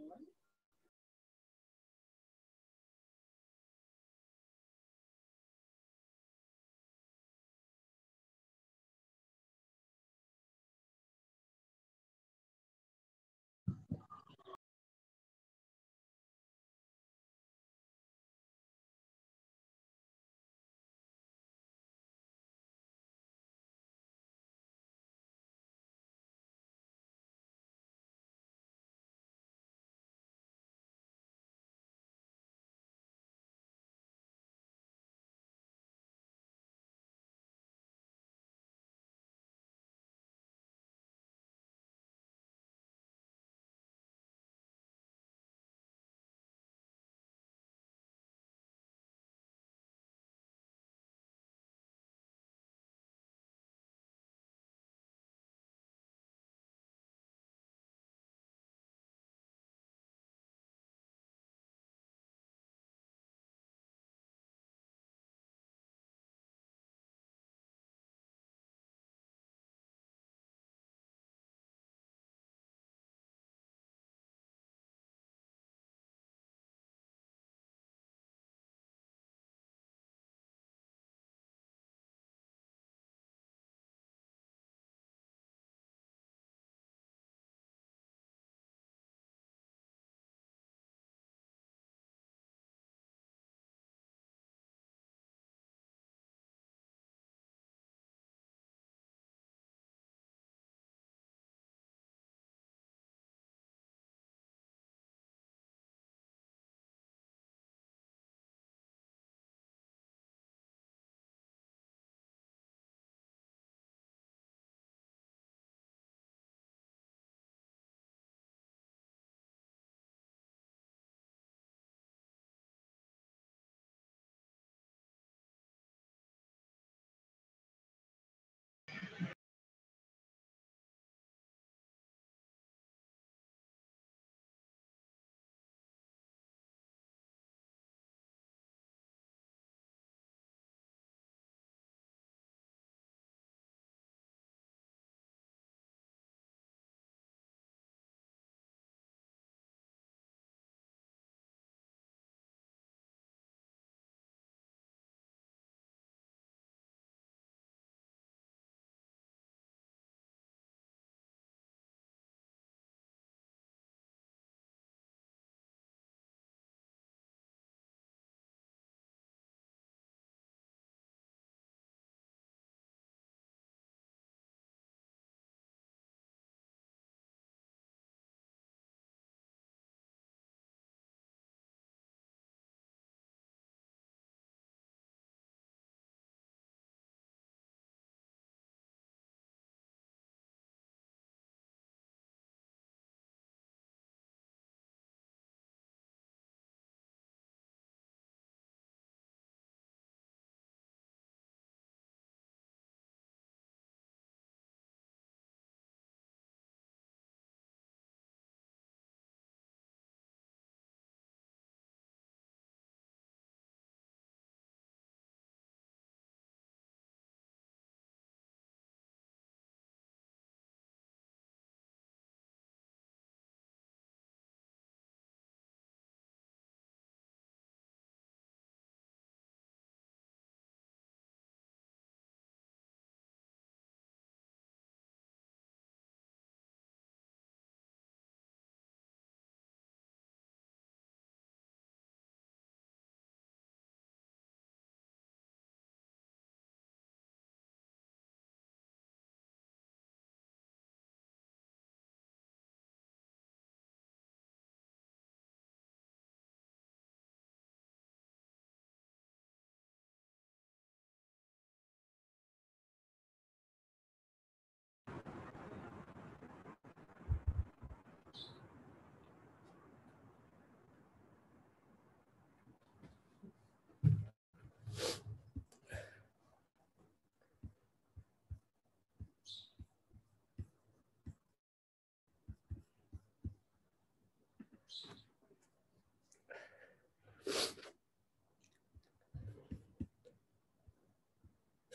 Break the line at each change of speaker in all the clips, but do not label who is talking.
on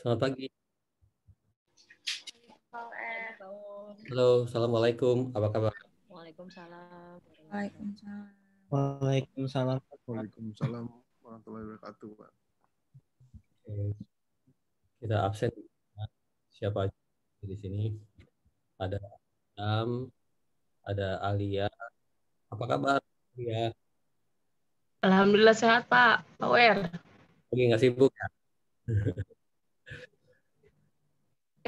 Selamat pagi. Halo, assalamualaikum. Apa kabar?
Waalaikumsalam.
Waalaikumsalam. Waalaikumsalam. Waalaikumsalam warahmatullahi wabarakatuh, Pak. Kita absen siapa aja di sini? Ada Am, ada Alia. Apa kabar, Alia?
Alhamdulillah sehat, Pak. Pak Lagi
nggak sibuk ya?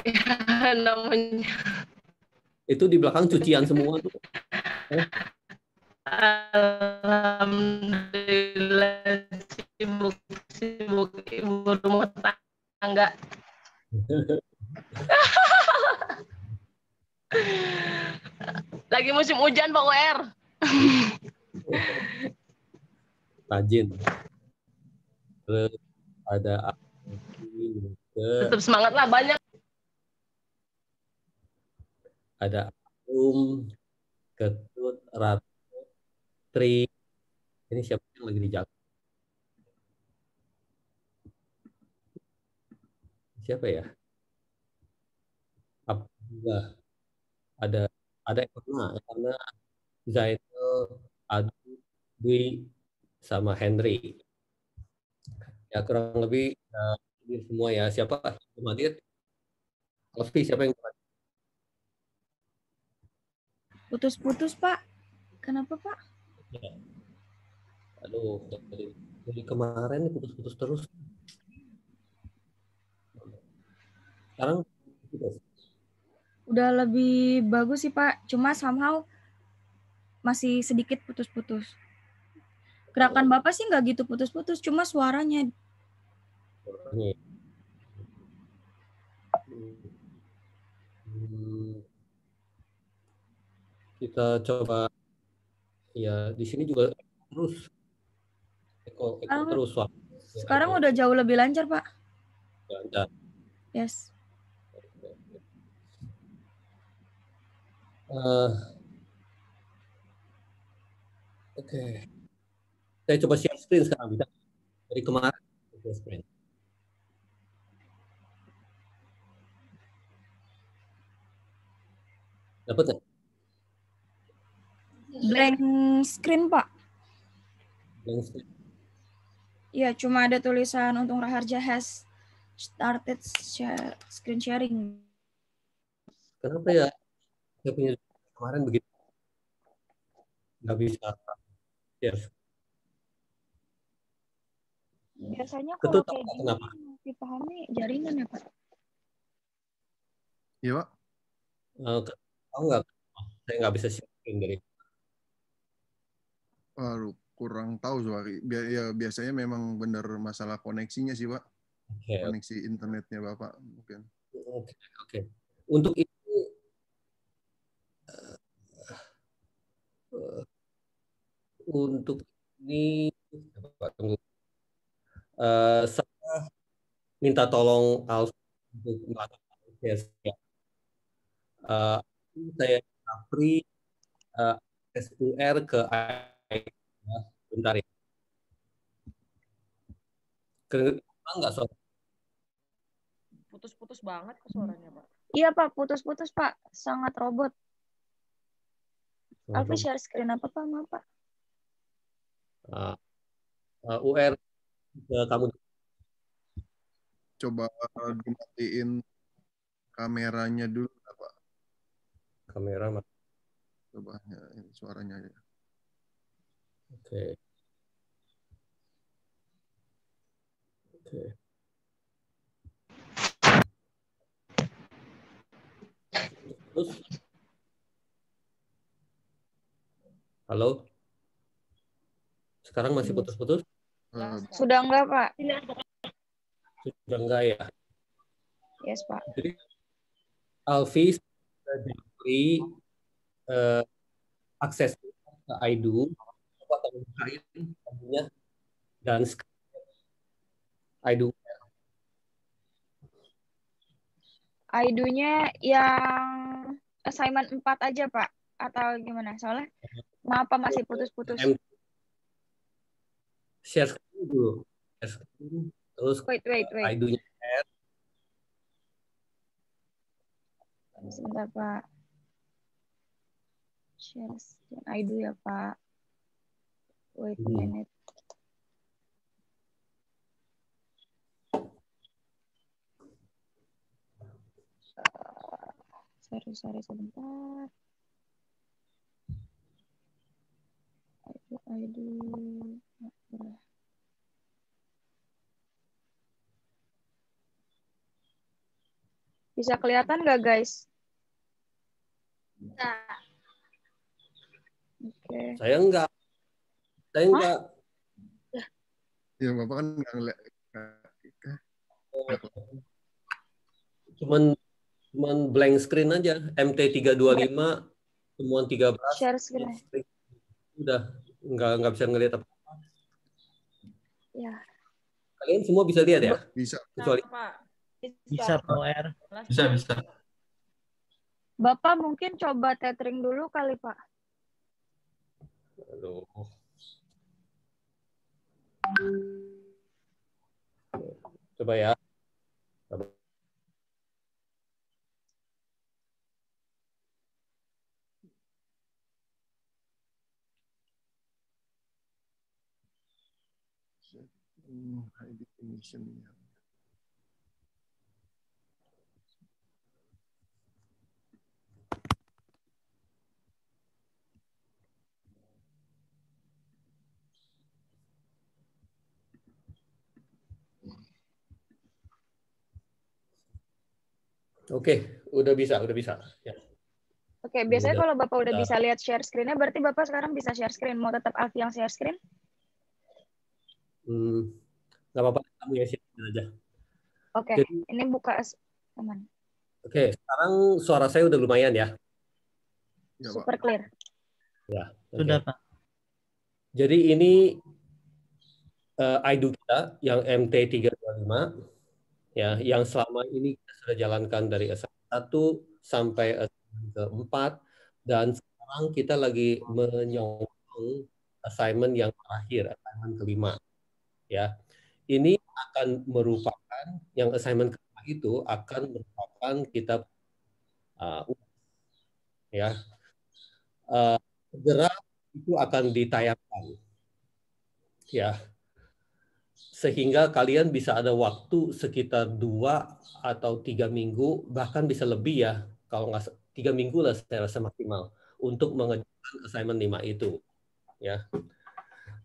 Iya, namanya
itu di belakang cucian semua tuh eh.
alhamdulillah sibuk sibuk ibu rumah tangga lagi musim hujan pak WR
rajin terus ada tetap semangat lah banyak ada um, Ketut, Ratu, Tri. Ini siapa yang lagi dijaga? Siapa ya? Abdullah. Ada ada Erna, Erna, Zainal, Adi, Dwi, sama Henry. Ya kurang lebih uh, semua ya. Siapa yang hadir? siapa yang hadir?
Putus-putus, Pak. Kenapa, Pak?
Ya. Aduh, dari,
dari kemarin putus-putus terus. Sekarang
udah lebih bagus sih, Pak. Cuma somehow masih sedikit putus-putus. Gerakan oh. Bapak sih nggak gitu putus-putus, cuma suaranya.
Suaranya. Ya. Hmm.
hmm kita coba ya di sini juga terus Eko, Eko um, ah, terus Wak. Sekarang
udah jauh lebih lancar, Pak. Lancar. Yes.
Uh, Oke. Okay. Saya coba share screen sekarang bisa. Dari kemarin share screen. Dapat ya
Blank screen, Pak. Blank screen. Ya, cuma ada tulisan Untung Raharja has started share, screen sharing.
Kenapa ya? Saya punya kemarin begitu. Nggak bisa.
Yes. Ya. Biasanya kalau kayak gini kenapa?
dipahami jaringan ya, Pak?
Iya, Pak.
Uh, eh, enggak.
nggak? Saya nggak bisa sharing dari
Waduh, kurang tahu Pak. ya, biasanya memang benar masalah koneksinya sih, Pak. Okay. Koneksi internetnya Bapak mungkin. Oke, okay, oke. Okay. Untuk
itu uh, untuk ini Pak tunggu. Uh, saya minta tolong Alf untuk melakukan Uh, saya Afri uh, SUR ke bentar ya. Kenapa enggak suara?
Putus-putus banget ke suaranya, Pak. Iya, Pak. Putus-putus, Pak. Sangat robot. Alfi share screen apa, Pak? Maaf, Pak.
Uh, ah, ah, uh, UR ke kamu. Coba eh, dimatiin kameranya dulu, Pak. Kamera, Pak. Coba ya, suaranya ya. Oke,
oke.
Terus? Halo? Sekarang masih putus-putus?
Sudah enggak, Pak? Sudah enggak ya? Yes, Pak.
Jadi, Alfi uh, akses ke IDU
kuat aku lain
tentunya dan I do
I do-nya yang assignment 4 aja, Pak. Atau gimana? Soalnya maaf Pak masih putus-putus.
Share screen dulu. Share screen. Terus wait, wait, wait. I do-nya
Sebentar, Pak. Share screen I do ya, Pak. Wait a minute. Sorry, sorry sebentar. Aduh, aduh. Nah, Bisa kelihatan nggak, guys?
Nah. Oke. Okay. Saya enggak.
Tapi enggak. Ya Bapak kan enggak ngeliat. Cuman cuman blank screen aja. MT325 temuan 13. Share screen. Udah enggak enggak bisa ngelihat apa. Ya. Kalian semua bisa lihat ya? Bisa. Kecuali
bisa, Pak OR. Bisa, bisa.
Bapak mungkin coba tethering dulu kali, Pak.
Aduh. Coba ya. Coba.
Hmm, high definition ya.
Oke, udah bisa, udah bisa. Ya.
Oke, biasanya udah, kalau Bapak udah, bisa lihat share screen-nya, berarti Bapak sekarang bisa share screen. Mau tetap Alfi yang share screen?
Hmm, nggak apa-apa, kamu ya share
aja.
Oke, Jadi, ini buka teman.
Oke, sekarang suara saya udah lumayan ya.
Iya, Super clear.
Ya, okay. sudah Pak. Jadi ini uh, eh, IDU kita yang MT325 ya yang selama ini kita sudah jalankan dari S1 sampai s keempat dan sekarang kita lagi menyongsong assignment yang terakhir assignment kelima ya ini akan merupakan yang assignment kelima itu akan merupakan kita uh, ya uh, segera itu akan ditayangkan ya sehingga kalian bisa ada waktu sekitar dua atau tiga minggu bahkan bisa lebih ya kalau nggak tiga minggu lah saya rasa maksimal untuk mengerjakan assignment 5 itu ya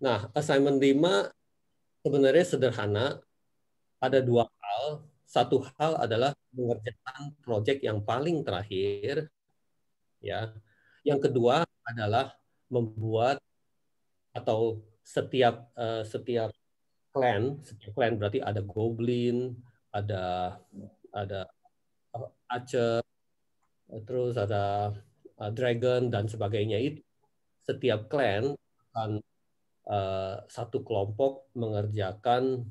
nah assignment 5 sebenarnya sederhana ada dua hal satu hal adalah mengerjakan proyek yang paling terakhir ya yang kedua adalah membuat atau setiap eh, setiap clan, setiap clan berarti ada goblin, ada ada oh, archer, terus ada uh, dragon dan sebagainya itu setiap clan akan uh, satu kelompok mengerjakan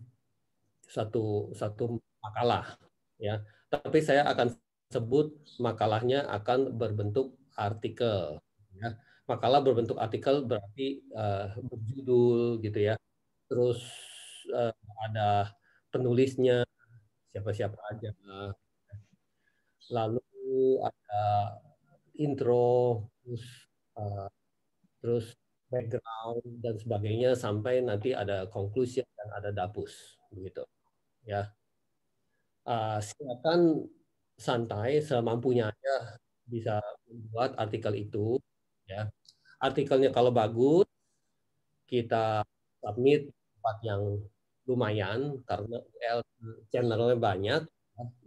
satu satu makalah ya tapi saya akan sebut makalahnya akan berbentuk artikel ya makalah berbentuk artikel berarti uh, berjudul gitu ya terus uh, ada penulisnya siapa-siapa aja. Lalu ada intro, terus uh, terus background dan sebagainya sampai nanti ada konklusi dan ada dapus begitu. Ya. Uh, silakan santai semampunya aja bisa membuat artikel itu ya. Artikelnya kalau bagus kita submit tempat yang lumayan karena UL channelnya banyak,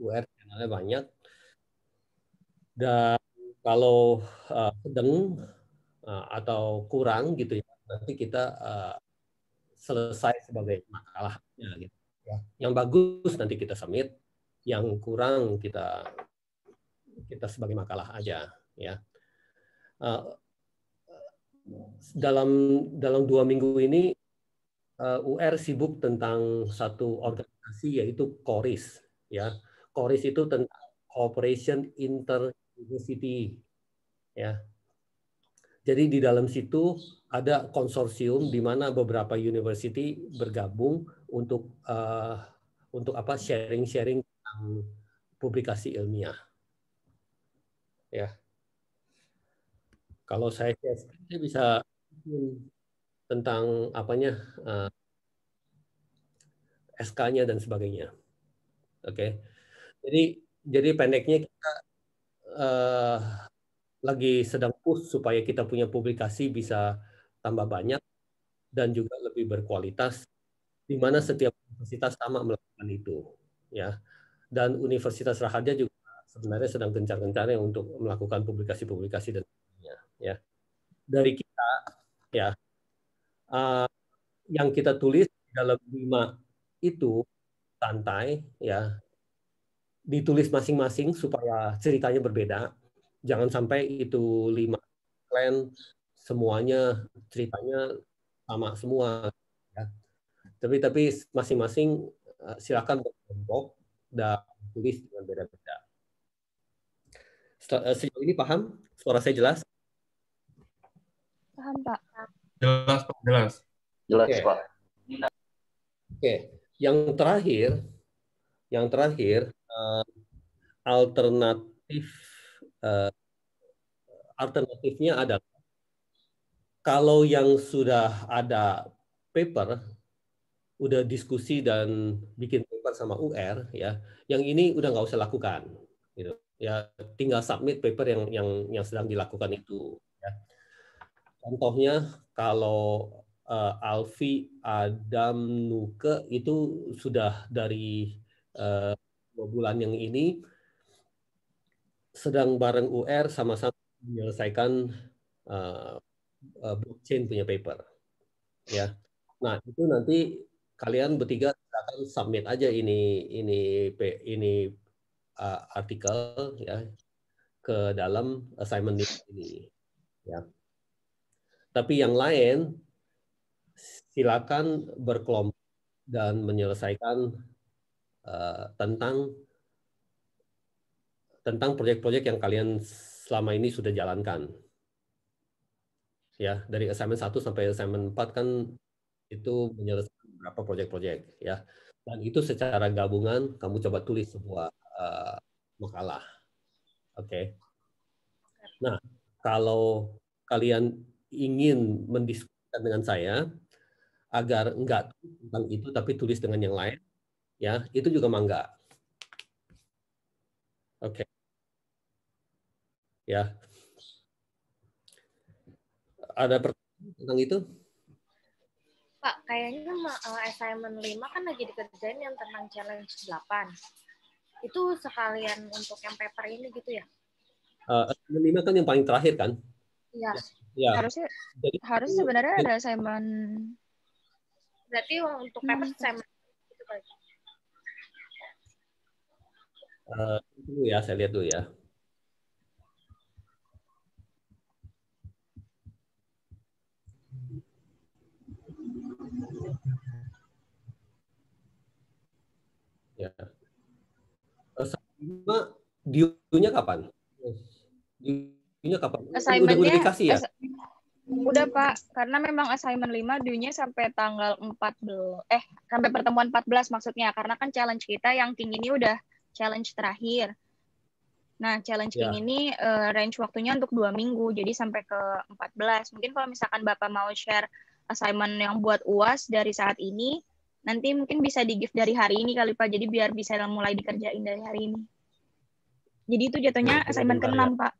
UR channelnya banyak. Dan kalau uh, sedang uh, atau kurang gitu ya, nanti kita uh, selesai sebagai makalahnya gitu. Ya. Yang bagus nanti kita submit, yang kurang kita kita sebagai makalah aja ya. dalam dalam dua minggu ini Eh, UR sibuk tentang satu organisasi yaitu KORIS Ya, CORIS itu tentang Cooperation Inter University. Ya, jadi di dalam situ ada konsorsium di mana beberapa university bergabung untuk uh, untuk apa sharing-sharing tentang publikasi ilmiah. Ya. Kalau saya saya bisa tentang apanya uh, eh, SK-nya dan sebagainya. Oke. Okay. Jadi jadi pendeknya kita uh, lagi sedang push supaya kita punya publikasi bisa tambah banyak dan juga lebih berkualitas di mana setiap universitas sama melakukan itu ya. Dan Universitas Raharja juga sebenarnya sedang gencar-gencarnya untuk melakukan publikasi-publikasi dan sebagainya ya. Dari kita ya Eh, yang kita tulis dalam lima itu santai ya ditulis masing-masing supaya ceritanya berbeda. Jangan sampai itu lima klan semuanya ceritanya sama semua. Ya. Tapi tapi masing-masing eh, silakan berkelompok dan tulis dengan beda-beda. Eh, sejauh ini paham? Suara saya jelas? Paham Pak. Jelas, Pak. Jelas. Jelas, okay. Pak. Oke. Okay. Yang terakhir, yang terakhir uh, alternatif uh, alternatifnya adalah kalau yang sudah ada paper udah diskusi dan bikin paper sama UR ya yang ini udah nggak usah lakukan gitu ya tinggal submit paper yang yang yang sedang dilakukan itu ya Contohnya kalau uh, Alfi Adam Nuke itu sudah dari uh, dua bulan yang ini sedang bareng UR sama-sama menyelesaikan uh, uh, blockchain punya paper. Ya. Nah, itu nanti kalian bertiga akan submit aja ini ini ini uh, artikel ya ke dalam assignment ini ya. Tapi yang lain silakan berkelompok dan menyelesaikan uh, tentang tentang proyek-proyek yang kalian selama ini sudah jalankan. Ya, dari assignment 1 sampai assignment 4 kan itu menyelesaikan beberapa proyek-proyek ya. Dan itu secara gabungan kamu coba tulis sebuah uh, makalah. Oke. Okay. Nah, kalau kalian ingin mendiskusikan dengan saya agar enggak tentang itu tapi tulis dengan yang lain ya itu juga mangga oke okay. ya ada pertanyaan tentang itu
Pak, kayaknya uh, assignment 5 kan lagi dikerjain yang tentang challenge 8. Itu sekalian untuk yang paper ini gitu ya?
Uh, assignment kan yang paling terakhir kan?
Iya. Ya ya. harusnya
Jadi, harus sebenarnya ada
assignment berarti untuk paper assignment
uh, dulu ya saya lihat dulu ya ya eh, sama diunya kapan ini iya, kapan? udah, udah dikasih ya?
Udah Pak, karena memang assignment 5 dunia sampai tanggal 14 eh sampai pertemuan 14 maksudnya karena kan challenge kita yang King ini udah challenge terakhir. Nah, challenge ya. ini uh, range waktunya untuk dua minggu, jadi sampai ke 14. Mungkin kalau misalkan Bapak mau share assignment yang buat UAS dari saat ini, nanti mungkin bisa di-gift dari hari ini kali Pak, jadi biar bisa mulai dikerjain dari hari ini. Jadi itu jatuhnya ya, assignment ke-6, ya. Pak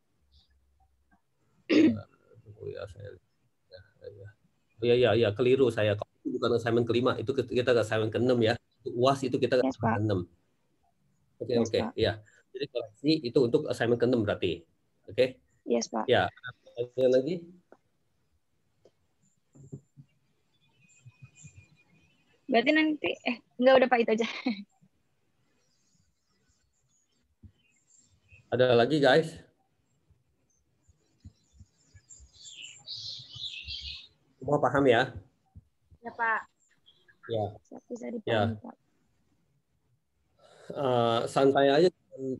ya ya ya keliru saya bukan assignment kelima itu kita ke assignment keenam ya uas itu kita ke assignment keenam oke oke ya jadi koleksi itu untuk assignment keenam berarti oke okay? yes pak ya ada lagi
berarti nanti eh enggak udah pak itu aja
ada lagi guys Semua paham ya? Ya, Pak. Ya.
Bisa dipahami, ya. Pak.
Uh, santai aja,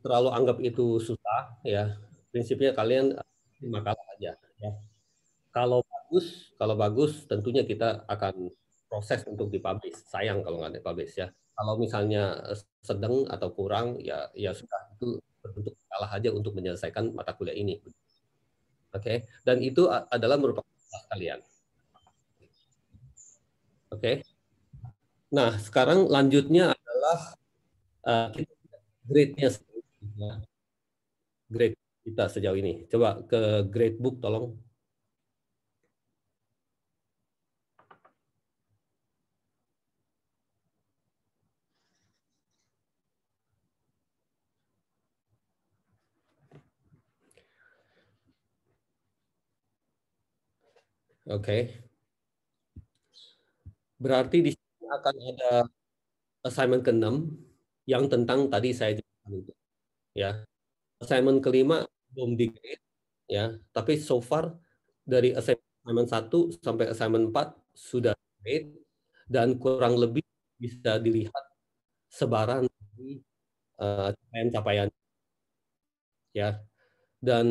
terlalu anggap itu susah ya. Prinsipnya kalian eh, makalah aja ya. Kalau bagus, kalau bagus tentunya kita akan proses untuk dipublish. Sayang kalau nggak dipublish ya. Kalau misalnya eh, sedang atau kurang ya ya sudah itu berbentuk kalah aja untuk menyelesaikan mata kuliah ini. Oke, okay? dan itu adalah merupakan kalian. Oke. Okay. Nah, sekarang lanjutnya adalah uh, grade-nya Grade kita sejauh ini. Coba ke grade book tolong. Oke. Okay. Berarti di sini akan ada assignment ke-6 yang tentang tadi saya jelaskan itu. Ya. Assignment kelima belum di ya, tapi so far dari assignment 1 sampai assignment 4 sudah grade dan kurang lebih bisa dilihat sebaran dari eh, capaian-capaian. Uh, ya. Dan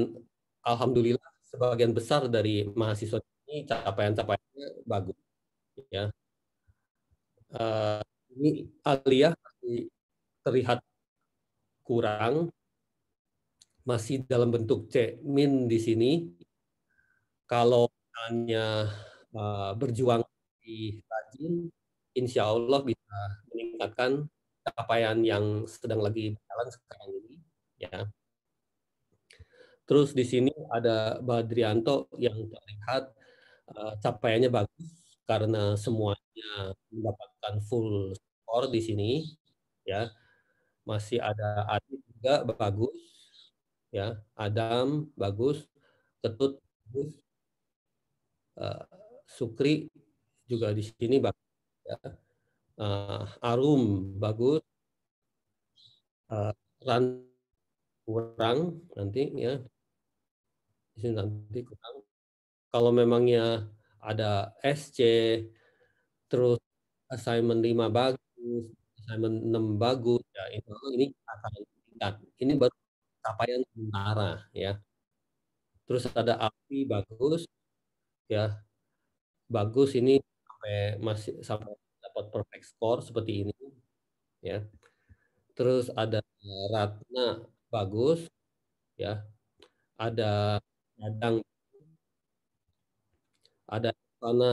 alhamdulillah sebagian besar dari mahasiswa ini capaian-capaiannya bagus. Ya uh, ini Alia masih terlihat kurang, masih dalam bentuk C min di sini. Kalau hanya uh, eh, berjuang di rajin, insya Allah bisa meningkatkan capaian yang sedang lagi berjalan sekarang ini. Ya. Terus di sini ada Badrianto yang terlihat uh, capaiannya bagus, karena hmm. semuanya mendapatkan full score di sini ya masih ada Adi juga bagus ya Adam bagus Ketut bagus uh, Sukri juga di sini bagus ya. uh, Arum bagus uh, Ran kurang nanti ya di sini nanti kurang kalau memangnya ada SC, terus assignment 5 bagus, assignment 6 bagus, ya itu ini akan tingkat. Ini baru capaian sementara ya. Terus ada api bagus, ya bagus ini sampai masih sampai dapat perfect score seperti ini, ya. Terus ada Ratna bagus, ya. Ada Radang ada sana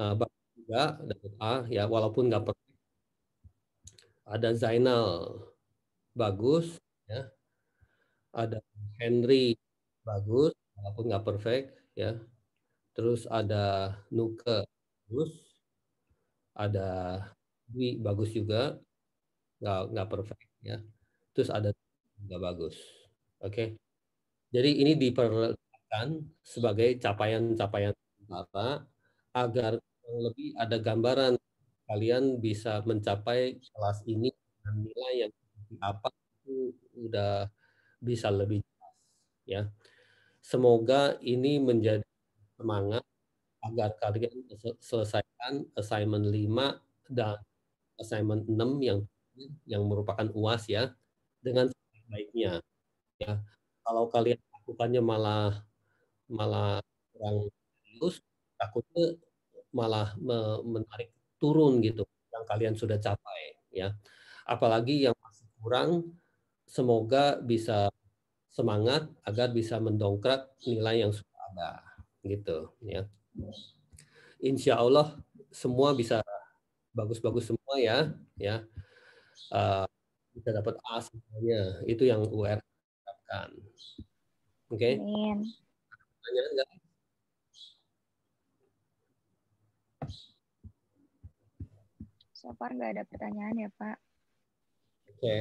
uh, juga dapat A ya walaupun nggak perfect ada Zainal bagus ya ada Henry bagus walaupun nggak perfect ya terus ada Nuke bagus ada Dwi bagus juga nggak nggak perfect ya terus ada nggak bagus oke okay? jadi ini diper sebagai capaian-capaian sementara agar lebih ada gambaran kalian bisa mencapai kelas ini dengan nilai yang apa itu udah bisa lebih jelas ya. Semoga ini menjadi semangat agar kalian selesaikan assignment 5 dan assignment 6 yang yang merupakan UAS ya dengan sebaik-baiknya ya. Kalau kalian lakukannya malah malah kurang serius, takutnya malah menarik turun gitu yang kalian sudah capai ya. Apalagi yang masih kurang semoga bisa semangat agar bisa mendongkrak nilai yang sudah ada gitu ya. Insya Allah semua bisa bagus-bagus semua ya ya uh, bisa dapat A semuanya itu yang UR harapkan. Oke. Okay?
pertanyaan nggak? So far nggak ada pertanyaan ya Pak.
Oke. Okay.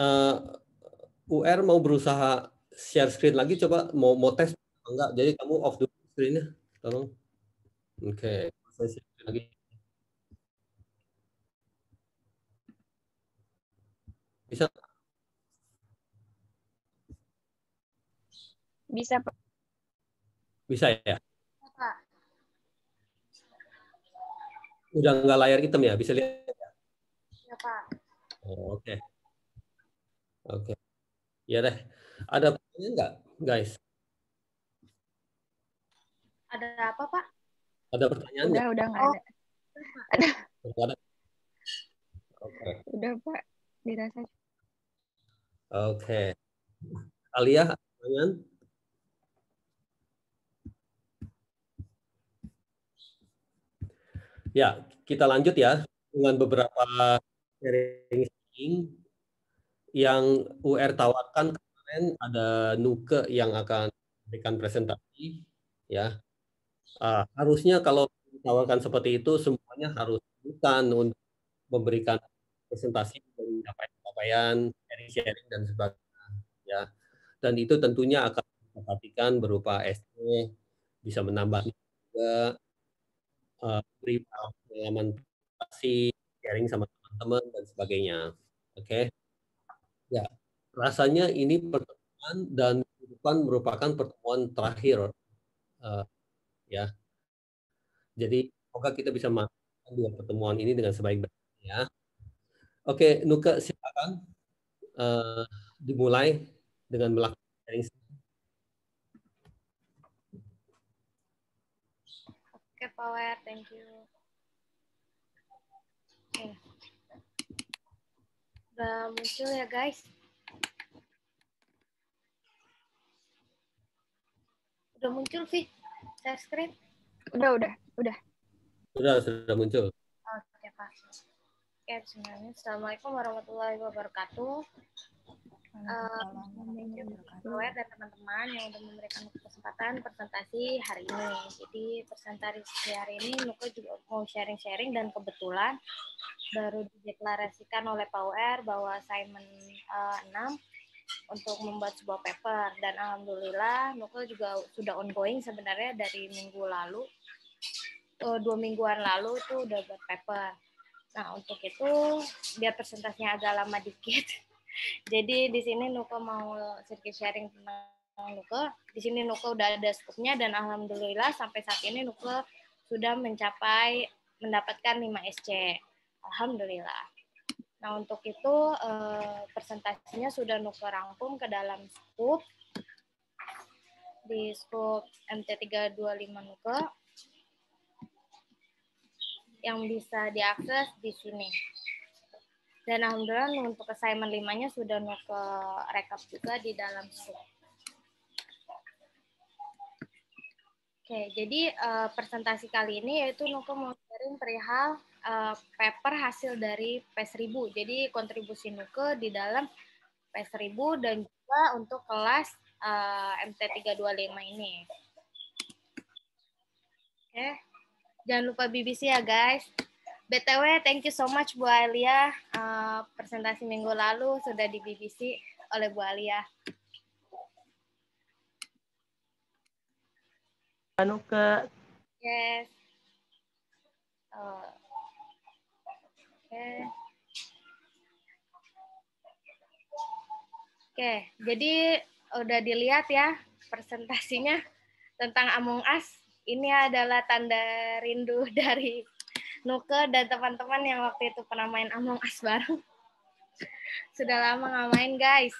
Uh, eh, UR mau berusaha share screen lagi coba mau mau tes enggak jadi kamu off dulu screennya tolong oke okay. bisa Bisa, Pak. Bisa ya? Pak. Udah nggak layar hitam ya? Bisa lihat? Ya, Pak. Iya, oke. Oh, Oke. Okay. Okay. Ya deh. Ada pertanyaan nggak, guys?
Ada apa, Pak?
Ada pertanyaan Udah,
udah nggak oh. ada. Ada.
ada. Okay.
Udah, Pak. Dirasa. Oke.
Okay. Alia, pertanyaan? Ya, kita lanjut ya dengan beberapa sharing yang UR tawarkan kemarin ada Nuke yang akan memberikan presentasi ya. Uh, harusnya kalau ditawarkan seperti itu semuanya harus bukan untuk memberikan presentasi dari capaian-capaian, sharing-sharing dan sebagainya ya. Dan itu tentunya akan diperhatikan berupa SD bisa menambah juga uh, pengalaman pasti sharing sama teman-teman dan sebagainya. Oke. Okay? Ya, rasanya ini pertemuan dan depan merupakan pertemuan terakhir. Uh, ya. Jadi, semoga kita bisa melakukan dua pertemuan ini dengan sebaik-baiknya ya. Oke, okay, Nuka silakan uh, dimulai dengan melakukan sharing
Power. Thank you. Oke. Okay. Udah muncul ya, guys. Udah muncul, sih, Saya screen? Udah, udah. Udah.
Sudah, sudah muncul. Oke,
okay, Pak. Oke, semuanya. Assalamualaikum warahmatullahi wabarakatuh. Eh, Noel kan. dan teman-teman yang sudah memberikan kesempatan presentasi hari ini. Jadi presentasi hari ini Nuko juga mau sharing-sharing dan kebetulan baru dideklarasikan oleh Power bahwa Simon uh, 6 untuk membuat sebuah paper dan alhamdulillah Nuko juga sudah ongoing sebenarnya dari minggu lalu uh, dua mingguan lalu itu udah buat paper. Nah untuk itu biar presentasinya agak lama dikit Jadi di sini Nuko mau sedikit sharing tentang Nuko. Di sini Nuko udah ada skupnya dan alhamdulillah sampai saat ini Nuko sudah mencapai mendapatkan 5 SC. Alhamdulillah. Nah, untuk itu eh, persentasenya sudah Nuko rangkum ke dalam skup di skup MT325 Nuko yang bisa diakses di sini. Dan alhamdulillah untuk assignment limanya sudah ke rekap juga di dalam Zoom. Oke, jadi uh, presentasi kali ini yaitu Nuko mau sharing perihal uh, paper hasil dari P1000. Jadi kontribusi Nuko di dalam P1000 dan juga untuk kelas uh, eh, MT325 ini. Oke, jangan lupa BBC ya guys. BTW, thank you so much Bu Alia. Uh, presentasi minggu lalu sudah di BBC oleh Bu Alia.
Anu ke
Yes. Uh, Oke. Okay. okay, jadi udah dilihat ya presentasinya tentang Among Us. Ini adalah tanda rindu dari Nuke dan teman-teman yang waktu itu pernah main Among Us bareng. Sudah lama nggak main, guys.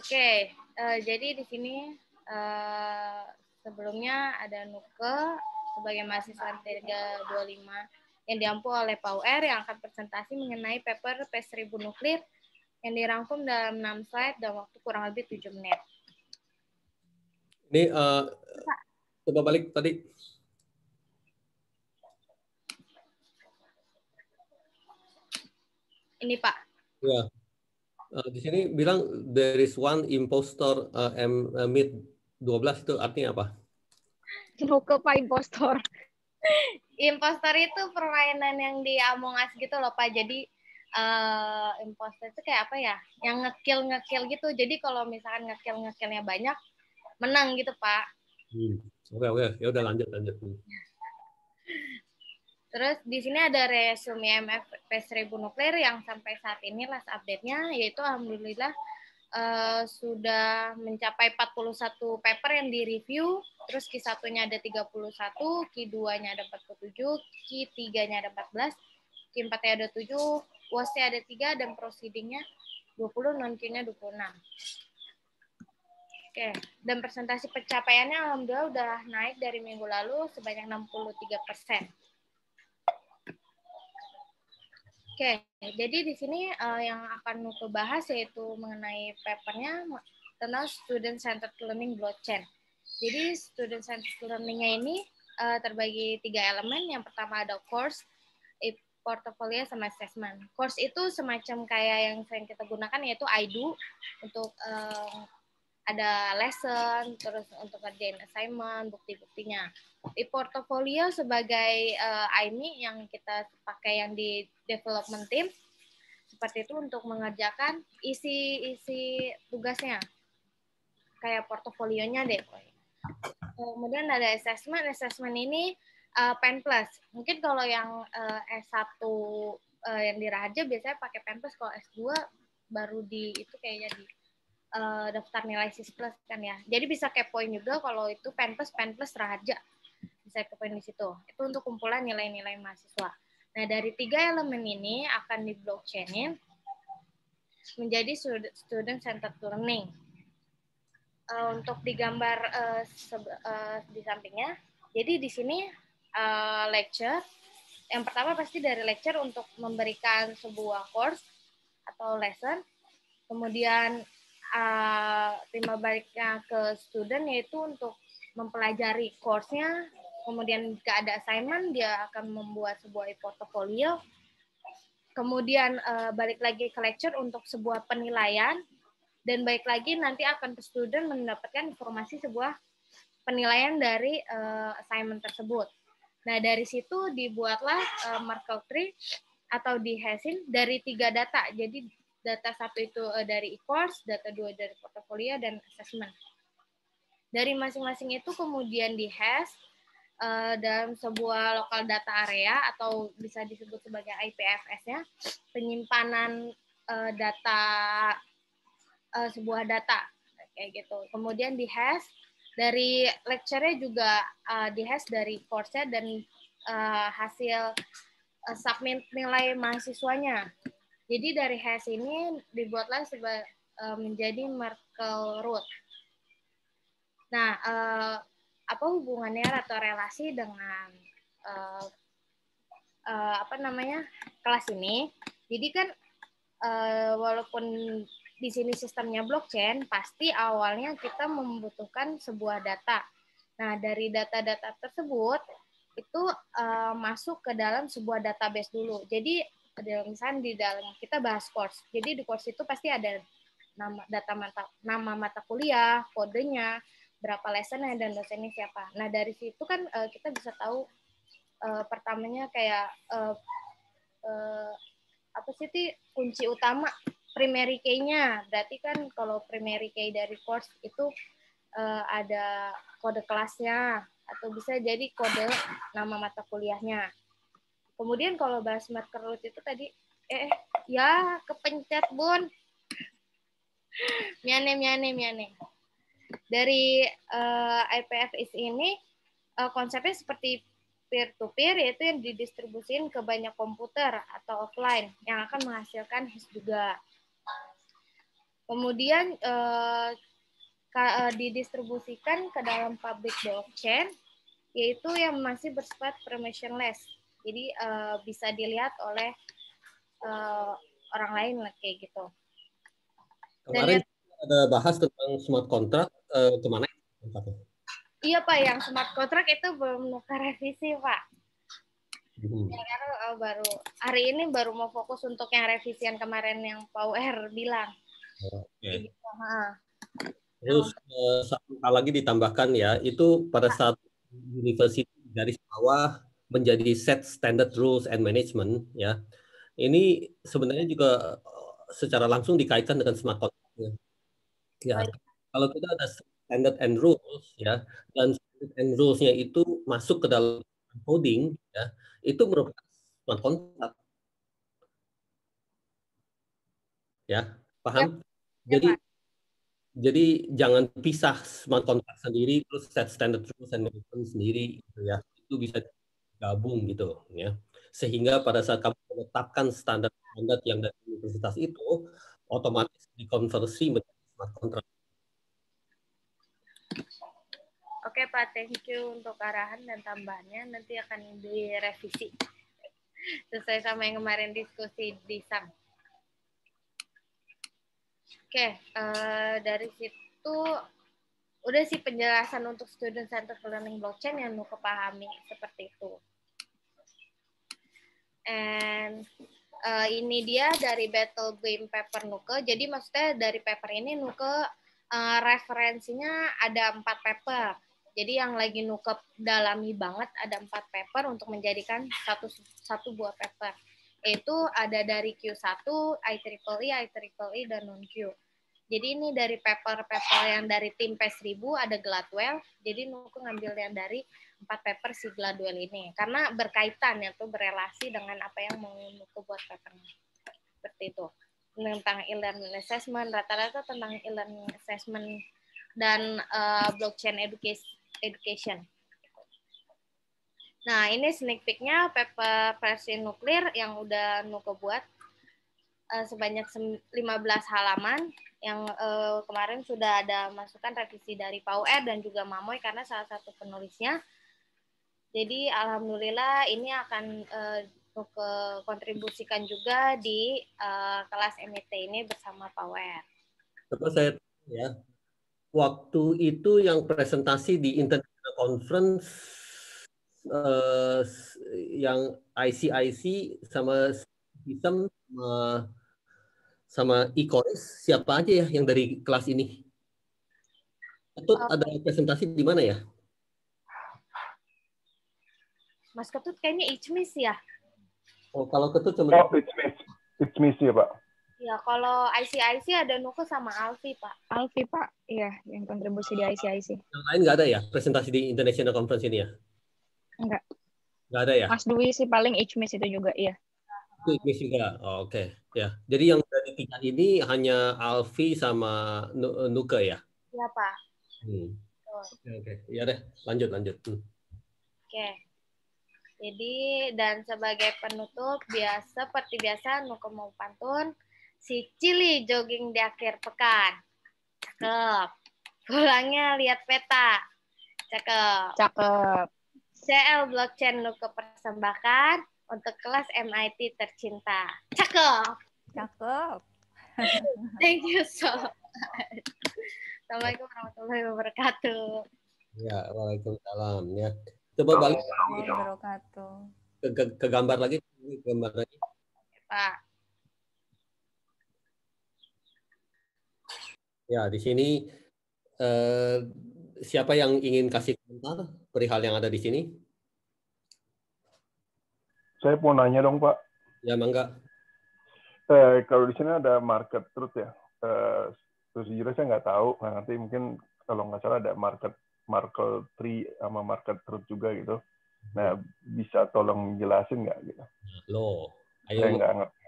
Oke, okay, uh, eh, jadi di sini uh, sebelumnya ada Nuke sebagai mahasiswa t 25 yang diampu oleh Power yang akan presentasi mengenai paper P1000 nuklir yang dirangkum dalam 6 slide dan waktu kurang lebih 7 menit.
Ini uh, coba balik tadi. Ini Pak. Ya. Uh, di sini bilang there is one impostor uh, eh, M, uh, mid 12 itu artinya apa?
Luka Pak impostor. impostor itu permainan yang di Among Us gitu loh Pak. Jadi uh, impostor itu kayak apa ya? Yang ngekill ngekill gitu. Jadi kalau misalkan ngekill ngekillnya banyak, menang gitu pak
hmm, oke oke ya udah lanjut lanjut hmm.
terus di sini ada resume MFP 1000 nuklir yang sampai saat ini last update-nya yaitu alhamdulillah uh, sudah mencapai 41 paper yang direview, terus q 1 ada 31, Q2-nya ada 47, Q3-nya ada 14, Q4-nya ada 7, was ada 3, dan proceeding-nya 20, non-Q-nya 26. Oke, dan presentasi pencapaiannya alhamdulillah udah naik dari minggu lalu sebanyak 63 persen. Oke, jadi di sini uh, yang akan aku bahas yaitu mengenai papernya tentang student centered learning blockchain. Jadi student centered learning ini uh, terbagi tiga elemen. Yang pertama ada course, e portfolio sama assessment. Course itu semacam kayak yang sering kita gunakan yaitu IDO untuk uh, ada lesson, terus untuk ngerjain assignment, bukti-buktinya. Di portofolio sebagai uh, eh, IMI e yang kita pakai yang di development team, seperti itu untuk mengerjakan isi-isi tugasnya. Kayak portofolionya deh. Kemudian ada assessment. Assessment ini uh, pen plus. Mungkin kalau yang uh, eh, S1 uh, yang di Raja biasanya pakai pen plus, kalau S2 baru di itu kayaknya di uh, daftar nilai SIS plus kan ya. Jadi bisa kepoin juga kalau itu penplus penplus raja bisa kepoin di situ. Itu untuk kumpulan nilai-nilai mahasiswa. Nah dari tiga elemen ini akan di blockchainin menjadi student centered learning. Uh, untuk digambar uh, uh, di sampingnya, jadi di sini uh, lecture yang pertama pasti dari lecture untuk memberikan sebuah course atau lesson, kemudian uh, eh, timbal baliknya ke student yaitu untuk mempelajari course-nya, kemudian jika ada assignment dia akan membuat sebuah portfolio kemudian uh, balik lagi ke lecture untuk sebuah penilaian, dan balik lagi nanti akan ke student mendapatkan informasi sebuah penilaian dari uh, assignment tersebut. Nah, dari situ dibuatlah uh, markup tree atau di Hesin dari tiga data. Jadi Data satu itu eh, dari e-course, data dua dari portofolio, dan assessment. Dari masing-masing itu kemudian di uh, eh, dalam sebuah lokal data area atau bisa disebut sebagai IPFS ya, penyimpanan eh, data sebuah data kayak gitu. Kemudian di-hash dari lecture juga uh, hash dari course dan uh, hasil uh, submit nilai mahasiswanya jadi dari hash ini dibuatlah eh, menjadi Merkle root. Nah, eh, apa hubungannya atau relasi dengan eh, apa namanya kelas ini? Jadi kan walaupun di sini sistemnya blockchain, pasti awalnya kita membutuhkan sebuah data. Nah, dari data-data tersebut itu uh, masuk ke dalam sebuah database dulu. Jadi ada misalnya di dalam kita bahas course. Jadi di course itu pasti ada nama data mata nama mata kuliah, kodenya, berapa lesson dan dosennya siapa. Nah dari situ kan uh, kita bisa tahu uh, pertamanya kayak uh, uh, apa sih ti kunci utama primary key-nya. Berarti kan kalau primary key dari course itu uh, ada kode kelasnya atau bisa jadi kode nama mata kuliahnya. Kemudian kalau bahas smart kerut itu tadi eh ya kepencet bun. miane miane miane. Dari uh, eh, IPFIS ini uh, konsepnya seperti peer to peer yaitu yang didistribusikan ke banyak komputer atau offline yang akan menghasilkan HIS juga. Kemudian uh, didistribusikan ke dalam public blockchain yaitu yang masih bersifat permissionless jadi uh, bisa dilihat oleh uh, orang lain kayak gitu. Kemarin Dan, ada bahas
tentang smart contract uh, kemana?
Iya Pak, yang smart contract itu belum ke revisi Pak. Hmm. Ya, karena uh, baru hari ini baru mau fokus untuk yang revisian kemarin yang Power bilang.
Oh, oke. Okay. Gitu, Terus uh, satu hal lagi ditambahkan ya, itu pada saat universitas garis bawah menjadi set standard rules and management ya ini sebenarnya juga eh, secara langsung dikaitkan dengan smart contract ya. Baik. kalau kita ada standard and rules ya dan standard and rulesnya itu masuk ke dalam coding ya itu merupakan smart contract ya paham ya, ya jadi jadi jangan pisah smart contract sendiri terus set standard rules and management sendiri gitu ya itu bisa gabung gitu ya sehingga pada saat kamu menetapkan standar-standar yang dari universitas itu otomatis dikonversi menjadi smart contract.
Oke Pak, thank you untuk arahan dan tambahannya. Nanti akan direvisi sesuai sama yang kemarin diskusi di sana. Oke, uh, dari situ udah sih penjelasan untuk student center learning blockchain yang mau kepahami seperti itu and uh, ini dia dari Battle Game Paper Nuke. Jadi maksudnya dari paper ini Nuke uh, referensinya ada empat paper. Jadi yang lagi Nuke dalami banget ada empat paper untuk menjadikan satu satu buah paper. Itu ada dari Q1, IEEE, IEEE, dan non-Q. Jadi ini dari paper-paper yang dari tim P1000 ada Gladwell. Jadi Nuke ngambil yang dari empat paper si Gladwell ini karena berkaitan ya tuh berelasi dengan apa yang mau Nuku buat papernya seperti itu tentang e-learning assessment rata-rata tentang e-learning assessment dan uh, blockchain education nah ini sneak peeknya paper versi nuklir yang udah Nuku buat uh, sebanyak 15 halaman yang uh, kemarin sudah ada masukan revisi dari R dan juga Mamoy karena salah satu penulisnya jadi alhamdulillah ini akan uh, eh, kontribusikan juga di uh, kelas MIT ini bersama Power.
Coba saya ya, waktu itu yang presentasi di international conference uh, yang ICIC sama sistem sama sama e siapa aja ya yang dari kelas ini? Itu ada presentasi di mana ya?
Mas Ketut kayaknya miss ya.
Oh, kalau Ketut cuma Oh, ichmis miss ya, Pak.
Ya, kalau ICIC ada Nuko sama Alfi, Pak. Alfi, Pak. Iya, yang kontribusi di ICIC. Yang
lain nggak ada ya presentasi di International Conference ini ya? Enggak. Nggak ada ya? Mas
Dwi sih paling miss itu juga, iya.
Itu miss juga, oh, oke. Okay. Ya, jadi yang dari tiga ini hanya Alfi sama Nuka ya? Iya, Pak. Hmm. Oke, oke. Okay, okay. Ya deh, lanjut, lanjut. Hmm. Oke.
Okay. Jadi dan sebagai penutup biasa seperti biasa mau mau pantun si Cili jogging di akhir pekan. Cakep. Pulangnya lihat peta. Cakep. Cakep. CL Blockchain Nuke persembahkan untuk kelas MIT tercinta. Cakep. Cakep. Thank you so much. Assalamualaikum warahmatullahi wabarakatuh.
Ya, waalaikumsalam. Ya. Coba balik ke, ke, ke gambar lagi, gambar lagi. Pak. Ya, di sini eh, siapa yang ingin kasih komentar perihal yang ada di sini?
Saya mau nanya dong, Pak. Ya, mangga. Eh, kalau di sini ada market terus ya. Eh, terus jujur saya nggak tahu. nanti mungkin kalau nggak salah ada market Markle Tree sama Market Truth juga gitu. Hmm. Nah, bisa tolong jelasin nggak gitu?
Lo, ayo.
Saya nggak ngerti.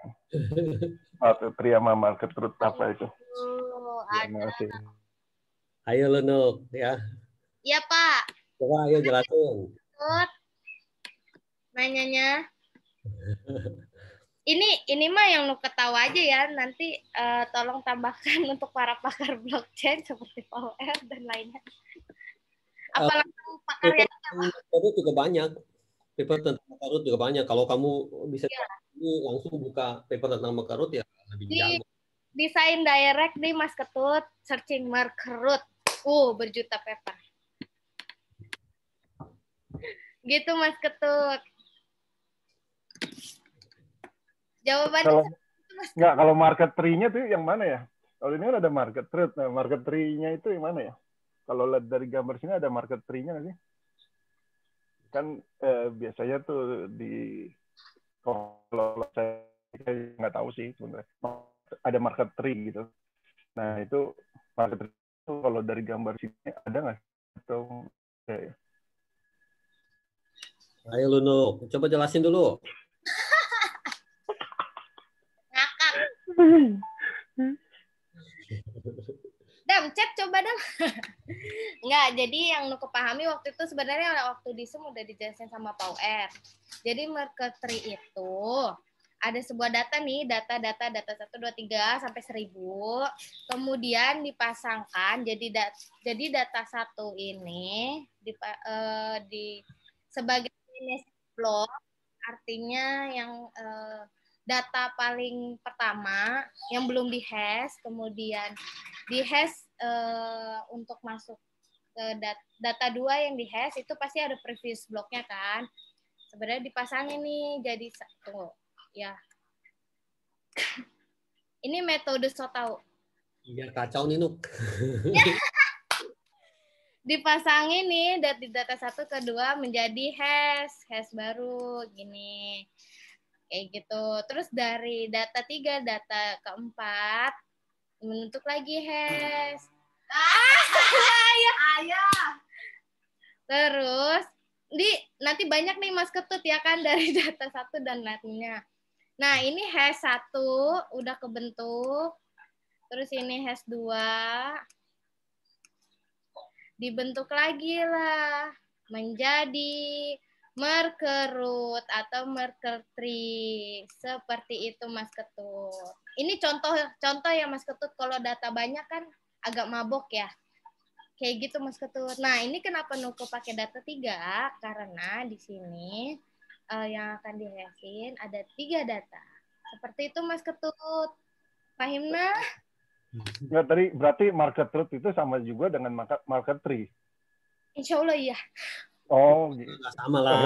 Market Tree sama Market Truth apa itu?
Oh, ya,
Ayo lo Nuk, ya.
Iya Pak.
Coba ayo jelasin.
Nanyanya. ini ini mah yang lu ketawa aja ya nanti uh, tolong tambahkan untuk para pakar blockchain seperti Power dan lainnya
Eh, Apalagi Pak pakar Paper juga banyak. Paper tentang makarut juga banyak. Kalau kamu bisa kamu iya. langsung buka paper tentang makarut ya
lebih di, Desain direct nih Mas Ketut, searching makarut. Uh, berjuta paper. Gitu Mas Ketut. Jawabannya kalau,
Enggak, kalau market tree-nya tuh yang mana ya? Kalau ini kan ada market tree. Nah, market tree-nya itu yang mana ya? kalau lihat dari gambar sini ada market tree-nya nggak sih? Kan eh, biasanya tuh di kalau saya nggak tahu sih sebenarnya ada market tree gitu. Nah itu market tree itu kalau dari gambar sini ada nggak atau ya, ya.
Ayo Luno, coba jelasin dulu.
Ngakak. Kang chat coba dong Enggak, jadi yang Nuku pahami waktu itu sebenarnya waktu di Zoom udah dijelasin sama power R. Jadi Merketri itu ada sebuah data nih, data-data data 1 2 3 sampai 1000. Kemudian dipasangkan jadi da jadi data satu ini di uh, eh, di sebagai blok artinya yang uh, data paling pertama yang belum di hash kemudian di hash uh, untuk masuk ke dat data dua yang di hash itu pasti ada previous blocknya kan sebenarnya dipasang ini jadi tunggu ya ini metode so tau
biar kacau nih nuk
dipasangin nih dari data satu ke dua menjadi hash hash baru gini kayak gitu terus dari data tiga data keempat menutup lagi, Hes. Ah, ayah. ayah. Terus, di nanti banyak nih Mas Ketut ya kan dari data satu dan lainnya. Nah, ini Hes satu udah kebentuk. Terus ini Hes dua Dibentuk lagi lah menjadi merkerut atau merkertri seperti itu Mas Ketut. Ini contoh contoh ya Mas Ketut kalau data banyak kan agak mabok ya. Kayak gitu Mas Ketut. Nah, ini kenapa nuku pakai data tiga? Karena di sini uh, yang akan dihasilin ada tiga data. Seperti itu Mas Ketut. Pahimna?
Ya, tadi berarti market root itu sama juga dengan market, market tree.
Insya Allah iya.
Oh, gitu. sama lah.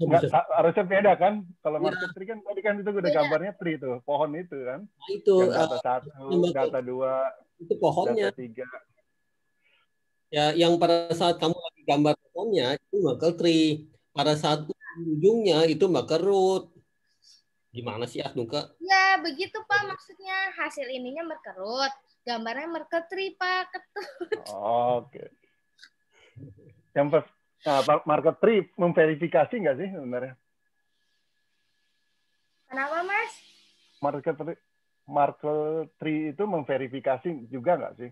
Nggak, harusnya beda kan? Kalau ya. market tree kan tadi kan itu udah gambarnya tree tuh, pohon itu kan. Nah, itu Yang uh, satu, kata itu, dua, itu pohonnya. Data tiga.
Ya, yang pada saat kamu lagi gambar pohonnya itu makel tree. Pada saat ujungnya itu makel root. Gimana sih Asnuka?
Ya, begitu Pak maksudnya. Hasil ininya merkerut. Gambarnya merketri Pak,
ketut. Oh, Oke. Okay. Yang Nah, market tree memverifikasi nggak sih sebenarnya?
Kenapa, Mas?
Market tree, market tree itu memverifikasi juga nggak sih?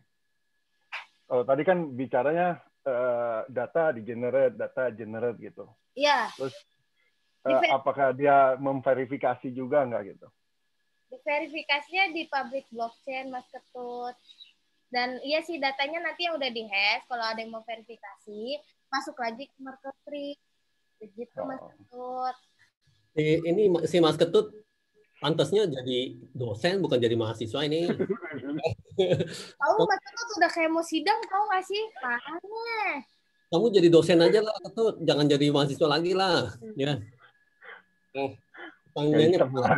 oh tadi kan bicaranya uh, data di generate, data generate gitu. Iya. Terus uh, apakah dia memverifikasi juga nggak gitu?
Verifikasinya di public blockchain, Mas Ketut. Dan iya sih datanya nanti yang udah di hash kalau ada yang mau verifikasi masuk lagi ke marketing begitu oh. Mas Ketut.
Si, ini si Mas Ketut pantasnya jadi dosen bukan jadi mahasiswa ini.
Tahu Mas Ketut udah kayak mau sidang tahu gak sih? Makanya.
Kamu jadi dosen aja lah Ketut, jangan jadi mahasiswa lagi lah, ya. Oh, luar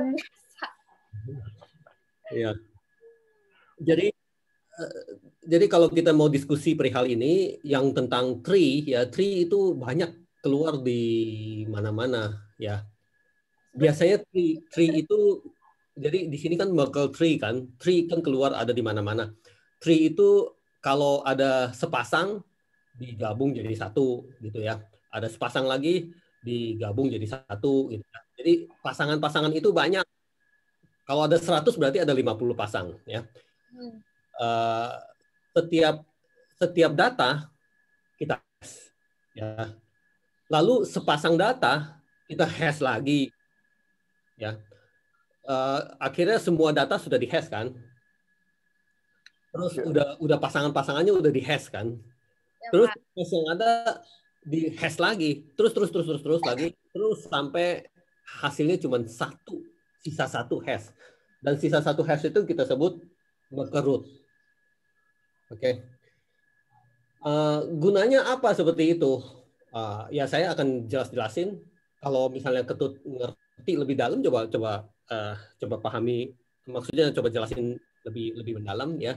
biasa. ya Jadi eh, jadi kalau kita mau diskusi perihal ini yang tentang tree ya tree itu banyak keluar di mana-mana ya. Biasanya tree, tree itu jadi di sini kan bakal tree kan, tree kan keluar ada di mana-mana. Tree itu kalau ada sepasang digabung jadi satu gitu ya. Ada sepasang lagi digabung jadi satu gitu. Ya. Jadi pasangan-pasangan itu banyak. Kalau ada 100 berarti ada 50 pasang ya. Hmm. Uh, setiap setiap data kita hash. Ya. Lalu sepasang data kita hash lagi. Ya. Uh, akhirnya semua data sudah di hash kan? Terus ya. udah udah pasangan-pasangannya udah di hash kan? Ya, terus hash yang ada di hash lagi. Terus terus terus terus terus lagi. Terus sampai hasilnya cuma satu, sisa satu hash. Dan sisa satu hash itu kita sebut berkerut Oke. Okay. Uh, eh, gunanya apa seperti itu? Uh, ya saya akan jelas-jelasin. Kalau misalnya ketut ngerti lebih dalam, coba coba uh, coba pahami maksudnya, coba jelasin lebih lebih mendalam ya.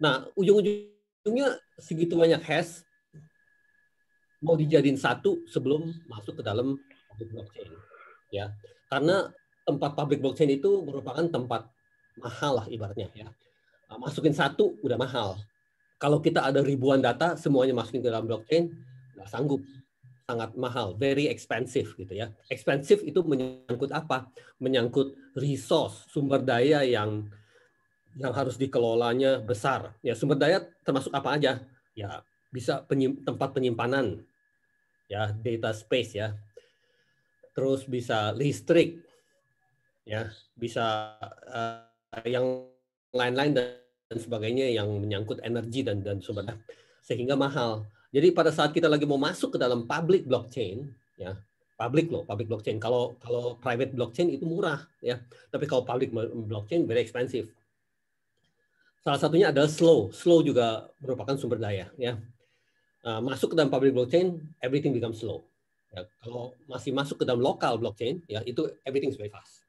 Nah ujung-ujungnya segitu banyak hash mau dijadiin satu sebelum masuk ke dalam public blockchain ya karena tempat public blockchain itu merupakan tempat mahal lah ibaratnya ya masukin satu udah mahal kalau kita ada ribuan data semuanya masukin ke dalam blockchain, nggak sanggup sangat mahal, very expensive gitu ya. Expensive itu menyangkut apa? Menyangkut resource, sumber daya yang yang harus dikelolanya besar. Ya, sumber daya termasuk apa aja? Ya, bisa penyim, tempat penyimpanan. Ya, data space ya. Terus bisa listrik. Ya, bisa uh, yang lain-lain dan dan sebagainya yang menyangkut energi dan dan sumber sehingga mahal. Jadi pada saat kita lagi mau masuk ke dalam public blockchain, ya public loh, public blockchain. Kalau kalau private blockchain itu murah, ya. Tapi kalau public blockchain very expensive. Salah satunya adalah slow. Slow juga merupakan sumber daya, ya. Ah, masuk ke dalam public blockchain, everything becomes slow. Ya, kalau masih masuk ke dalam lokal blockchain, ya itu everything is very fast.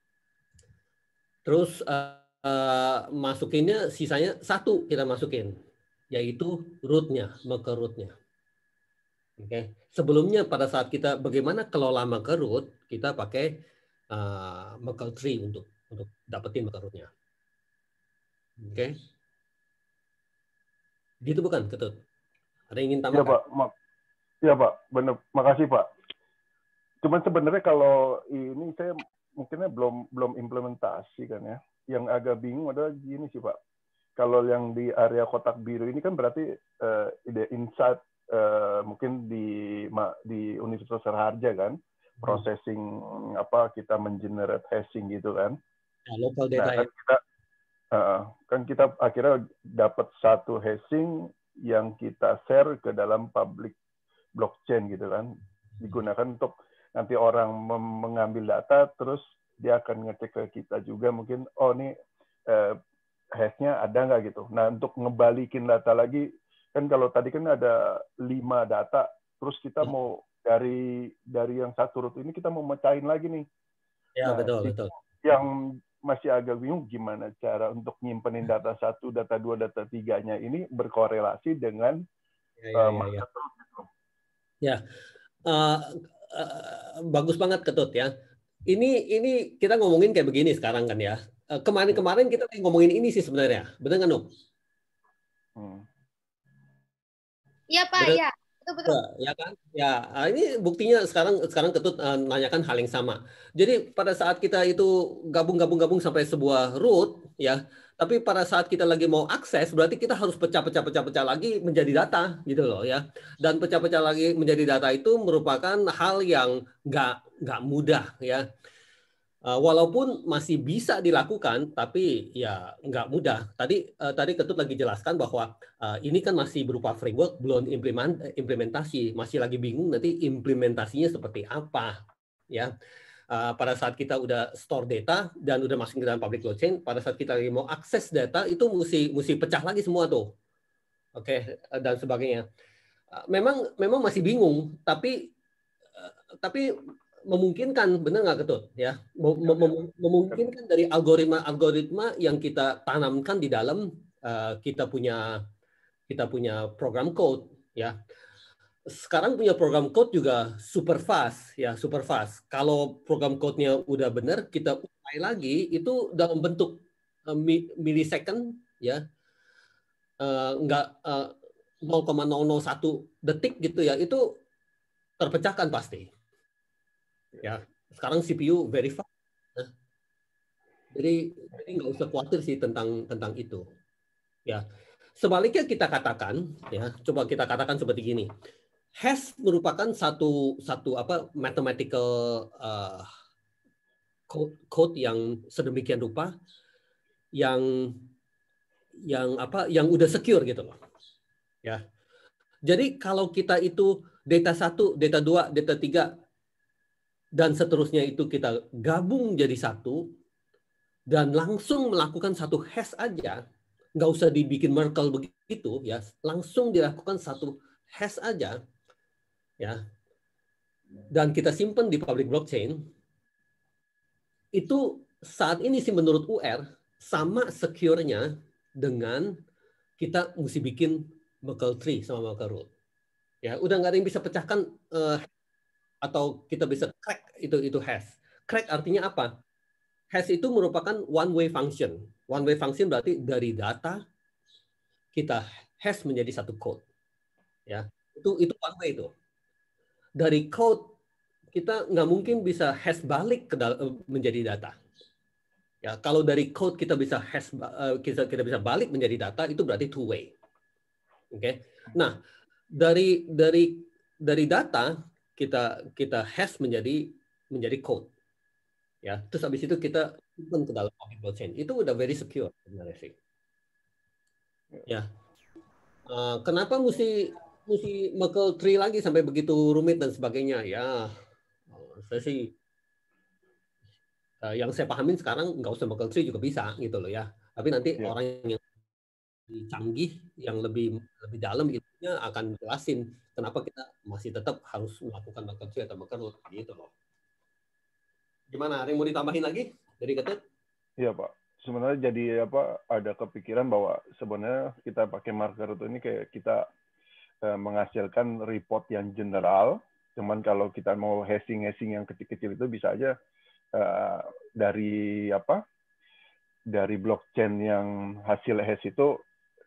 Terus uh, Eh, masukinnya sisanya satu kita masukin yaitu rootnya, maka rootnya. Oke, okay. sebelumnya pada saat kita bagaimana kelola maka root kita pakai uh, eh, maka tree untuk untuk dapetin maka rootnya. Oke, okay. gitu bukan ketut? Ada yang ingin iya, tambah ya pak,
Ma iya pak, benar. Makasih pak. Cuman sebenarnya kalau ini saya mungkinnya belum belum implementasi kan ya yang agak bingung adalah gini sih Pak. Kalau yang di area kotak biru ini kan berarti uh, ide insight uh, mungkin di di Universitas Raharja kan hmm. processing apa kita mengenerate hashing gitu kan.
Nah, local data. Nah, ya. kan
kita uh, kan kita akhirnya dapat satu hashing yang kita share ke dalam public blockchain gitu kan digunakan untuk nanti orang mengambil data terus dia akan ngecek ke kita juga mungkin oh ini eh, hashnya ada nggak gitu. Nah untuk ngebalikin data lagi kan kalau tadi kan ada lima data terus kita hmm. mau dari dari yang satu root ini kita mau mecahin lagi nih.
Ya nah, betul betul.
Yang masih agak bingung gimana cara untuk nyimpenin data satu, data dua, data tiganya ini berkorelasi dengan ya, ya, eh, ya, ya. Gitu. ya.
Uh, uh, bagus banget Ketut ya ini ini kita ngomongin kayak begini sekarang kan ya. Eh, kemarin-kemarin kita ngomongin ini sih sebenarnya, benar kan, Om? Hmm.
Iya Pak, iya. Betul, betul. Ya kan?
Ya, ah, ini buktinya sekarang sekarang ketut uh, nanyakan hal yang sama. Jadi pada saat kita itu gabung-gabung-gabung sampai sebuah root ya, tapi pada saat kita lagi mau akses, berarti kita harus pecah-pecah-pecah-pecah lagi menjadi data gitu loh ya. Dan pecah-pecah lagi menjadi data itu merupakan hal yang nggak nggak mudah ya. E, walaupun masih bisa dilakukan, tapi ya nggak mudah. Tadi uh, tadi Ketut lagi jelaskan bahwa uh, ini kan masih berupa framework, belum implement, implementasi, masih lagi bingung nanti implementasinya seperti apa, ya. Eh, pada saat kita udah store data dan udah masuk ke dalam public blockchain, pada saat kita lagi mau akses data itu mesti mesti pecah lagi semua tuh, oke okay, eh, dan sebagainya. Eh, memang memang masih bingung, tapi tapi memungkinkan benar nggak ketut ya mem ya, ya. mem memungkinkan dari algoritma algoritma yang kita tanamkan di dalam uh, kita punya kita punya program code ya sekarang punya program code juga super fast ya super fast. Kalau program code-nya udah benar, kita urai lagi itu dalam bentuk uh, milisecond ya uh, nggak uh, eh, 0,001 detik gitu ya itu terpecahkan pasti ya sekarang CPU very fast nah, jadi jadi nggak usah khawatir sih tentang tentang itu ya sebaliknya kita katakan ya coba kita katakan seperti gini Has merupakan satu satu apa mathematical uh, code, code yang sedemikian rupa yang yang apa yang udah secure gitu loh. Ya. Jadi kalau kita itu data 1, data 2, data 3 dan seterusnya itu kita gabung jadi satu dan langsung melakukan satu hash aja, nggak usah dibikin merkel begitu ya, langsung dilakukan satu hash aja ya dan kita simpan di public blockchain itu saat ini sih menurut UR sama secure dengan kita mesti bikin Merkle tree sama Merkle root. Ya, udah nggak ada yang bisa pecahkan uh, atau kita bisa crack itu itu hash. Crack artinya apa? Hash itu merupakan one way function. One way function berarti dari data kita hash menjadi satu code. Ya, itu itu one way itu dari code kita nggak mungkin bisa hash balik ke eh, menjadi data. Ya, kalau dari code kita bisa hash eh, kita kita bisa balik menjadi data itu berarti two way. Oke. Okay? Nah, dari dari dari data kita kita hash menjadi menjadi code. Ya, terus habis itu kita simpan ke dalam blockchain. Itu udah very secure sebenarnya sih. Ya. Uh, kenapa mesti mesti Merkel Tree lagi sampai begitu rumit dan sebagainya ya saya sih eh, yang saya pahamin sekarang nggak usah Merkel Tree juga bisa gitu loh ya tapi nanti ya. orang yang canggih yang lebih lebih dalam ilmunya akan jelasin kenapa kita masih tetap harus melakukan Merkel Tree atau Merkel gitu loh gimana ada yang mau ditambahin lagi dari Ketut?
Iya Pak sebenarnya jadi apa ada kepikiran bahwa sebenarnya kita pakai marker itu ini kayak kita Eh, menghasilkan report yang general. Cuman kalau kita mau hashing-hashing yang kecil-kecil itu bisa aja eh, dari apa? Dari blockchain yang hasil hash itu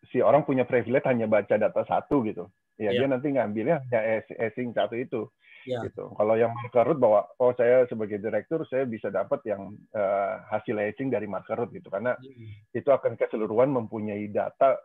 si orang punya privilege hanya baca data satu gitu. Ya yeah. dia ya. nanti ngambilnya hanya hashing satu itu. Yeah. Gitu. Kalau yang marker root bahwa oh saya sebagai direktur saya bisa dapat yang uh, hasil hashing dari marker root gitu karena mm. itu akan keseluruhan mempunyai data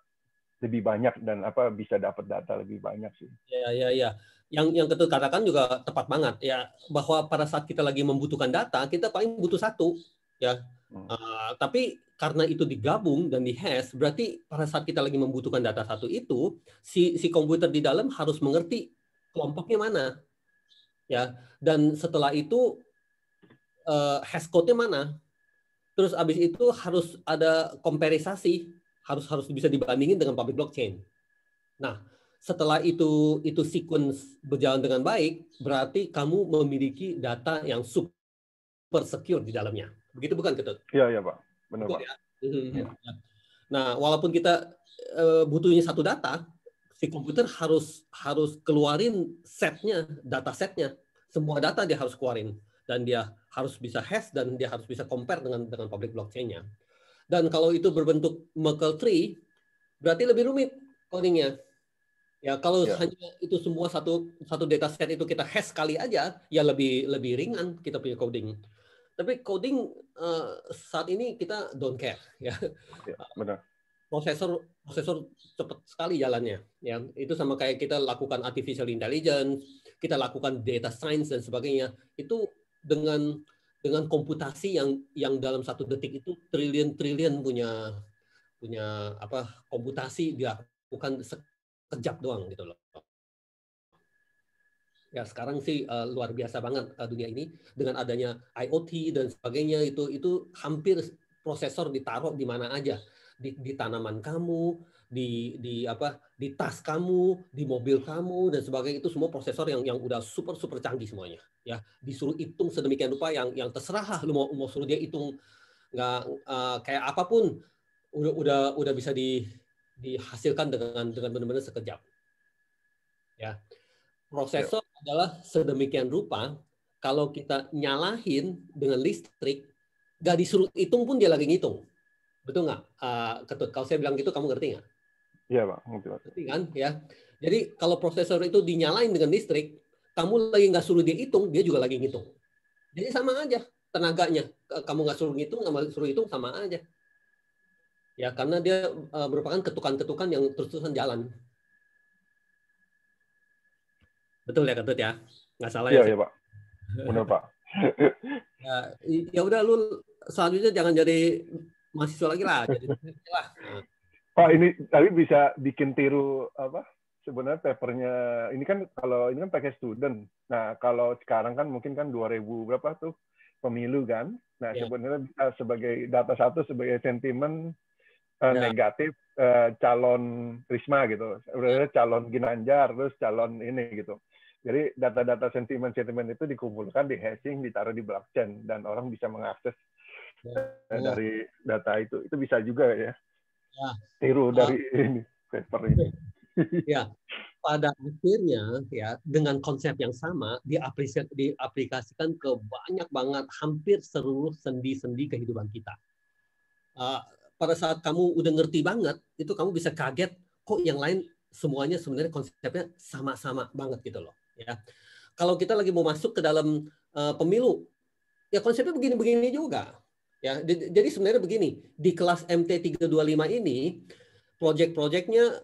lebih banyak dan apa bisa dapat data lebih banyak sih.
Ya ya ya. ya. Yang yang Ketut katakan juga tepat banget ya bahwa pada saat kita lagi membutuhkan data kita paling butuh satu ya. Uh, tapi karena itu digabung dan di hash berarti pada saat kita lagi membutuhkan data satu itu si si komputer di dalam harus mengerti kelompoknya mana ya dan setelah itu uh, hash code-nya mana terus abis itu harus ada komperisasi harus harus bisa dibandingin dengan public blockchain. Nah, setelah itu itu sequence berjalan dengan baik, berarti kamu memiliki data yang super secure di dalamnya. Begitu bukan, Ketut? Iya, iya, Pak. Benar, Pak. Ya? ya. Nah, walaupun kita uh, butuhnya satu data, si komputer harus harus keluarin setnya, data setnya. Semua data dia harus keluarin dan dia harus bisa hash dan dia harus bisa compare dengan dengan public blockchain-nya. Dan kalau itu berbentuk Merkle tree, berarti lebih rumit codingnya. Ya, kalau ya. hanya itu semua satu satu data set itu kita hash sekali aja, ya lebih lebih ringan kita punya coding. Tapi coding uh, saat ini kita don't care ya. ya benar. Prosesor prosesor cepat sekali jalannya ya. Itu sama kayak kita lakukan artificial intelligence, kita lakukan data science dan sebagainya. Itu dengan dengan komputasi yang yang dalam satu detik itu triliun triliun punya punya apa komputasi bukan sekejap doang gitu loh. Ya sekarang sih uh, luar biasa banget uh, dunia ini dengan adanya IoT dan sebagainya itu itu hampir prosesor ditaruh di mana aja di, di tanaman kamu, di di apa di tas kamu, di mobil kamu dan sebagainya itu semua prosesor yang yang udah super super canggih semuanya ya. Disuruh hitung sedemikian rupa yang yang terserah lu mau mau suruh dia hitung nggak uh, kayak apapun udah udah udah bisa di dihasilkan dengan dengan benar-benar sekejap. Ya. Prosesor ya. adalah sedemikian rupa kalau kita nyalahin dengan listrik nggak disuruh hitung pun dia lagi ngitung. Betul nggak? Uh, Ketut, kalau saya bilang gitu, kamu ngerti nggak?
Iya pak. Ngerti
kan ya. Jadi kalau prosesor itu dinyalain dengan listrik, kamu lagi nggak suruh dia hitung, dia juga lagi ngitung. Jadi sama aja tenaganya. Kamu nggak suruh ngitung, nggak suruh hitung sama aja. Ya karena dia uh, merupakan ketukan-ketukan yang terus-terusan jalan. Betul ya Ketut ya? Nggak salah ya? Iya
ya, Pak. Benar Pak.
ya, ya udah lu selanjutnya jangan jadi
mahasiswa lagi lah. Jadi ya
lah. Oh ini tapi
bisa bikin tiru apa sebenarnya papernya ini kan kalau ini kan pakai student. Nah kalau sekarang kan mungkin kan 2000 berapa tuh pemilu kan. Nah yeah. sebenarnya bisa sebagai data satu sebagai sentimen
uh, negatif
uh, calon Risma gitu, sebenarnya calon Ginanjar terus calon ini gitu. Jadi data-data sentimen-sentimen itu dikumpulkan, di hashing, ditaruh di blockchain dan orang bisa mengakses
yeah. Iya. dari
data itu. Itu bisa juga ya ya. tiru ah, dari uh, ini paper ini.
Ya, pada akhirnya ya dengan konsep yang sama diaplikasikan, diaplikasikan ke banyak banget hampir seluruh sendi-sendi kehidupan kita. Uh, pada saat kamu udah ngerti banget, itu kamu bisa kaget kok yang lain semuanya sebenarnya konsepnya sama-sama banget gitu loh. Ya, kalau kita lagi mau masuk ke dalam uh, pemilu, ya konsepnya begini-begini juga Ya, jadi sebenarnya begini, di kelas MT325 ini project-projectnya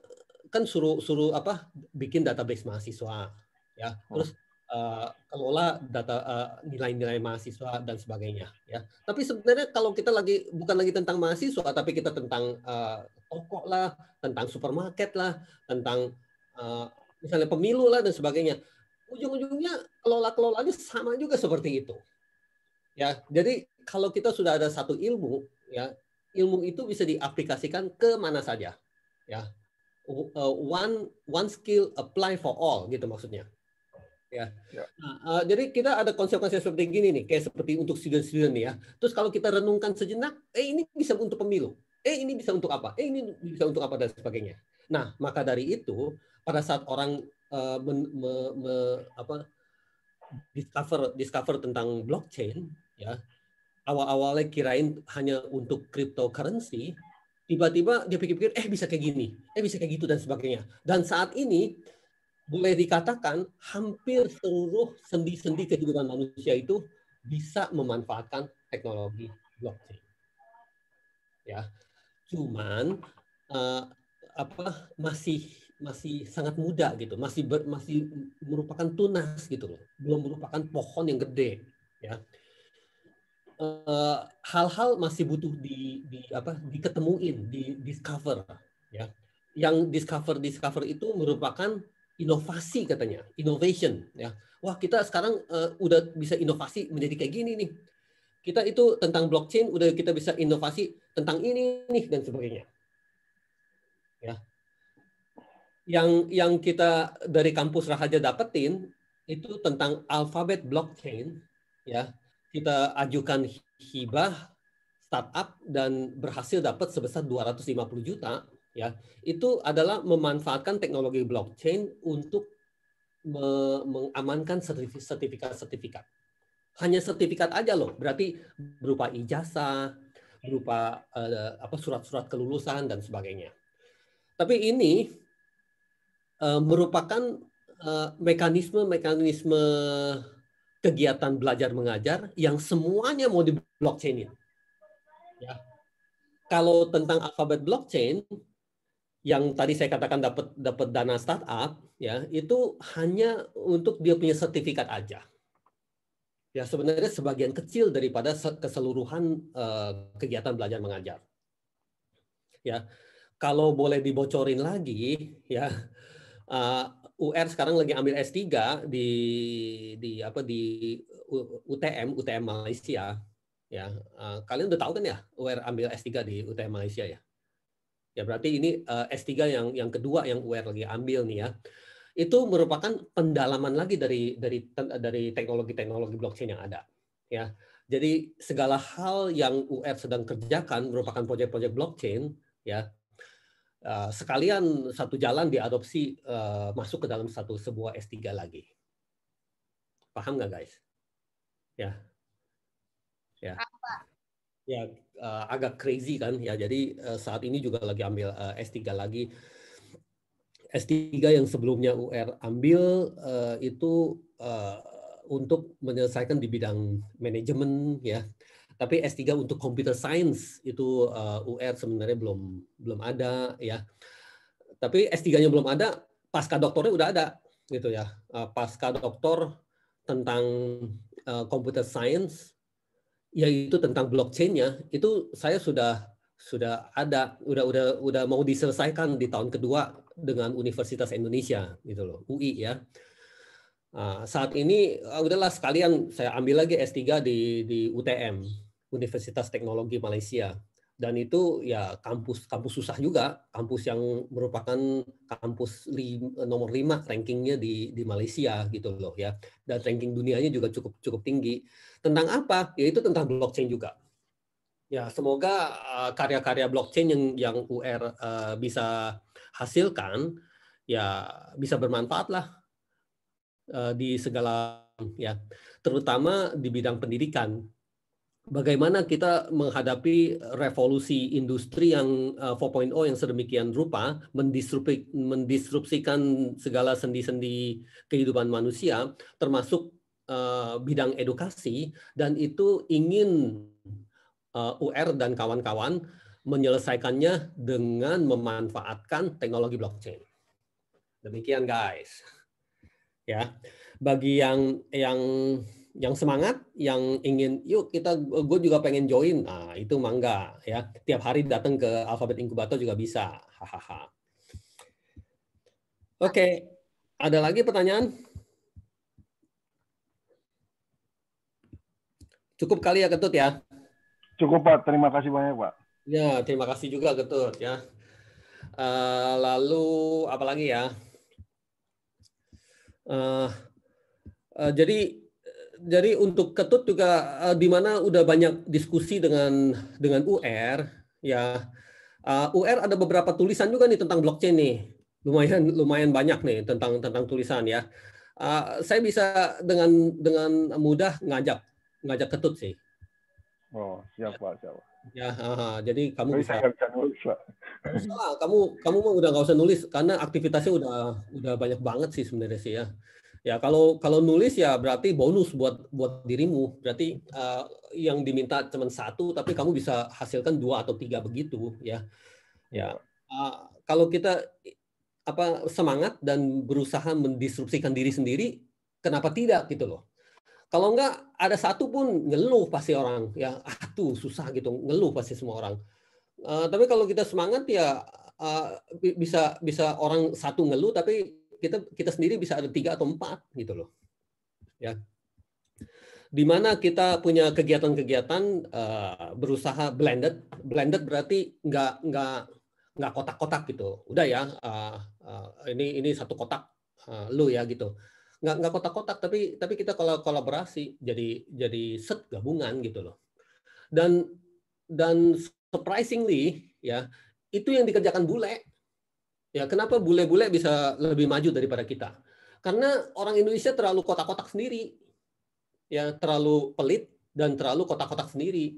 kan suruh suruh apa bikin database mahasiswa ya. Oh. Terus uh, kelola data nilai eh, nilai-nilai mahasiswa dan sebagainya ya. Tapi sebenarnya kalau kita lagi bukan lagi tentang mahasiswa tapi kita tentang uh, toko lah, tentang supermarket lah, tentang uh, misalnya pemilu lah dan sebagainya. Ujung-ujungnya kelola-kelolanya sama juga seperti itu. Ya, jadi kalau kita sudah ada satu ilmu, ya ilmu itu bisa diaplikasikan ke mana saja, ya. Uh, one one skill apply for all gitu maksudnya. Ya. ya. Nah, uh, jadi kita ada konsep-konsep seperti gini nih, kayak seperti untuk student-student nih ya. Terus kalau kita renungkan sejenak, eh ini bisa untuk pemilu, eh ini bisa untuk apa, eh ini bisa untuk apa dan sebagainya. Nah, maka dari itu pada saat orang uh, men, me, me, apa, discover discover tentang blockchain, ya awal-awalnya kirain hanya untuk cryptocurrency, tiba-tiba dia pikir-pikir, eh bisa kayak gini, eh bisa kayak gitu dan sebagainya. Dan saat ini boleh dikatakan hampir seluruh sendi-sendi kehidupan manusia itu bisa memanfaatkan teknologi blockchain. Ya, cuman uh, apa masih masih sangat muda gitu, masih ber, masih merupakan tunas gitu loh, belum merupakan pohon yang gede ya. Eh, hal-hal uh, masih butuh di, di apa diketemuin di discover ya yang discover discover itu merupakan inovasi katanya innovation ya wah kita sekarang uh, udah bisa inovasi menjadi kayak gini nih kita itu tentang blockchain udah kita bisa inovasi tentang ini nih dan sebagainya ya yang yang kita dari kampus Rahaja dapetin itu tentang alfabet blockchain ya kita ajukan hibah startup dan berhasil dapat sebesar 250 juta ya itu adalah memanfaatkan teknologi blockchain untuk me mengamankan sertifikat-sertifikat hanya sertifikat aja loh berarti berupa ijazah berupa uh, apa surat-surat kelulusan dan sebagainya tapi ini uh, merupakan eh, mekanisme-mekanisme uh, kegiatan belajar mengajar yang semuanya mau di blockchain ya. ya. Kalau tentang alfabet blockchain yang tadi saya katakan dapat dapat dana startup ya itu hanya untuk dia punya sertifikat aja. Ya sebenarnya sebagian kecil daripada keseluruhan eh, kegiatan belajar mengajar. Ya. Kalau boleh dibocorin lagi ya eh, UR sekarang lagi ambil S3 di di apa di UTM UTM Malaysia ya eh, kalian udah tahu kan ya UR ambil S3 di UTM Malaysia ya ya berarti ini eh, S3 yang yang kedua yang UR lagi ambil nih ya itu merupakan pendalaman lagi dari dari dari teknologi-teknologi blockchain yang ada ya jadi segala hal yang UR sedang kerjakan merupakan proyek-proyek blockchain ya Eh, sekalian satu jalan diadopsi uh, masuk ke dalam satu sebuah S3 lagi. Paham nggak guys? Ya. Ya. Ya uh, agak crazy kan ya. Jadi uh, saat ini juga lagi ambil uh, S3 lagi. S3 yang sebelumnya UR ambil uh, itu uh, untuk menyelesaikan di bidang manajemen ya tapi S3 untuk computer science itu uh, eh, UR sebenarnya belum belum ada ya. Tapi S3-nya belum ada, pasca doktornya udah ada gitu ya. Uh, pasca doktor tentang uh, computer science yaitu tentang blockchain-nya itu saya sudah sudah ada udah udah udah mau diselesaikan di tahun kedua dengan Universitas Indonesia gitu loh UI ya nah, saat ini udahlah sekalian saya ambil lagi S3 di di UTM Universitas Teknologi Malaysia dan itu ya kampus kampus susah juga kampus yang merupakan kampus li, nomor lima rankingnya di di Malaysia gitu loh ya dan ranking dunianya juga cukup cukup tinggi tentang apa ya itu tentang blockchain juga ya semoga eh, karya-karya uh, blockchain yang yang UR uh, eh, bisa hasilkan ya bisa bermanfaat lah uh, di segala ya terutama di bidang pendidikan bagaimana kita menghadapi revolusi industri yang 4.0 eh, yang sedemikian rupa mendisrupsi, mendisrupsikan segala sendi-sendi kehidupan manusia termasuk eh, bidang edukasi dan itu ingin eh, UR dan kawan-kawan menyelesaikannya dengan memanfaatkan teknologi blockchain. Demikian guys. Ya. Bagi yang yang yang semangat, yang ingin yuk kita gue juga pengen join, nah itu mangga ya. Tiap hari datang ke Alphabet Inkubator juga bisa. Hahaha. Oke, okay. ada lagi pertanyaan?
Cukup kali ya Ketut ya? Cukup Pak, terima kasih banyak Pak.
Ya, terima kasih juga Ketut ya. Uh, lalu lagi ya? Uh, uh, jadi jadi untuk ketut juga uh, di mana udah banyak diskusi dengan dengan UR ya uh, eh, UR ada beberapa tulisan juga nih tentang blockchain nih lumayan lumayan banyak nih tentang tentang tulisan ya uh, saya bisa dengan dengan mudah ngajak ngajak ketut sih oh siap pak siap ya uh, jadi kamu bisa, bisa nulis kamu kamu mah udah nggak usah nulis karena aktivitasnya udah udah banyak banget sih sebenarnya sih ya Ya kalau kalau nulis ya berarti bonus buat buat dirimu. Berarti uh, yang diminta cuma satu, tapi kamu bisa hasilkan dua atau tiga begitu ya. Ya uh, kalau kita apa semangat dan berusaha mendisrupsikan diri sendiri, kenapa tidak gitu loh? Kalau enggak ada satu pun ngeluh pasti orang ya ah tuh susah gitu ngeluh pasti semua orang. Uh, tapi kalau kita semangat ya uh, bisa bisa orang satu ngeluh tapi kita kita sendiri bisa ada tiga atau empat gitu loh ya di mana kita punya kegiatan-kegiatan uh, berusaha blended blended berarti nggak nggak nggak kotak-kotak gitu udah ya uh, uh, ini ini satu kotak uh, lu ya gitu nggak nggak kotak-kotak tapi tapi kita kalau kolaborasi jadi jadi set gabungan gitu loh dan dan surprisingly ya itu yang dikerjakan bule Ya, kenapa bule-bule bisa lebih maju daripada kita? Karena orang Indonesia terlalu kotak-kotak sendiri. Ya, terlalu pelit dan terlalu kotak-kotak sendiri.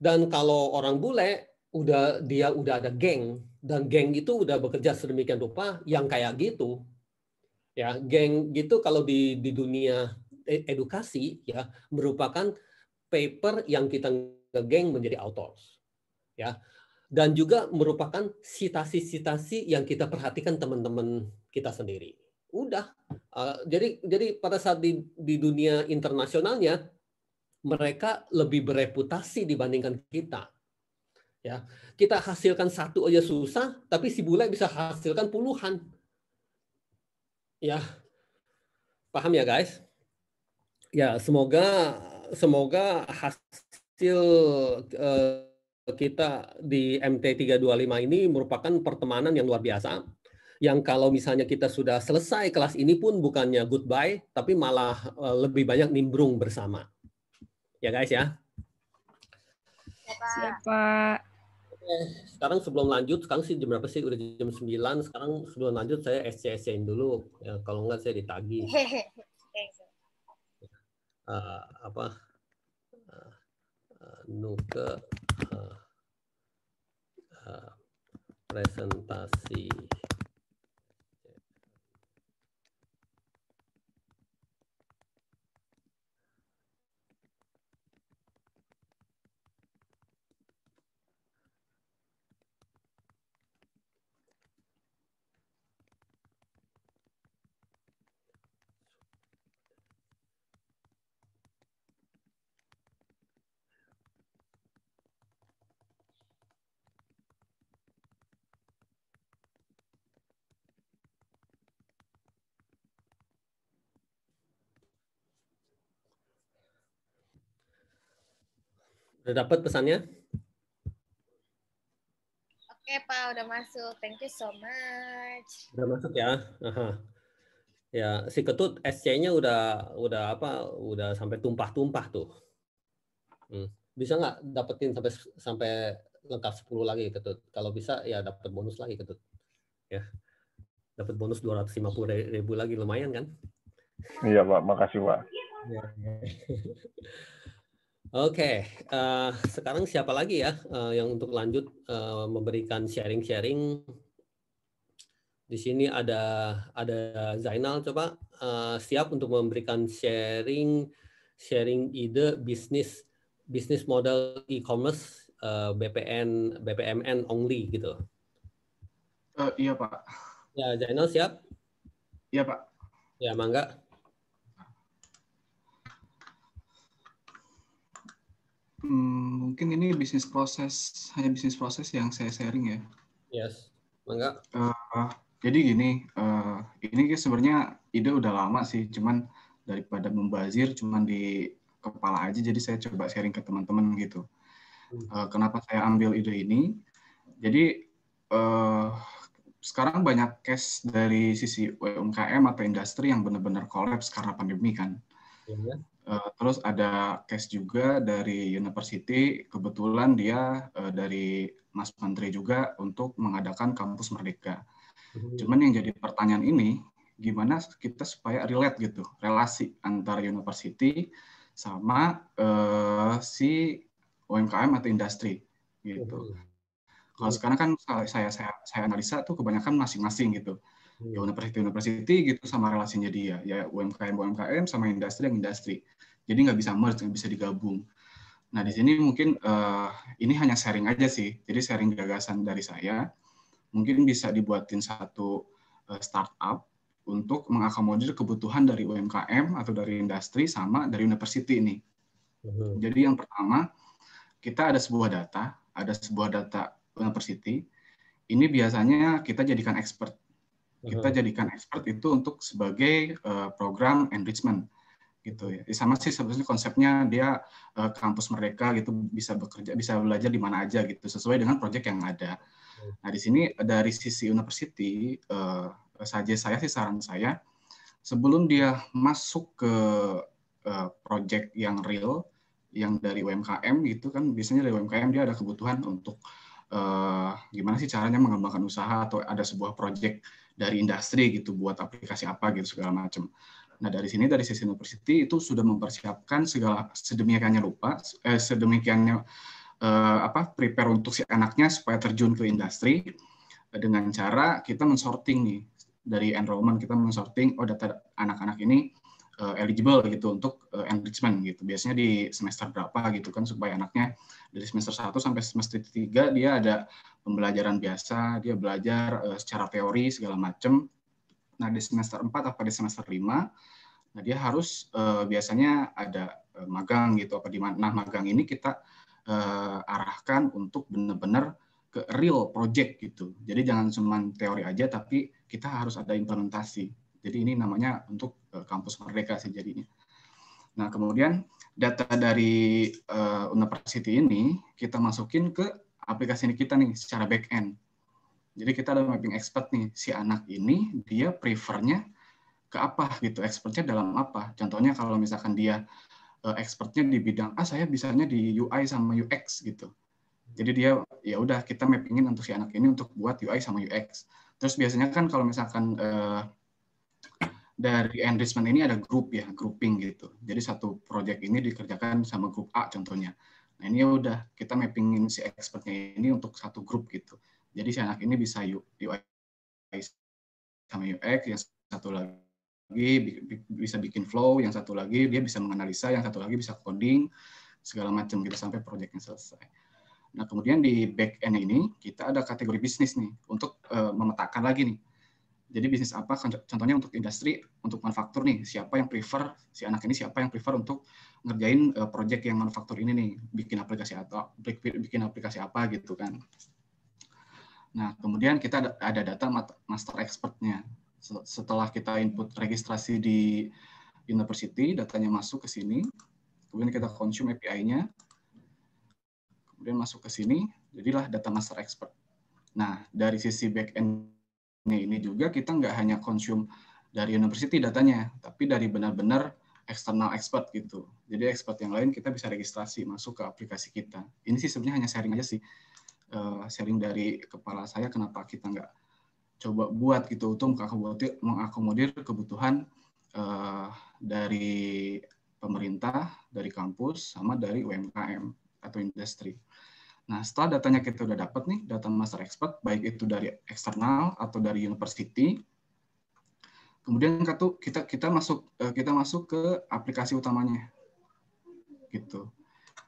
Dan kalau orang bule udah dia udah ada geng dan geng itu udah bekerja sedemikian rupa yang kayak gitu. Ya, geng gitu kalau di di dunia e, edukasi ya merupakan paper yang kita geng menjadi authors. Ya, dan juga merupakan sitasi-sitasi yang kita perhatikan teman-teman kita sendiri. Udah. Eh, jadi jadi pada saat di, di dunia internasionalnya mereka lebih bereputasi dibandingkan kita. Ya, kita hasilkan satu aja susah, tapi si bule bisa hasilkan puluhan. Ya. Paham ya, guys? Ya, semoga semoga hasil eh, kita di MT325 ini merupakan pertemanan yang luar biasa. Yang kalau misalnya kita sudah selesai kelas ini pun bukannya goodbye, tapi malah eh, lebih banyak nimbrung bersama. Ya guys ya.
Iya, Siapa?
Sekarang sebelum lanjut, sekarang sih jam berapa sih? Udah jam 9. Sekarang sebelum lanjut saya SCSC-in dulu. Ya, kalau enggak saya ditagi. Uh, apa? Uh, eh, nuke presentasi Udah dapat pesannya?
Oke, Pak, udah masuk. Thank you so much. Udah
masuk ya. Aha. Ya, si Ketut SC-nya udah udah apa? Udah sampai tumpah-tumpah tuh. Hmm. Bisa nggak dapetin sampai sampai lengkap 10 lagi Ketut? Kalau bisa ya dapat bonus lagi Ketut. Ya. Dapat bonus 250 ribu lagi lumayan kan?
Iya, Pak. Makasih, Pak. Ya. ya.
Oke, okay. uh, eh, sekarang siapa lagi ya uh, yang untuk lanjut uh, memberikan sharing-sharing? Di sini ada ada Zainal, coba uh, siap untuk memberikan sharing sharing ide bisnis bisnis model e-commerce uh, BPN BPMN only gitu.
Uh, iya pak.
Ya Zainal siap? Iya pak. Ya mangga.
Hmm, mungkin ini bisnis proses hanya bisnis proses yang saya sharing ya. Yes, enggak. Uh, eh, jadi gini, uh, ini sebenarnya ide udah lama sih, cuman daripada membazir, cuman di kepala aja, jadi saya coba sharing ke teman-teman gitu. Uh, kenapa saya ambil ide ini? Jadi uh, sekarang banyak case dari sisi UMKM atau industri yang benar-benar kolaps karena pandemi kan. Yeah. Eh, terus ada case juga dari university, kebetulan dia eh, dari Mas Menteri juga untuk mengadakan kampus merdeka. Hmm. Cuman yang jadi pertanyaan ini, gimana kita supaya relate gitu, relasi antara university sama uh, si UMKM atau industri gitu. Hmm. Kalau sekarang kan saya saya saya analisa tuh kebanyakan masing-masing gitu ya university university gitu sama relasinya dia ya UMKM UMKM sama industri yang industri jadi nggak bisa merge nggak bisa digabung nah di sini mungkin uh, ini hanya sharing aja sih jadi sharing gagasan dari saya mungkin bisa dibuatin satu uh, startup untuk mengakomodir kebutuhan dari UMKM atau dari industri sama dari Universiti ini. Hmm. Jadi yang pertama kita ada sebuah data, ada sebuah data Universiti Ini biasanya kita jadikan expert kita jadikan expert itu untuk sebagai uh, program enrichment gitu ya. ya sama sih sebetulnya konsepnya dia uh, kampus mereka gitu bisa bekerja bisa belajar di mana aja gitu sesuai dengan proyek yang ada. Hmm. Nah di sini eh, dari sisi university uh, saja saya sih saran saya sebelum dia masuk ke uh, proyek yang real yang dari UMKM gitu kan biasanya dari UMKM dia ada kebutuhan untuk uh, gimana sih caranya mengembangkan usaha atau ada sebuah proyek dari industri gitu buat aplikasi apa gitu segala macam. Nah dari sini dari sisi university itu sudah mempersiapkan segala sedemikiannya lupa, eh, sedemikiannya eh, apa prepare untuk si anaknya supaya terjun ke industri dengan cara kita mensorting nih dari enrollment kita mensorting oh data anak-anak ini uh, eligible gitu untuk uh, enrichment gitu. Biasanya di semester berapa gitu kan supaya anaknya dari semester 1 sampai semester 3 dia ada pembelajaran biasa, dia belajar uh, secara teori segala macam. Nah, di semester 4 atau di semester 5 nah dia harus uh, biasanya ada uh, magang gitu apa di mana. Nah, magang ini kita uh, arahkan untuk benar-benar ke real project gitu. Jadi jangan cuma teori aja tapi kita harus ada implementasi. Jadi ini namanya untuk Eh, kampus Merdeka sih jadinya. Nah, kemudian data dari uh, university ini kita masukin ke aplikasi ini kita nih secara back end. Jadi kita ada mapping expert nih, si anak ini dia prefernya ke apa gitu, expertnya dalam apa. Contohnya kalau misalkan dia uh, expertnya di bidang ah saya bisanya di UI sama UX gitu. Jadi dia ya udah kita mappingin untuk si anak ini untuk buat UI sama UX. Terus biasanya kan kalau misalkan uh, dari enrichment ini ada grup ya, grouping gitu. Jadi satu project ini dikerjakan sama grup A contohnya. Nah ini udah kita mappingin si expertnya ini untuk satu grup gitu. Jadi si anak ini bisa UI sama UX, yang satu lagi bisa bikin flow, yang satu lagi dia bisa menganalisa, yang satu lagi bisa coding, segala macam gitu sampai proyeknya selesai. Nah kemudian di back end ini kita ada kategori bisnis nih untuk uh, memetakan lagi nih jadi bisnis apa? Kan contohnya untuk industri, untuk manufaktur nih, siapa yang prefer si anak ini siapa yang prefer untuk ngerjain eh, project yang manufaktur ini nih, bikin aplikasi atau bikin aplikasi apa gitu kan. Nah, kemudian kita ada, data master expertnya. Setelah kita input registrasi di university, datanya masuk ke sini. Kemudian kita consume API-nya. Kemudian masuk ke sini, jadilah data master expert. Nah, dari sisi back end Nah, ini juga kita nggak hanya konsum dari university datanya, tapi dari benar-benar eksternal expert gitu. Jadi expert yang lain kita bisa registrasi masuk ke aplikasi kita. Ini sih sebenarnya hanya sharing aja sih, uh, sharing dari kepala saya kenapa kita nggak coba buat gitu untuk mengakomodir kebutuhan uh, dari pemerintah, dari kampus, sama dari UMKM atau industri. Nah, setelah datanya kita udah dapat nih, data master expert, baik itu dari eksternal atau dari university, kemudian kita kita masuk eh, kita masuk ke aplikasi utamanya, gitu.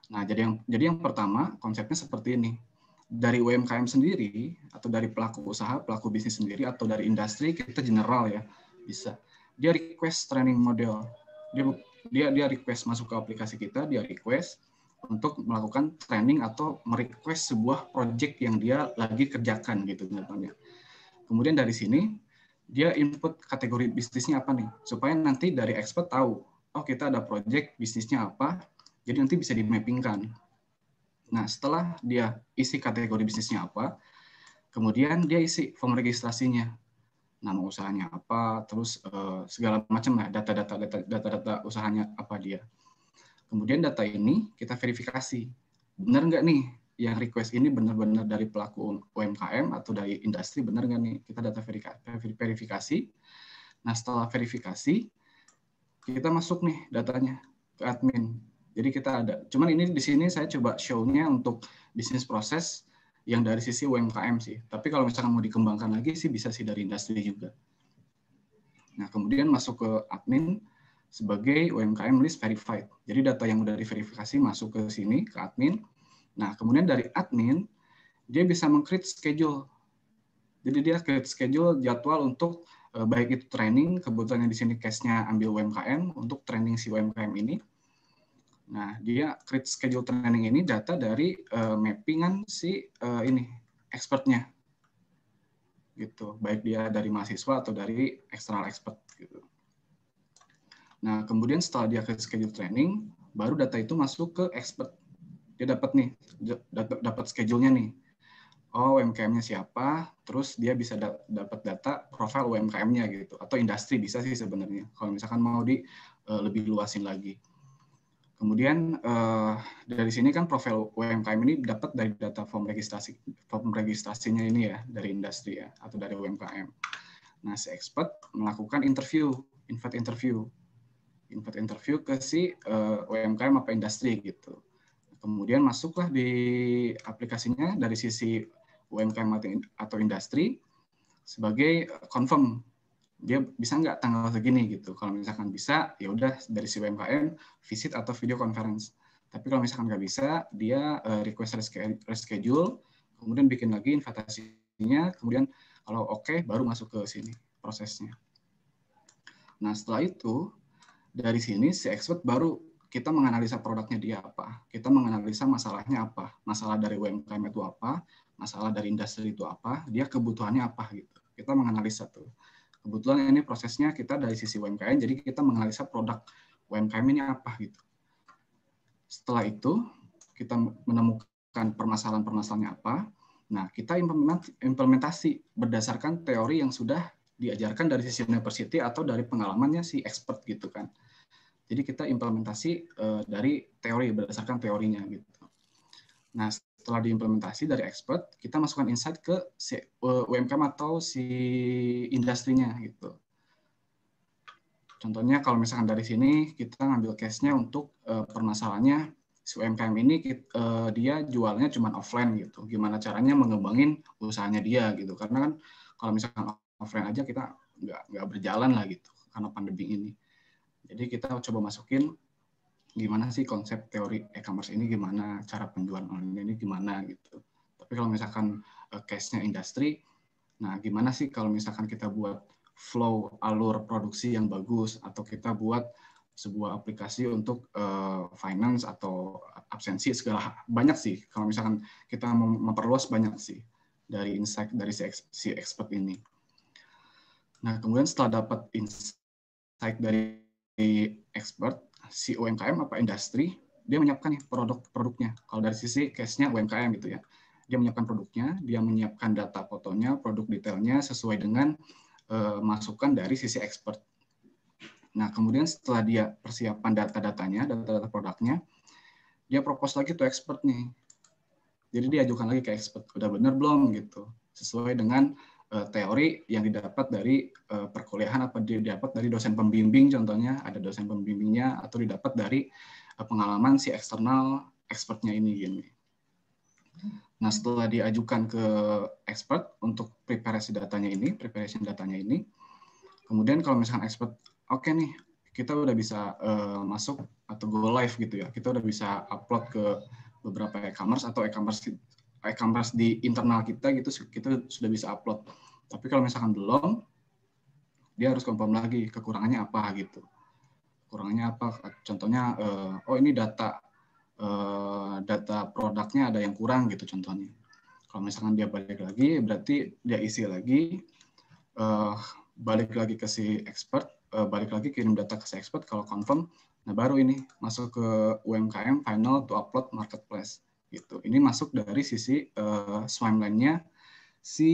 Nah, jadi yang jadi yang pertama konsepnya seperti ini. Dari UMKM sendiri atau dari pelaku usaha, pelaku bisnis sendiri atau dari industri kita general ya bisa. Dia request training model. Dia dia dia request masuk ke aplikasi kita, dia request untuk melakukan training atau merequest sebuah project yang dia lagi kerjakan gitu misalnya. Kemudian dari sini dia input kategori bisnisnya apa nih supaya nanti dari expert tahu oh kita ada project bisnisnya apa jadi nanti bisa di mappingkan. Nah setelah dia isi kategori bisnisnya apa kemudian dia isi form registrasinya nama usahanya apa terus eh, segala macam lah data-data data-data usahanya apa dia Kemudian data ini kita verifikasi. Benar nggak nih yang request ini benar-benar dari pelaku UMKM atau dari industri benar nggak nih? Kita data verifikasi. Nah setelah verifikasi, kita masuk nih datanya ke admin. Jadi kita ada. Cuman ini di sini saya coba show-nya untuk bisnis proses yang dari sisi UMKM sih. Tapi kalau misalkan mau dikembangkan lagi sih bisa sih dari industri juga. Nah kemudian masuk ke admin, sebagai UMKM list verified. Jadi data yang sudah diverifikasi masuk ke sini, ke admin. Nah, kemudian dari admin, dia bisa meng-create schedule. Jadi dia create schedule jadwal untuk eh, baik itu training, kebetulan di sini case-nya ambil UMKM, untuk training si UMKM ini. Nah, dia create schedule training ini data dari eh, mappingan si eh, ini, expertnya. Gitu, baik dia dari mahasiswa atau dari external expert. Gitu. Nah, kemudian setelah dia ke schedule training, baru data itu masuk ke expert. Dia dapat nih, dapat schedule-nya nih. Oh, UMKM-nya siapa? Terus dia bisa da dapat data profil UMKM-nya gitu atau industri bisa sih sebenarnya. Kalau misalkan mau di uh, lebih luasin lagi. Kemudian uh, dari sini kan profil UMKM ini dapat dari data form registrasi form registrasinya ini ya dari industri ya atau dari UMKM. Nah, si expert melakukan interview, invite interview input interview ke si uh, eh, UMKM apa industri gitu. Kemudian masuklah di aplikasinya dari sisi UMKM atau industri sebagai eh, confirm dia bisa nggak tanggal segini gitu. Kalau misalkan bisa, ya udah dari si UMKM visit atau video conference. Tapi kalau misalkan nggak bisa, dia eh, request reschedule, kemudian bikin lagi invitasinya, kemudian kalau oke okay, baru masuk ke sini prosesnya. Nah setelah itu dari sini si expert baru kita menganalisa produknya dia apa, kita menganalisa masalahnya apa, masalah dari UMKM itu apa, masalah dari industri itu apa, dia kebutuhannya apa gitu. Kita menganalisa tuh. Kebetulan ini prosesnya kita dari sisi UMKM, jadi kita menganalisa produk UMKM ini apa gitu. Setelah itu kita menemukan permasalahan-permasalahannya apa. Nah, kita implementasi berdasarkan teori yang sudah diajarkan dari sisi university atau dari pengalamannya si expert gitu kan. Jadi kita implementasi uh, dari teori berdasarkan teorinya gitu. Nah setelah diimplementasi dari expert, kita masukkan insight ke si, eh, UMKM atau si industrinya gitu. Contohnya kalau misalkan dari sini kita ngambil case-nya untuk uh, permasalahannya si UMKM ini uh, dia jualnya cuma offline gitu. Gimana caranya mengembangin usahanya dia gitu. Karena kan kalau misalkan offline aja kita nggak nggak berjalan lah gitu karena pandemi ini. Jadi kita coba masukin gimana sih konsep teori e-commerce ini gimana cara penjualan online ini gimana gitu. Tapi kalau misalkan uh, case-nya industri, nah gimana sih kalau misalkan kita buat flow alur produksi yang bagus atau kita buat sebuah aplikasi untuk uh, finance atau absensi segala banyak sih kalau misalkan kita memperluas banyak sih dari insight dari si, si expert ini. Nah, kemudian setelah dapat insight dari expert, si UMKM apa industri, dia menyiapkan nih ya produk-produknya. Kalau dari sisi case-nya UMKM gitu ya. Dia menyiapkan produknya, dia menyiapkan data fotonya, produk detailnya sesuai dengan uh, masukan dari sisi expert. Nah, kemudian setelah dia persiapan data-datanya, data-data produknya, dia propose lagi tuh expert nih. Jadi diajukan lagi ke expert, udah bener belum gitu. Sesuai dengan Eh, teori yang didapat dari eh, perkuliahan apa didapat dari dosen pembimbing contohnya ada dosen pembimbingnya atau didapat dari eh, pengalaman si eksternal expertnya ini gini. Nah setelah diajukan ke expert untuk preparasi datanya ini, preparation datanya ini, kemudian kalau misalkan expert oke okay nih kita udah bisa uh, masuk atau go live gitu ya, kita udah bisa upload ke beberapa e-commerce atau e-commerce pakai canvas di internal kita gitu kita sudah bisa upload tapi kalau misalkan belum dia harus confirm lagi kekurangannya apa gitu Kurangnya apa contohnya eh, oh ini data eh, data produknya ada yang kurang gitu contohnya kalau misalkan dia balik lagi berarti dia isi lagi eh, balik lagi ke si expert balik lagi kirim data ke si expert kalau confirm nah baru ini masuk ke UMKM final to upload marketplace gitu. Ini masuk dari sisi uh, eh, nya si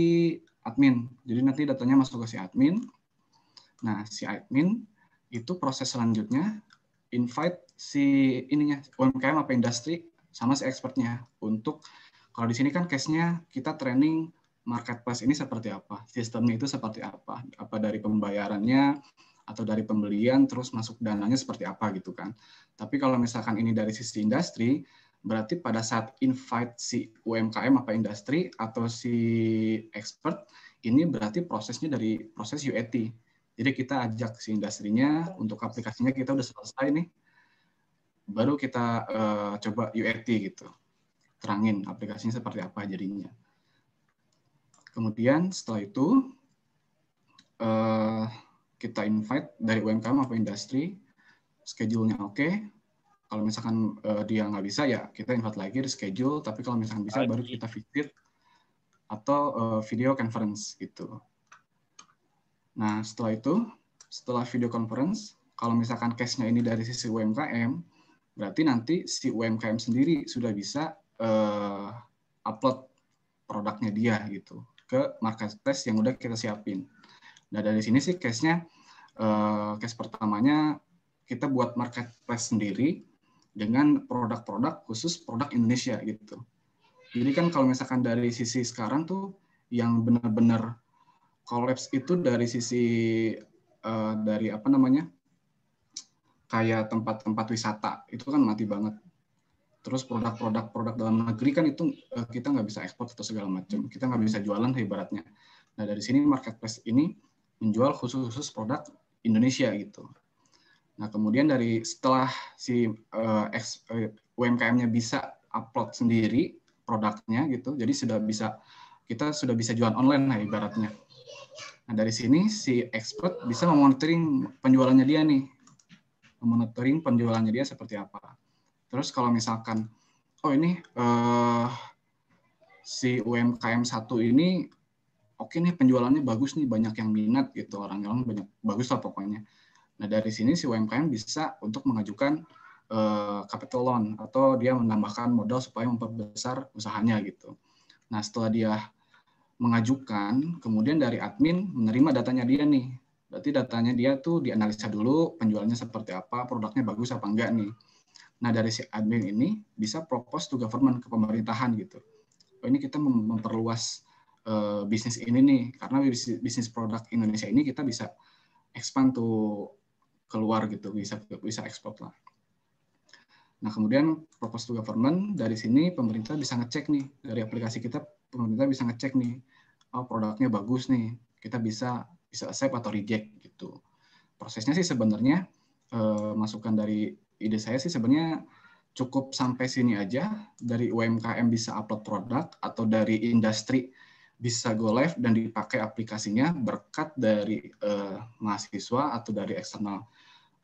admin. Jadi nanti datanya masuk ke si admin. Nah, si admin itu proses selanjutnya invite si ininya UMKM apa industri sama si expertnya untuk kalau di sini kan case-nya kita training marketplace ini seperti apa, sistemnya itu seperti apa, apa dari pembayarannya atau dari pembelian terus masuk dananya seperti apa gitu kan. Tapi kalau misalkan ini dari sisi industri, Berarti pada saat invite si UMKM apa industri atau si expert, ini berarti prosesnya dari proses UAT. Jadi kita ajak si industrinya, untuk aplikasinya kita udah selesai nih, baru kita uh, coba UAT gitu. Terangin aplikasinya seperti apa jadinya. Kemudian setelah itu, uh, kita invite dari UMKM apa industri, schedulenya oke, okay, kalau misalkan uh, dia nggak bisa ya kita invite lagi re-schedule. tapi kalau misalkan bisa baru kita visit atau uh, video conference gitu nah setelah itu setelah video conference kalau misalkan case-nya ini dari sisi UMKM berarti nanti si UMKM sendiri sudah bisa uh, upload produknya dia gitu ke marketplace yang udah kita siapin nah dari sini sih case-nya uh, case pertamanya kita buat marketplace sendiri dengan produk-produk khusus produk Indonesia gitu. Jadi kan kalau misalkan dari sisi sekarang tuh yang benar-benar kolaps itu dari sisi uh, dari apa namanya kayak tempat-tempat wisata itu kan mati banget. Terus produk-produk produk dalam negeri kan itu eh, kita nggak bisa ekspor atau segala macam, kita nggak bisa jualan ibaratnya. Nah dari sini marketplace ini menjual khusus-khusus produk Indonesia gitu. Nah, kemudian dari setelah si uh, eh, eh, UMKM-nya bisa upload sendiri produknya gitu, jadi sudah bisa kita sudah bisa jualan online lah ibaratnya. Nah, dari sini si expert bisa memonitoring penjualannya dia nih. Memonitoring penjualannya dia seperti apa. Terus kalau misalkan oh ini uh, si UMKM satu ini oke okay nih penjualannya bagus nih banyak yang minat gitu orang-orang banyak bagus lah pokoknya Nah, dari sini si UMKM bisa untuk mengajukan uh, capital loan atau dia menambahkan modal supaya memperbesar usahanya gitu. Nah, setelah dia mengajukan, kemudian dari admin menerima datanya dia nih. Berarti datanya dia tuh dianalisa dulu penjualnya seperti apa, produknya bagus apa enggak nih. Nah, dari si admin ini bisa propose to government ke pemerintahan gitu. Oh, ini kita memperluas uh, bisnis ini nih karena bisnis, bisnis produk Indonesia ini kita bisa expand to keluar gitu bisa bisa ekspor lah. Nah kemudian propose to government dari sini pemerintah bisa ngecek nih dari aplikasi kita pemerintah bisa ngecek nih oh produknya bagus nih kita bisa bisa accept atau reject gitu. Prosesnya sih sebenarnya eh, masukan dari ide saya sih sebenarnya cukup sampai sini aja dari UMKM bisa upload produk atau dari industri bisa go live dan dipakai aplikasinya berkat dari uh, mahasiswa atau dari eksternal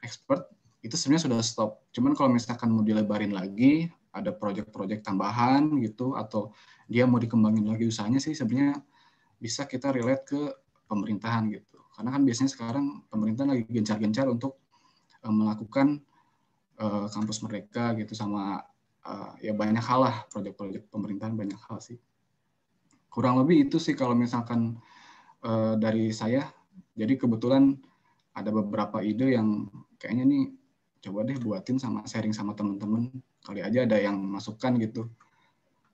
expert itu sebenarnya sudah stop. Cuman kalau misalkan mau dilebarin lagi, ada proyek-proyek tambahan gitu atau dia mau dikembangin lagi usahanya sih sebenarnya bisa kita relate ke pemerintahan gitu. Karena kan biasanya sekarang pemerintah lagi gencar-gencar untuk uh, melakukan uh, kampus mereka gitu sama uh, ya banyak hal lah proyek-proyek pemerintahan banyak hal sih kurang lebih itu sih kalau misalkan uh, dari saya. Jadi kebetulan ada beberapa ide yang kayaknya nih coba deh buatin sama sharing sama teman-teman. Kali aja ada yang masukkan gitu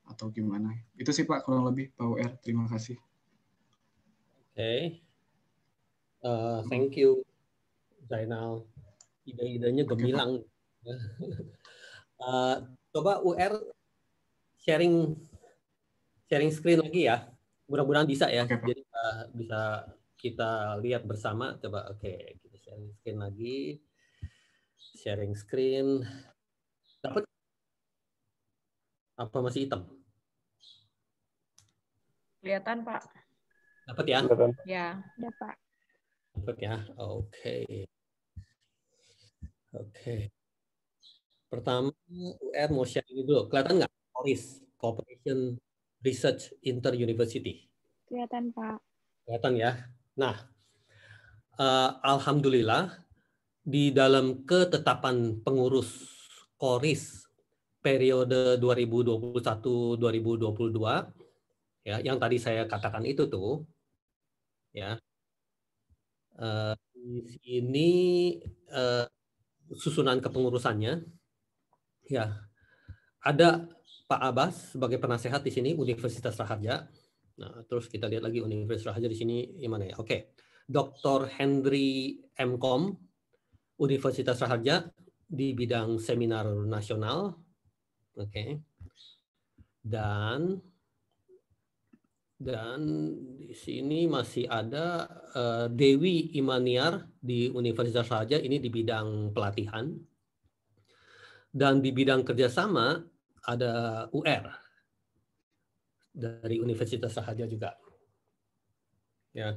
atau gimana. Itu sih Pak kurang lebih Pak UR. Terima kasih.
Oke. Okay. Uh, eh, thank you Zainal. Ide-idenya gemilang. Okay, uh, eh, coba UR sharing sharing screen lagi ya. Mudah-mudahan bisa ya. Okay, Jadi uh, bisa kita lihat bersama. Coba oke, okay. kita sharing screen lagi. Sharing screen. Dapat apa masih hitam?
Kelihatan, Pak. Dapat ya? Ya, dapat.
Dapat ya. Oke. Oke. Okay. Pertama, UR mau share ini dulu. Kelihatan nggak? Polis. cooperation. Research Inter-University.
Kelihatan, Pak.
Kelihatan ya. Nah, uh, alhamdulillah di dalam ketetapan pengurus Koris periode 2021-2022 ya yang tadi saya katakan itu tuh ya uh, eh, ini uh, eh, susunan kepengurusannya ya ada Pak Abbas sebagai penasehat di sini Universitas Raharja. Nah, terus kita lihat lagi Universitas Raharja di sini mana ya? Oke. Dr. Henry mkom Universitas Raharja di bidang seminar nasional. Oke. Dan dan di sini masih ada eh, Dewi Imaniar di Universitas Raharja ini di bidang pelatihan. Dan di bidang kerjasama ada UR dari Universitas Sahaja juga. Ya.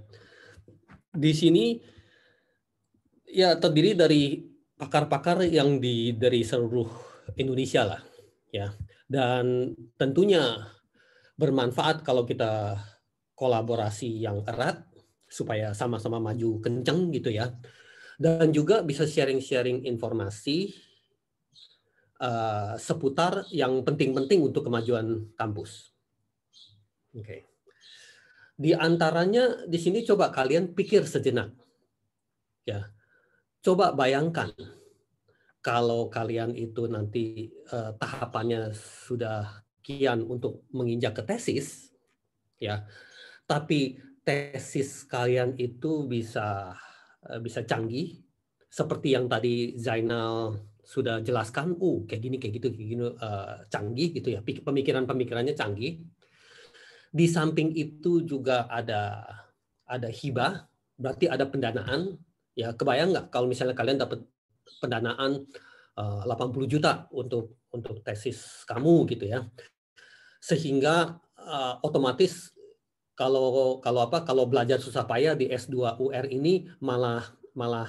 Di sini ya terdiri dari pakar-pakar yang di dari seluruh Indonesia lah, ya. Dan tentunya bermanfaat kalau kita kolaborasi yang erat supaya sama-sama maju kencang gitu ya. Dan juga bisa sharing-sharing informasi uh, seputar yang penting-penting untuk kemajuan kampus. Oke. Okay. Di antaranya di sini coba kalian pikir sejenak. Ya. Coba bayangkan kalau kalian itu nanti uh, tahapannya sudah kian untuk menginjak ke tesis ya. Tapi tesis kalian itu bisa uh, bisa canggih seperti yang tadi Zainal sudah jelaskan, uh kayak gini kayak gitu kayak gini uh, canggih gitu ya, pemikiran-pemikirannya canggih. Di samping itu juga ada ada hibah, berarti ada pendanaan. Ya kebayang nggak kalau misalnya kalian dapat pendanaan eh, uh, 80 juta untuk untuk tesis kamu gitu ya, sehingga uh, otomatis kalau kalau apa kalau belajar susah payah di S2 UR ini malah malah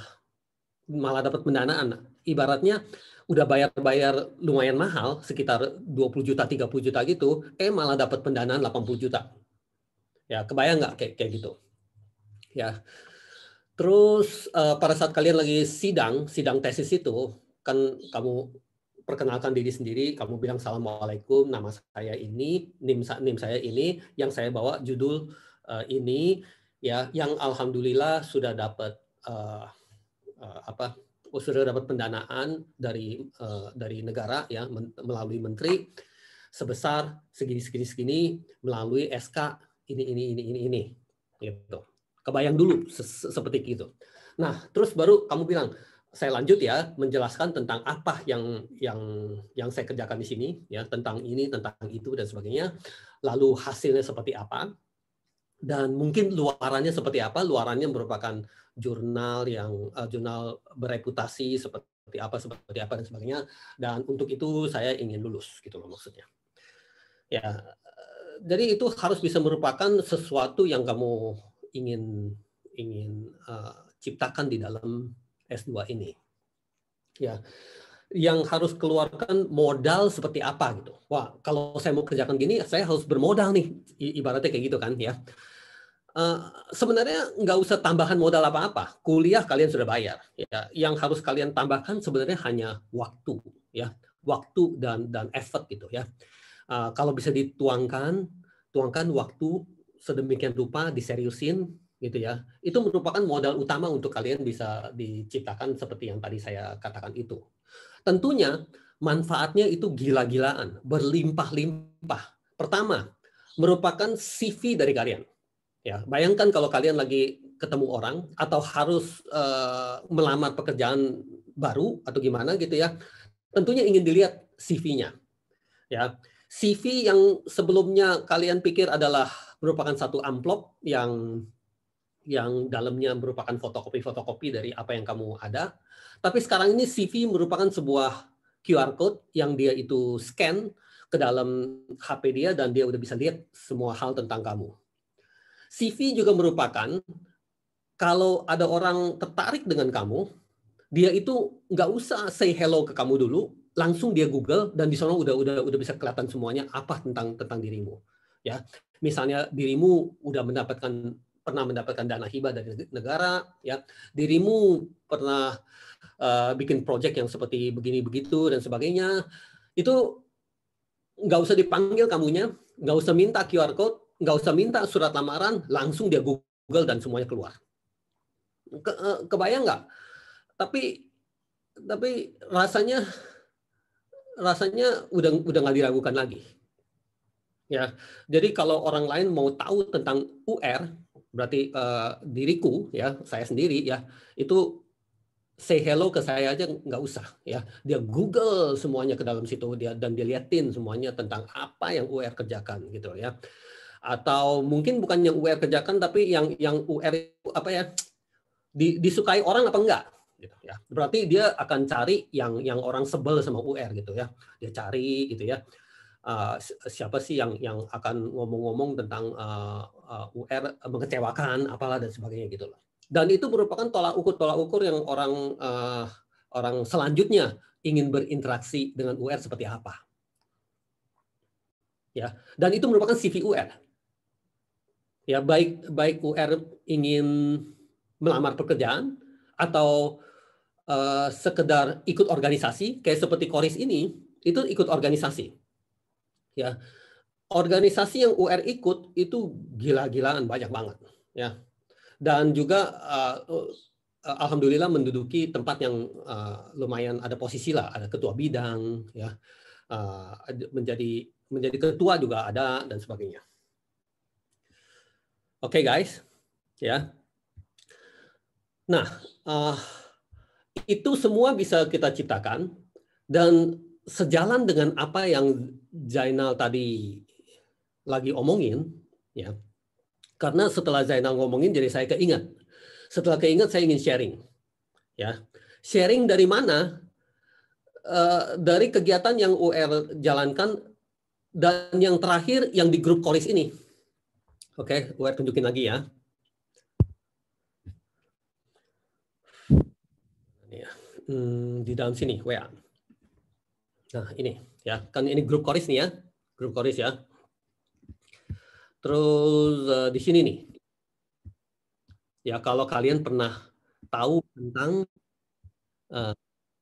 malah dapat pendanaan ibaratnya udah bayar-bayar lumayan mahal sekitar 20 juta 30 juta gitu eh malah dapat pendanaan 80 juta ya kebayang nggak kayak kayak gitu ya terus uh, pada saat kalian lagi sidang sidang tesis itu kan kamu perkenalkan diri sendiri kamu bilang assalamualaikum nama saya ini nim nim saya ini yang saya bawa judul uh, ini ya yang alhamdulillah sudah dapat uh, uh, apa Oh, sudah dapat pendanaan dari uh, dari negara ya men melalui menteri sebesar segini segini segini melalui SK ini ini ini ini ini gitu. Kebayang dulu se seperti itu. Nah, terus baru kamu bilang saya lanjut ya menjelaskan tentang apa yang yang yang saya kerjakan di sini ya tentang ini tentang itu dan sebagainya lalu hasilnya seperti apa dan mungkin luarannya seperti apa luarannya merupakan jurnal yang uh, jurnal bereputasi seperti apa seperti apa dan sebagainya dan untuk itu saya ingin lulus gitu loh maksudnya ya eh, jadi itu harus bisa merupakan sesuatu yang kamu ingin ingin uh, ciptakan di dalam S2 ini ya yang harus keluarkan modal seperti apa gitu. Wah, kalau saya mau kerjakan gini, saya harus bermodal nih, ibaratnya kayak gitu kan ya. Eh, sebenarnya nggak usah tambahan modal apa-apa. Kuliah kalian sudah bayar. Ya. Yang harus kalian tambahkan sebenarnya hanya waktu, ya, waktu dan dan effort gitu ya. Uh, kalau bisa dituangkan, tuangkan waktu sedemikian rupa diseriusin gitu ya. Itu merupakan modal utama untuk kalian bisa diciptakan seperti yang tadi saya katakan itu. Tentunya manfaatnya itu gila-gilaan, berlimpah-limpah. Pertama, merupakan CV dari kalian Ya, bayangkan kalau kalian lagi ketemu orang atau harus uh, melamar pekerjaan baru atau gimana gitu ya. Tentunya ingin dilihat CV-nya. Ya. CV yang sebelumnya kalian pikir adalah merupakan satu amplop yang yang dalamnya merupakan fotokopi-fotokopi dari apa yang kamu ada. Tapi sekarang ini CV merupakan sebuah QR code yang dia itu scan ke dalam HP dia dan dia udah bisa lihat semua hal tentang kamu CV juga merupakan kalau ada orang tertarik dengan kamu, dia itu nggak usah say hello ke kamu dulu, langsung dia Google dan di sana udah udah udah bisa kelihatan semuanya apa tentang tentang dirimu. Ya, misalnya dirimu udah mendapatkan pernah mendapatkan dana hibah dari negara, ya dirimu pernah uh, bikin project yang seperti begini begitu dan sebagainya, itu nggak usah dipanggil kamunya, nggak usah minta QR code, nggak usah minta surat lamaran, langsung dia Google dan semuanya keluar. Ke, e, kebayang nggak? Tapi tapi rasanya rasanya udah udah nggak diragukan lagi. Ya, jadi kalau orang lain mau tahu tentang UR, berarti uh, diriku ya, saya sendiri ya, itu say hello ke saya aja nggak usah ya. Dia Google semuanya ke dalam situ dia dan diliatin semuanya tentang apa yang UR kerjakan gitu ya atau mungkin bukan yang UR kerjakan tapi yang yang UR apa ya di, disukai orang apa enggak gitu ya. Berarti dia akan cari yang yang orang sebel sama UR gitu ya. Dia cari gitu ya. Uh, siapa sih yang yang akan ngomong-ngomong tentang uh, ah, ah, uh, UR mengecewakan apalah dan sebagainya gitu loh. Dan itu merupakan tolak ukur tolak ukur yang orang uh, orang selanjutnya ingin berinteraksi dengan UR seperti apa. Ya, dan itu merupakan CV UR ya baik baik UR ingin melamar pekerjaan atau uh, sekedar ikut organisasi kayak seperti Koris ini itu ikut organisasi ya organisasi yang UR ikut itu gila-gilaan banyak banget ya dan juga uh, alhamdulillah menduduki tempat yang uh, lumayan ada posisi lah ada ketua bidang ya uh, menjadi menjadi ketua juga ada dan sebagainya okay, guys, ya. Nah, uh, itu semua bisa kita ciptakan dan sejalan dengan apa yang Zainal tadi lagi omongin, ya. Karena setelah Zainal ngomongin, jadi saya keingat. Setelah keingat, saya ingin sharing, ya. Sharing dari mana? Uh, dari kegiatan yang UR jalankan dan yang terakhir yang di grup kolis ini Oke, okay, gue tunjukin lagi ya. ya. Hmm, di dalam sini, WA. Nah, ini ya. Kan ini grup koris nih ya. Grup koris ya. Terus uh, di sini nih. Ya, kalau kalian pernah tahu tentang uh,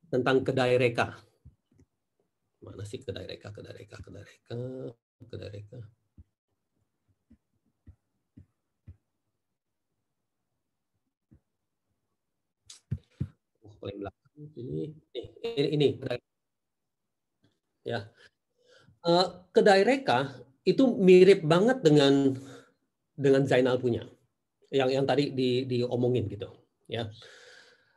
tentang kedai reka. Mana sih kedai reka, kedai reka, kedai reka, kedai reka. paling belakang ini ini ini ya eh, kedai reka itu mirip banget dengan dengan Zainal punya yang yang tadi di, diomongin gitu ya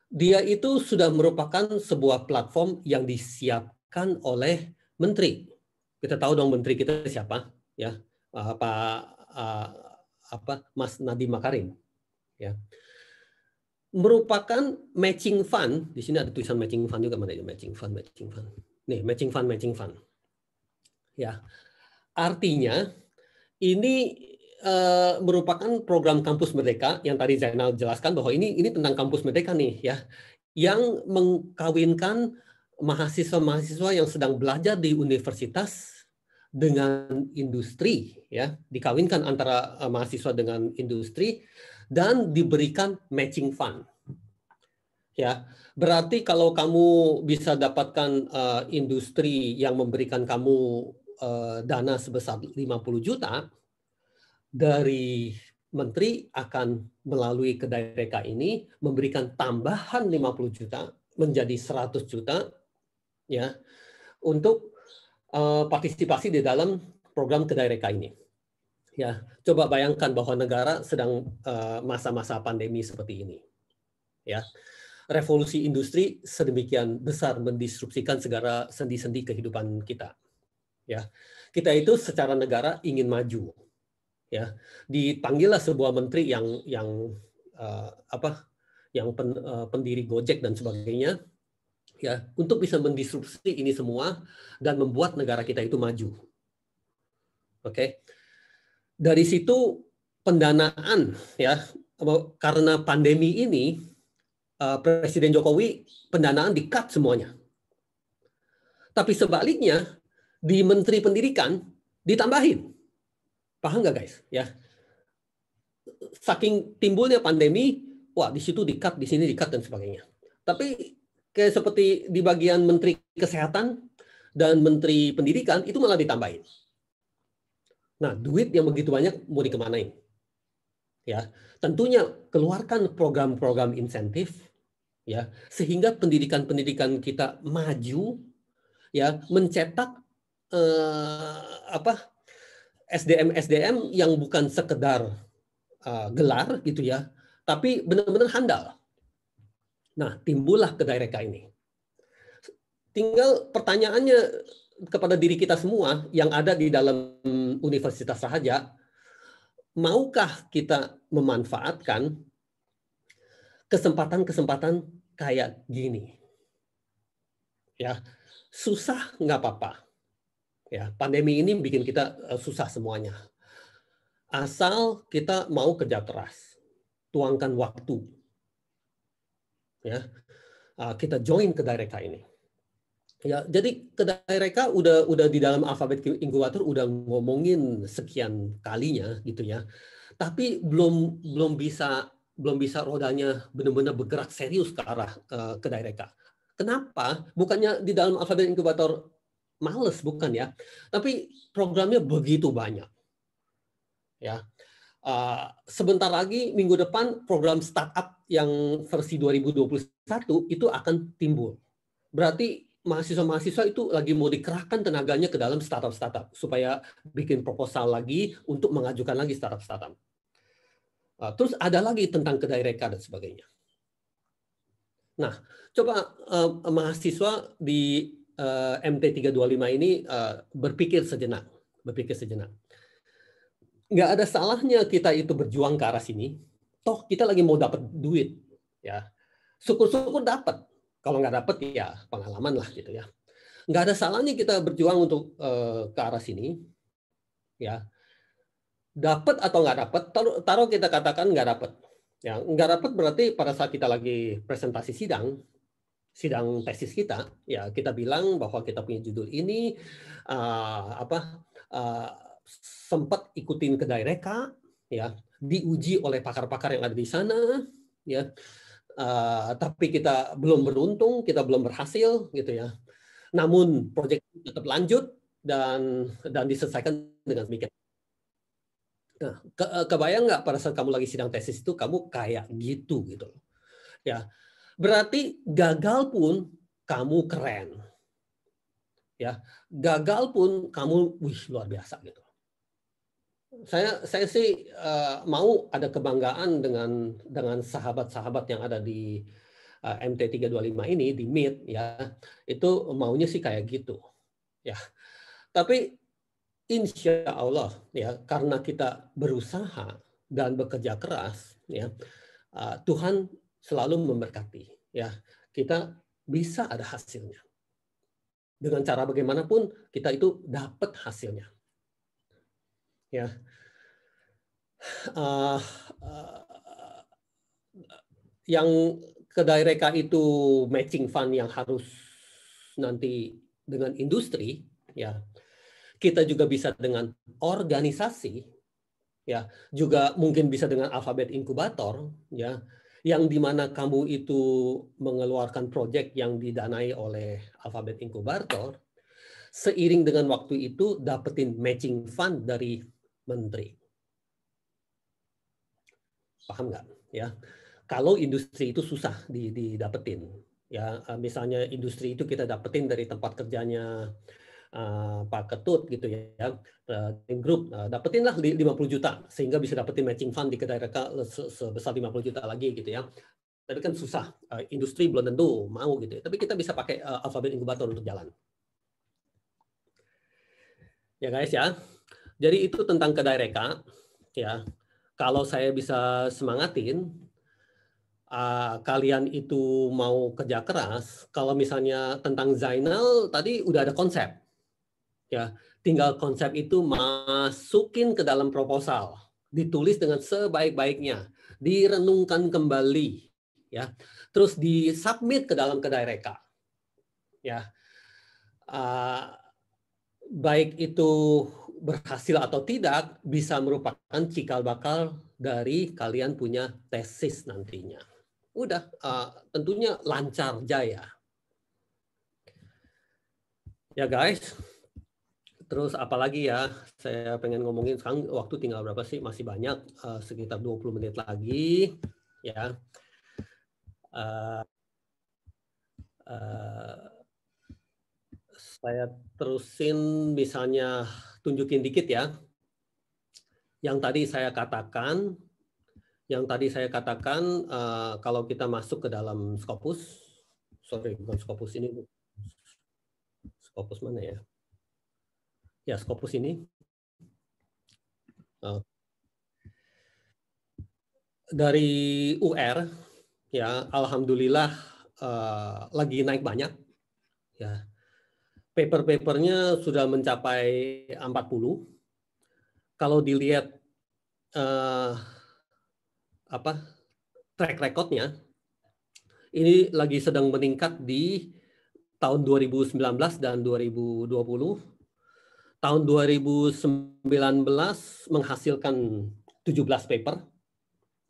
dia itu sudah merupakan sebuah platform yang disiapkan oleh menteri kita tahu dong menteri kita siapa ya apa eh, eh, apa Mas Nadiem Makarim ya merupakan matching fund. Di sini ada tulisan matching fund juga mana itu matching fund, matching fund. Nih, matching fund, matching fund. Ya. Artinya ini uh, merupakan program kampus merdeka yang tadi Zainal jelaskan bahwa ini ini tentang kampus merdeka nih ya yang mengkawinkan mahasiswa-mahasiswa yang sedang belajar di universitas dengan industri ya dikawinkan antara eh, mahasiswa dengan industri dan diberikan matching fund. Ya, berarti kalau kamu bisa dapatkan uh, industri yang memberikan kamu uh, dana sebesar 50 juta dari menteri akan melalui kedai reka ini memberikan tambahan 50 juta menjadi 100 juta ya untuk uh, partisipasi di dalam program kedai reka ini. Ya coba bayangkan bahwa negara sedang eh, masa-masa pandemi seperti ini. Ya. Revolusi industri sedemikian besar mendisrupsikan segala sendi-sendi kehidupan kita. Ya. Kita itu secara negara ingin maju. Ya. Dipanggillah sebuah menteri yang yang uh, apa? yang pen, uh, pendiri Gojek dan sebagainya ya untuk bisa mendisrupsi ini semua dan membuat negara kita itu maju. Oke. Okay? dari situ pendanaan ya karena pandemi ini eh, Presiden Jokowi pendanaan di-cut semuanya. Tapi sebaliknya di Menteri Pendidikan ditambahin. Paham nggak guys? Ya. Saking timbulnya pandemi, wah di situ di-cut, di sini di-cut dan sebagainya. Tapi kayak seperti di bagian Menteri Kesehatan dan Menteri Pendidikan itu malah ditambahin Nah, duit yang begitu banyak mau dikemanain? Ya, tentunya keluarkan program-program insentif, ya, sehingga pendidikan-pendidikan kita maju, ya, mencetak eh, apa SDM SDM yang bukan sekedar eh, gelar gitu ya, tapi benar-benar handal. Nah, timbullah ke daerah ini. Tinggal pertanyaannya kepada diri kita semua yang ada di dalam universitas sahaja, maukah kita memanfaatkan kesempatan-kesempatan kayak gini? Ya, susah nggak apa-apa. Ya, pandemi ini bikin kita eh, susah semuanya. Asal kita mau kerja keras, tuangkan waktu. Ya, eh, kita join ke daerah ini Ya, jadi kedai mereka udah udah di dalam alfabet inkubator udah ngomongin sekian kalinya gitu ya. Tapi belum belum bisa belum bisa rodanya benar-benar bergerak serius ke arah uh, kedai mereka. Kenapa? Bukannya di dalam alfabet inkubator males bukan ya, tapi programnya begitu banyak. Ya. Uh, sebentar lagi minggu depan program startup yang versi 2021 itu akan timbul. Berarti mahasiswa-mahasiswa itu lagi mau dikerahkan tenaganya ke dalam startup-startup supaya bikin proposal lagi untuk mengajukan lagi startup-startup. Ah, terus ada lagi tentang kedai reka dan sebagainya. Nah, coba eh, mahasiswa di eh, MT325 ini eh, berpikir sejenak, berpikir sejenak. Nggak ada salahnya kita itu berjuang ke arah sini. Toh kita lagi mau dapat duit, ya. Syukur-syukur dapat, kalau nggak dapet ya pengalaman lah gitu ya nggak ada salahnya kita berjuang untuk uh, ke arah sini ya dapat atau nggak dapat taruh, kita katakan nggak dapat ya nggak dapat berarti pada saat kita lagi presentasi sidang sidang tesis kita ya kita bilang bahwa kita punya judul ini uh, apa uh, sempat ikutin kedai mereka ya diuji oleh pakar-pakar yang ada di sana ya Eh, tapi kita belum beruntung, kita belum berhasil gitu ya. Namun proyek tetap lanjut dan dan diselesaikan dengan demikian. Nah, ke, eh, kebayang nggak pada saat kamu lagi sidang tesis itu kamu kayak gitu gitu Ya. Berarti gagal pun kamu keren. Ya, gagal pun kamu wih luar biasa gitu saya saya sih uh, mau ada kebanggaan dengan dengan sahabat-sahabat yang ada di uh, eh, MT325 ini di Meet ya. Itu maunya sih kayak gitu. Ya. Tapi insya Allah ya karena kita berusaha dan bekerja keras ya uh, Tuhan selalu memberkati ya. Kita bisa ada hasilnya. Dengan cara bagaimanapun kita itu dapat hasilnya ya uh, uh, yang kedai daerah itu matching fund yang harus nanti dengan industri ya kita juga bisa dengan organisasi ya juga mungkin bisa dengan alfabet inkubator ya yang dimana kamu itu mengeluarkan proyek yang didanai oleh alfabet inkubator seiring dengan waktu itu dapetin matching fund dari menteri. Paham nggak? Ya, kalau industri itu susah didapetin. Ya, misalnya industri itu kita dapetin dari tempat kerjanya uh, Pak Ketut gitu ya, ya. tim grup uh, dapetinlah 50 juta sehingga bisa dapetin matching fund di kedai reka eh, sebesar 50 juta lagi gitu ya. Tapi kan susah, uh, industri belum tentu mau gitu. Ya. Tapi kita bisa pakai uh, alfabet inkubator untuk jalan. Ya guys ya. Jadi itu tentang kedaireka ya. Kalau saya bisa semangatin uh, kalian itu mau kerja keras, kalau misalnya tentang Zainal tadi udah ada konsep. Ya, tinggal konsep itu masukin ke dalam proposal, ditulis dengan sebaik-baiknya, direnungkan kembali ya. Terus disubmit ke dalam kedaireka. Ya. Uh, baik itu berhasil atau tidak bisa merupakan cikal bakal dari kalian punya tesis nantinya. Udah, uh, tentunya lancar jaya. Ya guys, terus apalagi ya, saya pengen ngomongin sekarang waktu tinggal berapa sih? Masih banyak, uh, sekitar 20 menit lagi. Ya. Uh, uh, saya terusin misalnya tunjukin dikit ya. Yang tadi saya katakan, yang tadi saya katakan eh, kalau kita masuk ke dalam Scopus, sorry bukan Scopus ini, Scopus mana ya? Ya Scopus ini. Eh, dari UR ya alhamdulillah eh, lagi naik banyak ya paper-papernya sudah mencapai 40. Kalau dilihat uh, apa track recordnya, ini lagi sedang meningkat di tahun 2019 dan 2020. Tahun 2019 menghasilkan 17 paper,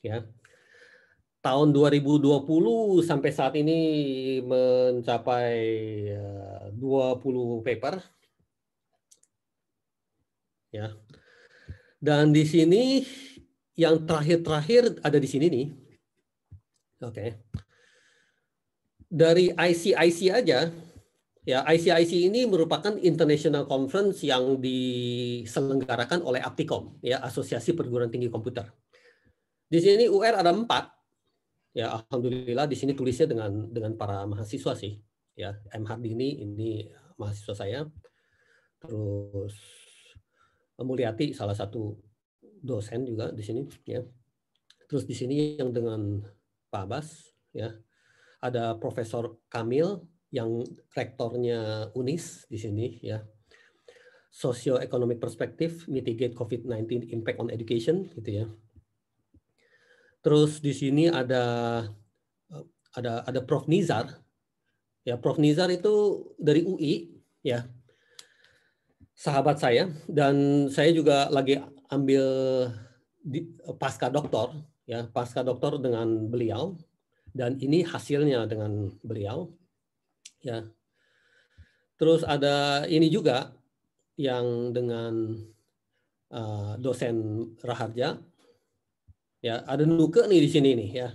ya tahun 2020 sampai saat ini mencapai 20 eh, paper. Ya. Dan di sini yang terakhir-terakhir ada di sini nih. Oke. Okay. Dari ICIC aja. Ya, ICIC ini merupakan international conference yang diselenggarakan oleh Apticom, ya, Asosiasi Perguruan Tinggi Komputer. Di sini UR ada empat, ya alhamdulillah di sini tulisnya dengan dengan para mahasiswa sih ya M Hardini ini mahasiswa saya terus Mulyati salah satu dosen juga di sini ya terus di sini yang dengan Pak Abbas ya ada Profesor Kamil yang rektornya Unis di sini ya socio-economic perspective mitigate COVID-19 impact on education gitu ya Terus di sini ada ada ada Prof Nizar. Ya, Prof Nizar itu dari UI, ya. Sahabat saya dan saya juga lagi ambil di, pasca doktor, ya, pasca doktor dengan beliau dan ini hasilnya dengan beliau. Ya. Terus ada ini juga yang dengan uh, dosen Raharja Ya, ada nuke nih di sini nih ya.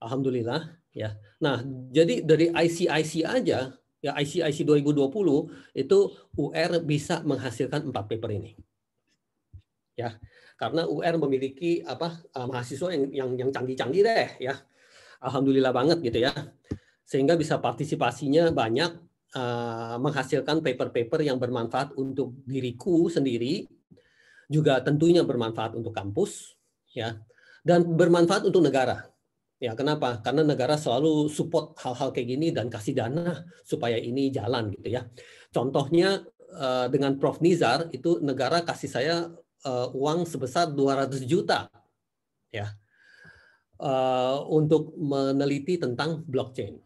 Alhamdulillah ya. Nah, jadi dari ICIC aja ya ICIC 2020 itu UR bisa menghasilkan empat paper ini. Ya, karena UR memiliki apa eh, mahasiswa yang yang yang canggih-canggih deh ya. Alhamdulillah banget gitu ya. Sehingga bisa partisipasinya banyak uh, menghasilkan paper-paper yang bermanfaat untuk diriku sendiri juga tentunya bermanfaat untuk kampus ya dan bermanfaat untuk negara. Ya, kenapa? Karena negara selalu support hal-hal kayak gini dan kasih dana supaya ini jalan gitu ya. Contohnya eh, dengan Prof Nizar itu negara kasih saya eh, uang sebesar 200 juta ya eh, untuk meneliti tentang blockchain.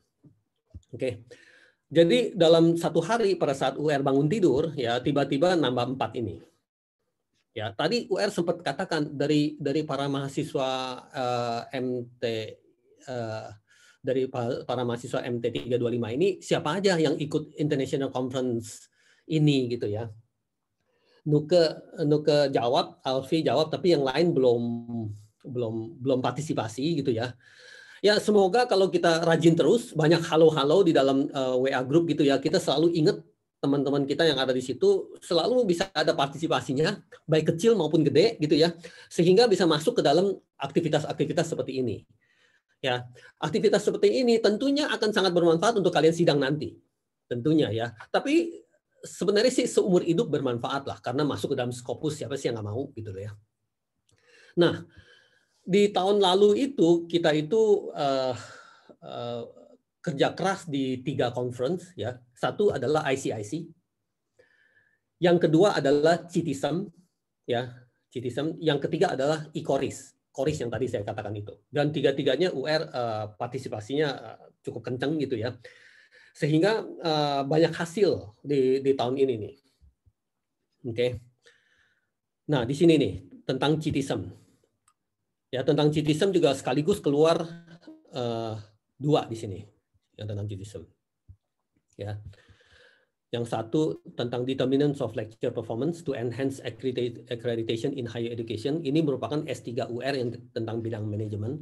Oke. Jadi dalam satu hari pada saat UR bangun tidur ya tiba-tiba nambah empat ini Ya, tadi UR sempat katakan dari dari para mahasiswa uh, eh, MT uh, eh, dari para mahasiswa MT 325 ini siapa aja yang ikut international conference ini gitu ya. Nuke Nuke jawab, Alfi jawab tapi yang lain belum belum belum partisipasi gitu ya. Ya semoga kalau kita rajin terus banyak halo-halo di dalam uh, eh, WA group gitu ya kita selalu ingat teman-teman kita yang ada di situ selalu bisa ada partisipasinya baik kecil maupun gede gitu ya sehingga bisa masuk ke dalam aktivitas-aktivitas seperti ini ya aktivitas seperti ini tentunya akan sangat bermanfaat untuk kalian sidang nanti tentunya ya tapi sebenarnya sih seumur hidup bermanfaat lah karena masuk ke dalam skopus siapa sih yang nggak mau gitu loh ya nah di tahun lalu itu kita itu uh, uh, kerja keras di tiga conference ya satu adalah ICIC. Yang kedua adalah Citism, ya, Citism. Yang ketiga adalah e Koris yang tadi saya katakan itu. Dan tiga-tiganya UR uh, eh, partisipasinya eh, cukup kencang gitu ya. Sehingga uh, banyak hasil di, di tahun ini nih. Oke. Okay. Nah, di sini nih tentang Citism. Ya, tentang Citism juga sekaligus keluar uh, dua di sini yang tentang citizen ya. Yang satu tentang determinants of lecture performance to enhance accreditation in higher education. Ini merupakan S3UR yang tentang bidang manajemen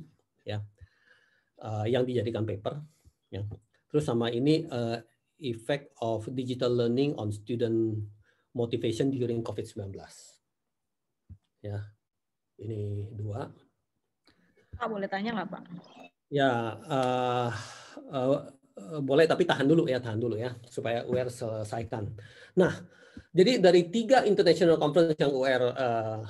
ya. Uh, yang dijadikan paper ya. Terus sama ini uh, effect of digital learning on student motivation during COVID-19. Ya. Ini dua.
Pak boleh tanya nggak Pak?
Ya, uh, uh, Eh, boleh tapi tahan dulu ya tahan dulu ya supaya UR selesaikan. Nah, jadi dari tiga international conference yang UR uh, eh,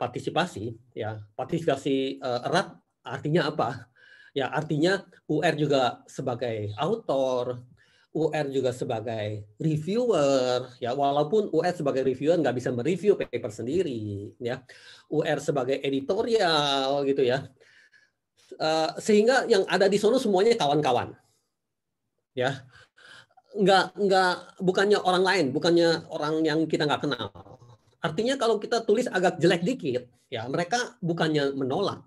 partisipasi ya partisipasi uh, erat artinya apa? Ya artinya UR juga sebagai author, UR juga sebagai reviewer ya walaupun UR sebagai reviewer nggak bisa mereview paper sendiri ya UR sebagai editorial gitu ya uh, sehingga yang ada di sono semuanya kawan-kawan ya nggak nggak bukannya orang lain bukannya orang yang kita nggak kenal artinya kalau kita tulis agak jelek dikit ya mereka bukannya menolak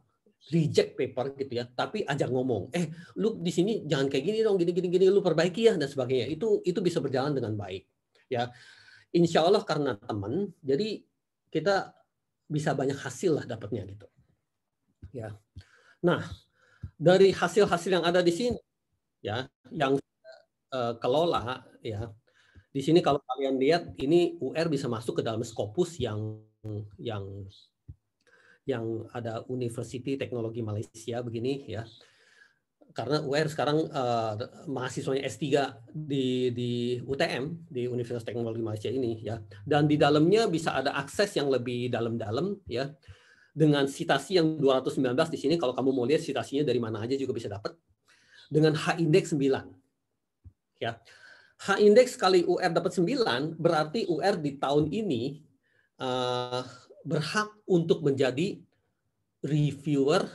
reject paper gitu ya tapi ajak ngomong eh lu di sini jangan kayak gini dong gini gini gini lu perbaiki ya dan sebagainya itu itu bisa berjalan dengan baik ya insya Allah karena teman jadi kita bisa banyak hasil lah dapatnya gitu ya nah dari hasil-hasil yang ada di sini ya yang Eh, kelola ya di sini kalau kalian lihat ini UR bisa masuk ke dalam skopus yang yang yang ada University Teknologi Malaysia begini ya karena UR sekarang uh, mahasiswanya S3 di di UTM di Universitas Teknologi Malaysia ini ya dan di dalamnya bisa ada akses yang lebih dalam-dalam ya dengan sitasi yang 219 di sini kalau kamu mau lihat sitasinya dari mana aja juga bisa dapat dengan H index 9 ya. H indeks kali UR dapat 9 berarti UR di tahun ini uh, berhak untuk menjadi reviewer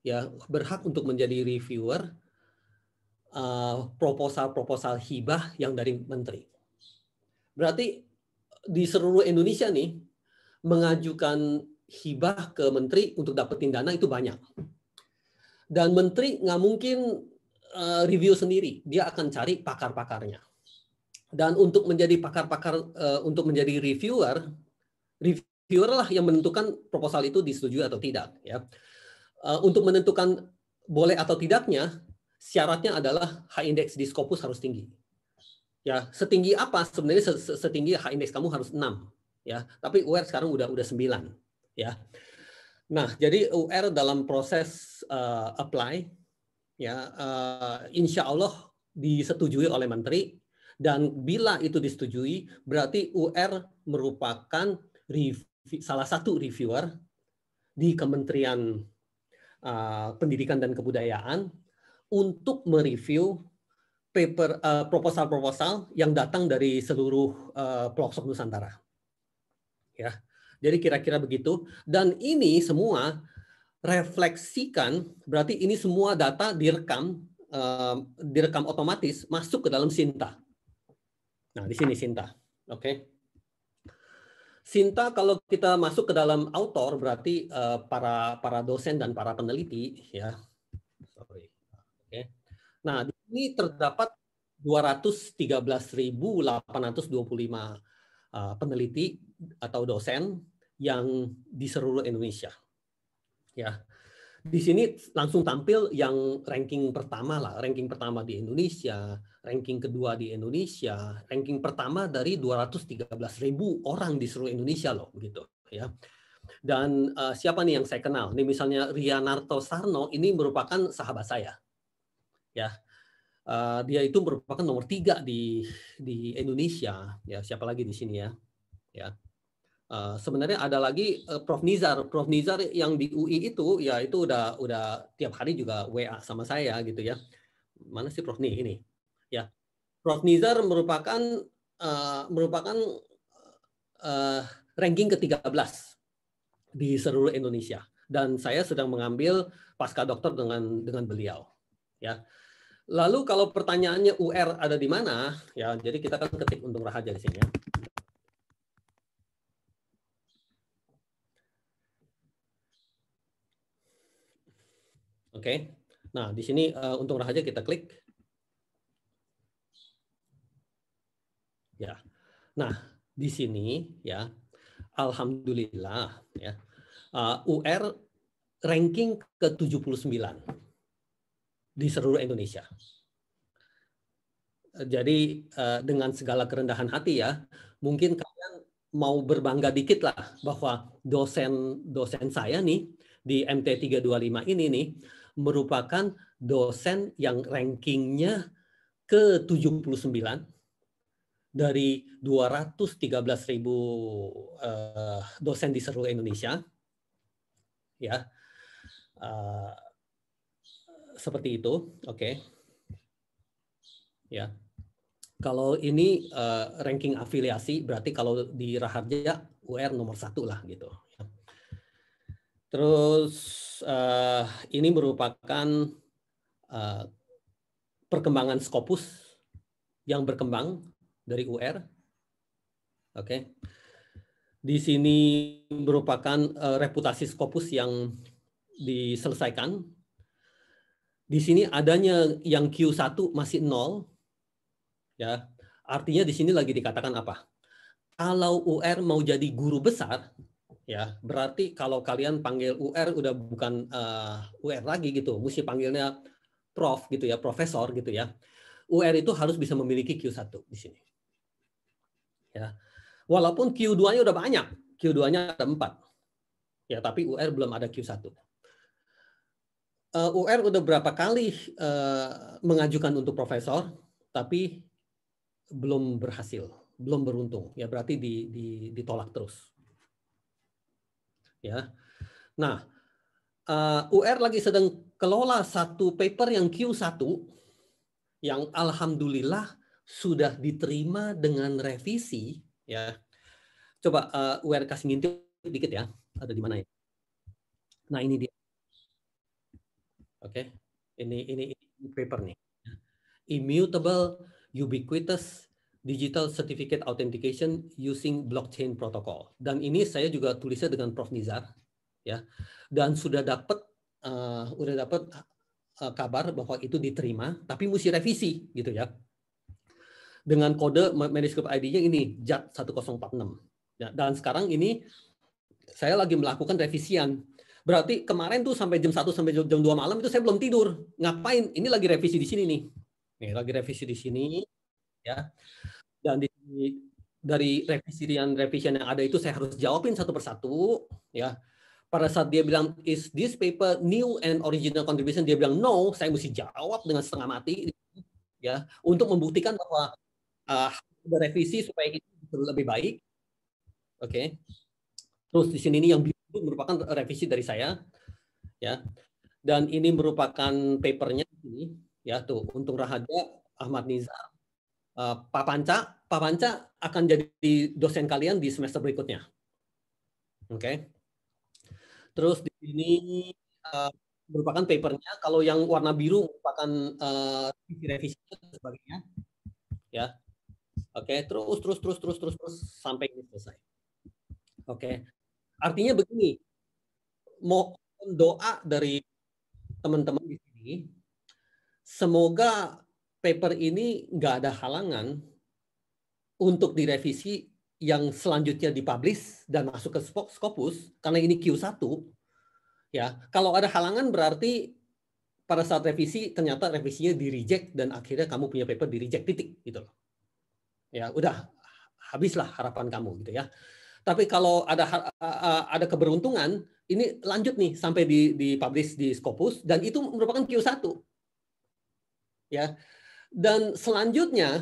ya, berhak untuk menjadi reviewer eh, proposal-proposal uh, hibah yang dari menteri. Berarti di seluruh Indonesia nih mengajukan hibah ke menteri untuk dapat dana itu banyak. Dan menteri nggak mungkin Eh, review sendiri, dia akan cari pakar-pakarnya. Dan untuk menjadi pakar-pakar, eh, untuk menjadi reviewer, reviewer lah yang menentukan proposal itu disetujui atau tidak. Ya, eh, untuk menentukan boleh atau tidaknya, syaratnya adalah high index di Scopus harus tinggi. Ya, setinggi apa sebenarnya setinggi high index kamu harus 6 ya. Tapi UR sekarang udah udah 9 ya. Nah, jadi UR dalam proses uh, apply ya uh, insya Allah disetujui oleh menteri dan bila itu disetujui berarti UR merupakan review, salah satu reviewer di Kementerian uh, Pendidikan dan Kebudayaan untuk mereview paper uh, proposal-proposal yang datang dari seluruh uh, pelosok Nusantara. Ya. Jadi kira-kira begitu dan ini semua refleksikan berarti ini semua data direkam eh, direkam otomatis masuk ke dalam Sinta. Nah, di sini Sinta. Oke. Okay. Sinta kalau kita masuk ke dalam autor berarti uh, para para dosen dan para peneliti ya.
Sorry. Oke. Okay.
Nah, di sini terdapat 213.825 uh, eh, peneliti atau dosen yang di seluruh Indonesia. Ya, di sini langsung tampil yang ranking pertama lah, ranking pertama di Indonesia, ranking kedua di Indonesia, ranking pertama dari belas ribu orang di seluruh Indonesia loh, begitu ya. Dan uh, siapa nih yang saya kenal? Nih misalnya Rianarto Sarno ini merupakan sahabat saya, ya. Uh, dia itu merupakan nomor tiga di di Indonesia, ya. Siapa lagi di sini ya, ya Eh, sebenarnya ada lagi uh, Prof Nizar, Prof Nizar yang di UI itu ya itu udah udah tiap hari juga WA sama saya gitu ya. Mana sih Prof nih ini? Ya. Prof Nizar merupakan uh, merupakan uh, ranking ke-13 di seluruh Indonesia dan saya sedang mengambil pasca dokter dengan dengan beliau. Ya. Lalu kalau pertanyaannya UR ada di mana? Ya, jadi kita kan ketik untung rahaja di sini ya. Oke. Okay. Nah, di sini uh, untung rahasia kita klik. Ya. Nah, di sini ya, alhamdulillah ya. Uh, eh, UR ranking ke-79 di seluruh Indonesia. Jadi uh, dengan segala kerendahan hati ya, mungkin kalian mau berbangga dikit lah bahwa dosen dosen saya nih di MT325 ini nih merupakan dosen yang rankingnya ke 79 dari 213 ribu eh, dosen di seluruh Indonesia, ya eh, seperti itu, oke, okay. ya. Kalau ini eh, ranking afiliasi berarti kalau di Raharja UR nomor satu lah gitu, Terus uh, ini merupakan uh, perkembangan skopus yang berkembang dari UR. Oke. Okay. Di sini merupakan uh, reputasi skopus yang diselesaikan. Di sini adanya yang Q1 masih nol. Ya. Artinya di sini lagi dikatakan apa? Kalau UR mau jadi guru besar, ya berarti kalau kalian panggil UR udah bukan uh, eh, UR lagi gitu mesti panggilnya prof gitu ya profesor gitu ya UR itu harus bisa memiliki Q1 di sini ya walaupun Q2-nya udah banyak Q2-nya ada empat, ya tapi UR belum ada Q1 uh, eh, UR udah berapa kali uh, mengajukan untuk profesor tapi belum berhasil belum beruntung ya berarti di, di, ditolak terus ya. Nah, uh, eh, UR lagi sedang kelola satu paper yang Q1 yang alhamdulillah sudah diterima dengan revisi ya. Coba uh, eh, UR kasih ngintip dikit ya. Ada di mana ya? Nah, ini dia. Oke. Okay. Ini ini, ini paper nih. Immutable ubiquitous Digital Certificate Authentication using Blockchain Protocol. Dan ini saya juga tulisnya dengan Prof Nizar, ya. Dan sudah dapat, uh, eh, udah dapat uh, eh, kabar bahwa itu diterima, tapi mesti revisi, gitu ya. Dengan kode manuscript ID-nya ini JAT 1046. Ya, dan sekarang ini saya lagi melakukan revisian. Berarti kemarin tuh sampai jam 1 sampai jam 2 malam itu saya belum tidur. Ngapain? Ini lagi revisi di sini nih. Nih, lagi revisi di sini ya. Dan di dari yang revisi yang ada itu saya harus jawabin satu persatu ya. Pada saat dia bilang is this paper new and original contribution dia bilang no, saya mesti jawab dengan setengah mati ya untuk membuktikan bahwa uh, ah, ada revisi supaya itu lebih baik. Oke. Okay. Terus di sini ini yang biru merupakan revisi dari saya ya. Dan ini merupakan papernya ini ya tuh untuk Rahada, Ahmad Nizar, Eh, Pak Panca. Pak Panca akan jadi dosen kalian di semester berikutnya. Oke. Okay. Terus di sini uh, merupakan papernya. Kalau yang warna biru merupakan uh, eh, revisi dan sebagainya. Ya. Oke, okay. terus terus terus terus terus terus sampai ini selesai. Oke. Okay. Artinya begini. Mohon doa dari teman-teman di sini. Semoga paper ini nggak ada halangan untuk direvisi yang selanjutnya dipublish dan masuk ke Scopus karena ini Q1 ya kalau ada halangan berarti pada saat revisi ternyata revisinya di reject dan akhirnya kamu punya paper di reject titik gitu loh ya udah habislah harapan kamu gitu ya tapi kalau ada ada keberuntungan ini lanjut nih sampai di di publish di Scopus dan itu merupakan Q1 ya dan selanjutnya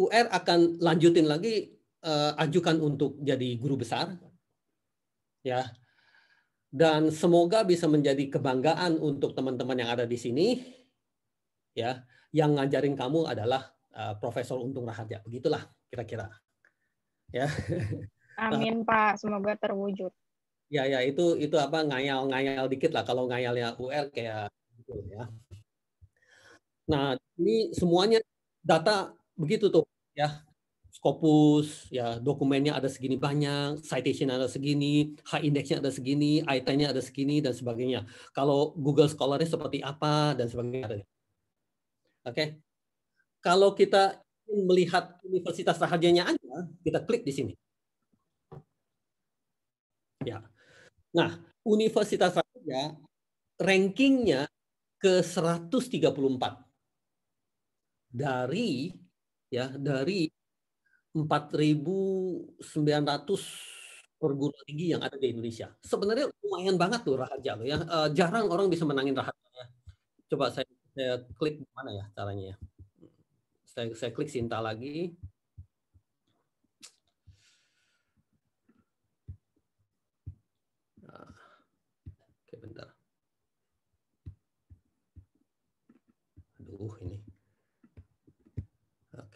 UR akan lanjutin lagi uh, ajukan untuk jadi guru besar. Ya. Dan semoga bisa menjadi kebanggaan untuk teman-teman yang ada di sini. Ya, yang ngajarin kamu adalah uh, Profesor Untung Raharja. Begitulah kira-kira. Ya.
Amin, nah. Pak. Semoga terwujud.
Ya, ya, itu itu apa ngayal-ngayal dikit lah kalau ngayalnya UR kayak gitu ya. Nah, ini semuanya data begitu tuh ya. Scopus, ya dokumennya ada segini banyak, citation ada segini, high indexnya ada segini, item-nya ada segini dan sebagainya. Kalau Google Scholar-nya seperti apa dan sebagainya. Oke. Okay. Kalau kita melihat universitas rahasianya aja, kita klik di sini. Ya. Nah, universitas rahasia rankingnya ke 134 dari ya dari 4.900 perguruan tinggi yang ada di Indonesia. Sebenarnya lumayan banget tuh raharja loh ya. Uh, jarang orang bisa menangin raharja. Ya. Coba saya, saya klik mana ya caranya ya. Saya, saya klik Sinta lagi.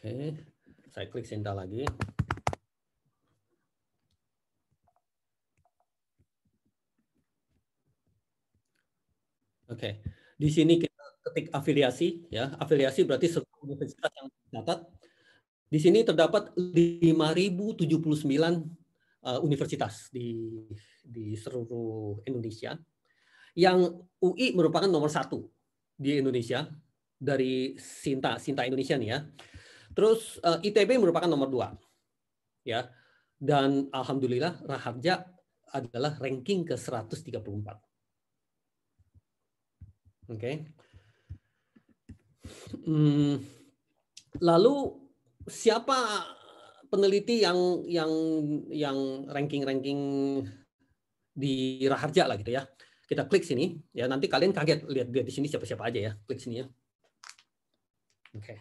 Oke, saya klik Sinta lagi. Oke, di sini kita ketik afiliasi ya. Afiliasi berarti seluruh universitas yang tercatat. Di sini terdapat 5.079 uh, eh, universitas di di seluruh Indonesia. Yang UI merupakan nomor satu di Indonesia dari Sinta Sinta Indonesia nih ya. Terus uh, eh, ITB merupakan nomor dua, ya. Dan alhamdulillah Raharja adalah ranking ke 134. Oke. Okay. Hmm, lalu siapa peneliti yang yang yang ranking-ranking di Raharja lah gitu ya. Kita klik sini ya nanti kalian kaget lihat lihat di sini siapa-siapa aja ya. Klik sini ya. Oke. Okay.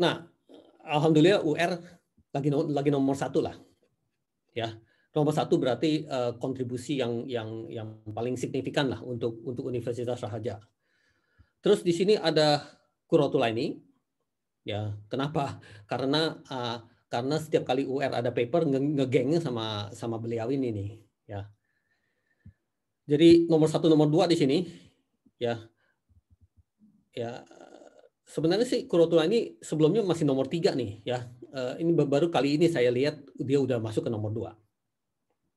Nah, alhamdulillah UR lagi nomor, lagi nomor satu lah, ya nomor satu berarti uh, kontribusi yang yang yang paling signifikan lah untuk untuk Universitas Sahaja. Terus di sini ada Kuratula ini, ya kenapa? Karena uh, karena setiap kali UR ada paper ngegengnya sama sama beliau ini nih, ya. Jadi nomor satu nomor dua di sini, ya, ya sebenarnya sih Kurotula ini sebelumnya masih nomor tiga nih ya. Uh, ini baru kali ini saya lihat dia udah masuk ke nomor dua.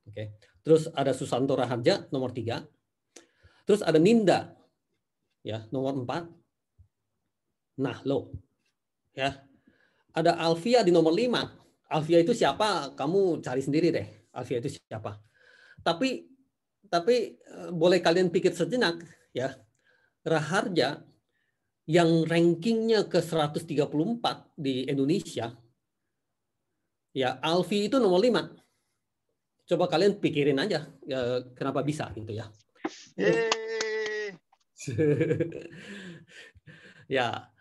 Oke. Okay. Terus ada Susanto Raharja nomor tiga. Terus ada Ninda ya nomor empat. Nah lo ya ada Alfia di nomor lima. Alfia itu siapa? Kamu cari sendiri deh. Alfia itu siapa? Tapi tapi eh, boleh kalian pikir sejenak ya. Raharja yang rankingnya ke 134 di Indonesia, ya Alfi itu nomor 5. Coba kalian pikirin aja ya, kenapa bisa gitu ya. ya.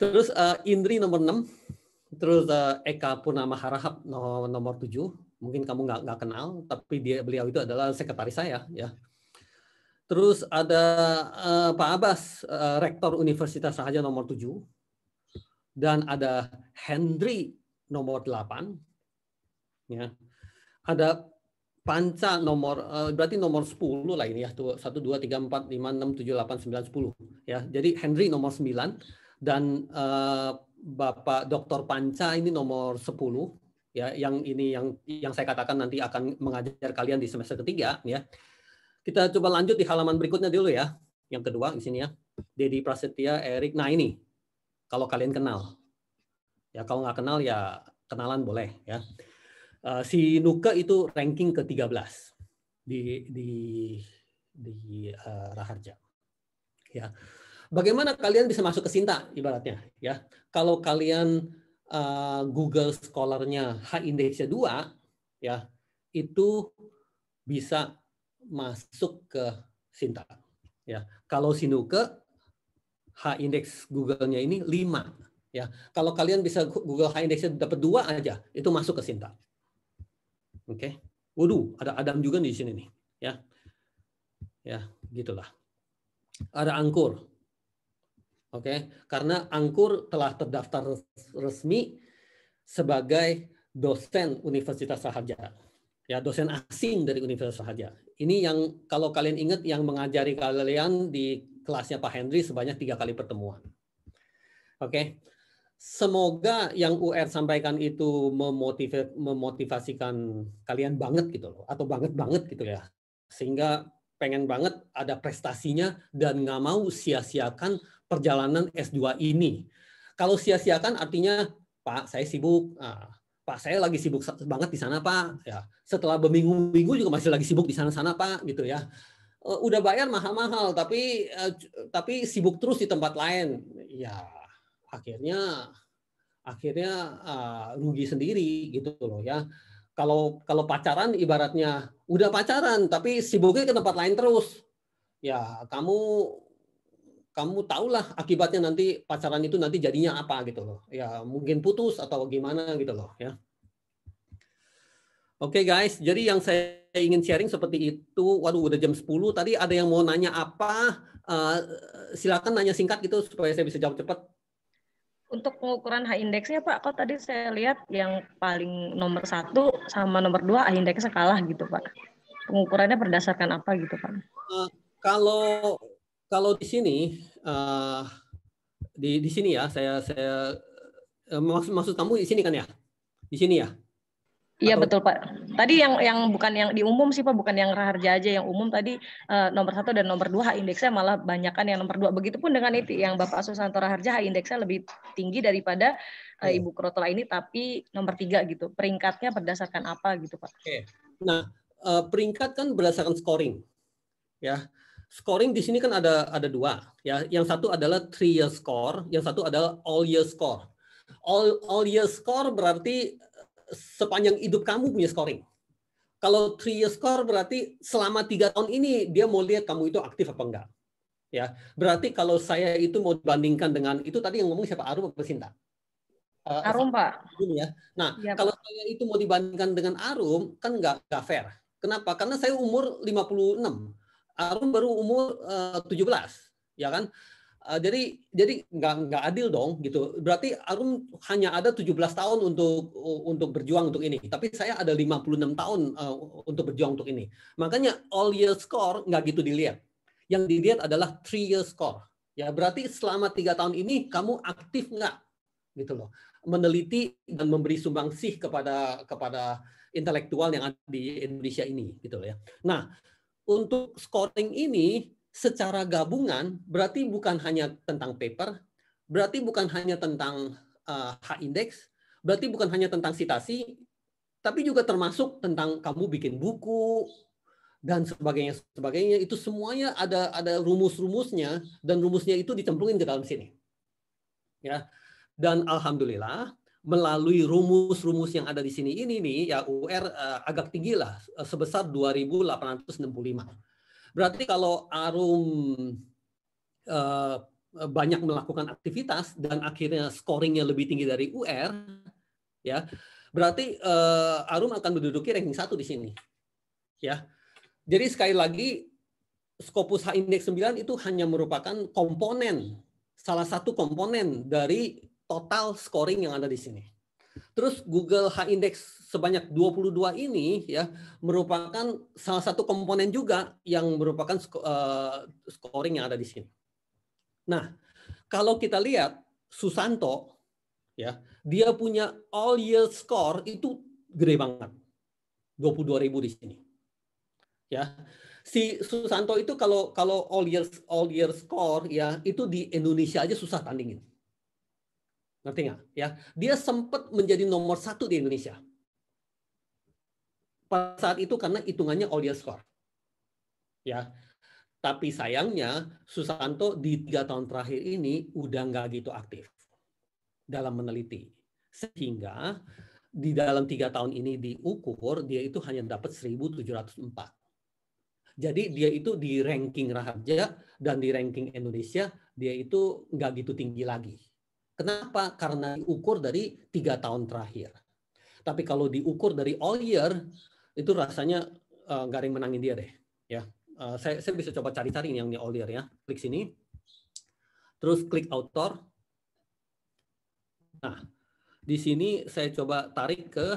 Terus uh, Indri nomor 6, terus uh, Eka Purnama Harahap nomor, nomor 7. Mungkin kamu nggak nggak kenal, tapi dia beliau itu adalah sekretaris saya ya. Terus ada uh, Pak Abbas, uh, Rektor Universitas Sahaja nomor 7. Dan ada Hendri nomor 8. Ya. Ada panca nomor uh, berarti nomor 10 lah ini ya. 1 2 3 4 5 6 7 8 9 10 ya. Jadi Henry nomor 9 dan uh, Bapak Dr. Panca ini nomor 10 ya yang ini yang yang saya katakan nanti akan mengajar kalian di semester ketiga ya. Kita coba lanjut di halaman berikutnya dulu ya. Yang kedua di sini ya. Dedi Prasetya, Erik. Nah ini, kalau kalian kenal. Ya kalau nggak kenal ya kenalan boleh ya. Eh, si Nuka itu ranking ke-13 di di di uh, Raharja. Ya. Bagaimana kalian bisa masuk ke Sinta ibaratnya ya. Kalau kalian uh, Google Scholar-nya H index 2 ya, itu bisa masuk ke Sinta. Ya, kalau Sinuke H indeks Google-nya ini 5 ya. Kalau kalian bisa Google H indeksnya dapat dua aja, itu masuk ke Sinta. Oke. Okay. Waduh, ada Adam juga di sini nih, ya. Ya, gitulah. Ada angkur. Oke, okay. karena angkur telah terdaftar resmi sebagai dosen Universitas Sahaja ya dosen asing dari universitas saja. Ini yang kalau kalian ingat yang mengajari kalian di kelasnya Pak Henry sebanyak tiga kali pertemuan. Oke, okay. semoga yang UR sampaikan itu memotivasi memotivasikan kalian banget gitu loh, atau banget banget gitu ya, sehingga pengen banget ada prestasinya dan nggak mau sia-siakan perjalanan S2 ini. Kalau sia-siakan artinya Pak saya sibuk, nah, Pak saya lagi sibuk banget di sana Pak. Ya, setelah berminggu-minggu juga masih lagi sibuk di sana-sana Pak gitu ya. E, udah bayar mahal-mahal tapi e, tapi sibuk terus di tempat lain. Ya akhirnya akhirnya uh, rugi sendiri gitu loh ya. Kalau kalau pacaran ibaratnya udah pacaran tapi sibuknya ke tempat lain terus. Ya, kamu kamu tahulah akibatnya nanti pacaran itu nanti jadinya apa gitu loh. Ya mungkin putus atau gimana gitu loh ya. Oke okay guys, jadi yang saya ingin sharing seperti itu. Waduh udah jam 10 tadi ada yang mau nanya apa? Uh, silakan nanya singkat gitu supaya saya bisa jawab cepat.
Untuk pengukuran H indeksnya Pak, kok tadi saya lihat yang paling nomor satu sama nomor dua H indeksnya kalah gitu Pak. Pengukurannya berdasarkan apa gitu Pak? Uh,
kalau kalau di sini uh, di di sini ya saya saya uh, maksud maksud kamu di sini kan ya di sini ya
Iya Atau... betul Pak. Tadi yang yang bukan yang di umum sih Pak, bukan yang raharja aja yang umum tadi uh, nomor satu dan nomor dua indeksnya malah banyakkan yang nomor dua. Begitupun dengan itu yang Bapak Susanto Raharja indeksnya lebih tinggi daripada uh, Ibu Krotola ini, tapi nomor tiga gitu. Peringkatnya berdasarkan apa gitu Pak?
Oke. Nah uh, peringkat kan berdasarkan scoring, ya scoring di sini kan ada ada dua ya. Yang satu adalah three year score, yang satu adalah all year score. All all year score berarti sepanjang hidup kamu punya scoring. Kalau three year score berarti selama tiga tahun ini dia mau lihat kamu itu aktif apa enggak. Ya, berarti kalau saya itu mau bandingkan dengan itu tadi yang ngomong siapa Arum atau Sinta? Eh, Arum Pak. Ya. Nah, ya, kalau saya itu mau dibandingkan dengan Arum kan enggak nggak fair. Kenapa? Karena saya umur 56. Arum baru umur eh, uh, 17, ya kan? Uh, jadi jadi nggak nggak adil dong gitu. Berarti Arum hanya ada 17 tahun untuk untuk berjuang untuk ini. Tapi saya ada 56 tahun uh, untuk berjuang untuk ini. Makanya all year score nggak gitu dilihat. Yang dilihat adalah three year score. Ya berarti selama tiga tahun ini kamu aktif nggak gitu loh meneliti dan memberi sumbangsih kepada kepada intelektual yang ada di Indonesia ini gitu loh ya. Nah, untuk scoring ini secara gabungan berarti bukan hanya tentang paper, berarti bukan hanya tentang uh, H index, berarti bukan hanya tentang citasi, tapi juga termasuk tentang kamu bikin buku dan sebagainya sebagainya itu semuanya ada ada rumus-rumusnya dan rumusnya itu dicemplungin ke dalam sini. Ya. Dan alhamdulillah melalui rumus-rumus yang ada di sini ini nih ya UR uh, eh, agak tinggi lah eh, sebesar 2865. Berarti kalau Arum uh, eh, banyak melakukan aktivitas dan akhirnya scoringnya lebih tinggi dari UR ya berarti uh, Arum akan menduduki ranking satu di sini ya. Jadi sekali lagi Scopus H indeks 9 itu hanya merupakan komponen salah satu komponen dari total scoring yang ada di sini. Terus Google H Index sebanyak 22 ini ya merupakan salah satu komponen juga yang merupakan eh, scoring yang ada di sini. Nah, kalau kita lihat Susanto ya, dia punya all year score itu gede banget. 22.000 di sini. Ya. Si Susanto itu kalau kalau all year all year score ya itu di Indonesia aja susah tandingin Ngerti nggak? Ya, dia sempat menjadi nomor satu di Indonesia. Pada saat itu karena hitungannya audience score. Ya, tapi sayangnya Susanto di tiga tahun terakhir ini udah nggak gitu aktif dalam meneliti. Sehingga di dalam tiga tahun ini diukur, dia itu hanya dapat 1.704. Jadi dia itu di ranking Raharja dan di ranking Indonesia, dia itu nggak gitu tinggi lagi. Kenapa? Karena diukur dari tiga tahun terakhir. Tapi kalau diukur dari all year, itu rasanya uh, eh, garing menangin dia deh. Ya, uh, saya, saya bisa coba cari-cari yang ini all year ya. Klik sini, terus klik author. Nah, di sini saya coba tarik ke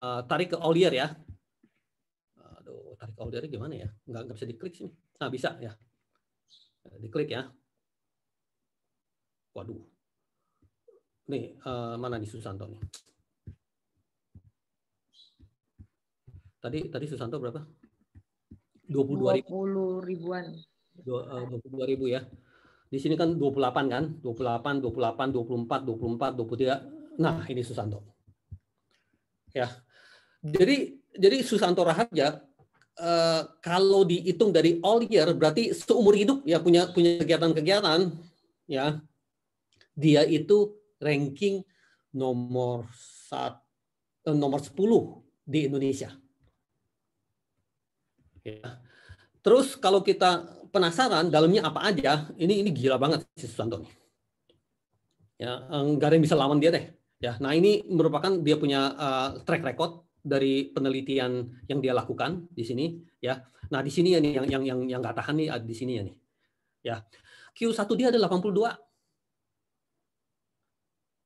uh, tarik ke all year ya. Aduh, tarik ke all year gimana ya? Nggak, nggak bisa diklik sini. Nah, bisa ya. Diklik ya. Waduh. Nih, uh, mana di Susanto nih? Tadi tadi Susanto berapa? 22 ribu. 20 ribuan. 22 eh, ribu ya. Di sini kan 28 kan? 28, 28, 24, 24, 23. Nah, ini Susanto. Ya. Jadi jadi Susanto Raharja Uh, kalau dihitung dari all year berarti seumur hidup ya punya punya kegiatan-kegiatan ya dia itu ranking nomor satu, eh, nomor 10 di Indonesia. Ya. Terus kalau kita penasaran dalamnya apa aja, ini ini gila banget si Susanto nih. Ya, eh, nggak ada yang bisa lawan dia deh. Ya, nah ini merupakan dia punya uh, track record dari penelitian yang dia lakukan di sini. Ya, nah di sini ya nih yang yang yang yang nggak tahan nih di sini ya nih. Ya, Q1 dia ada 82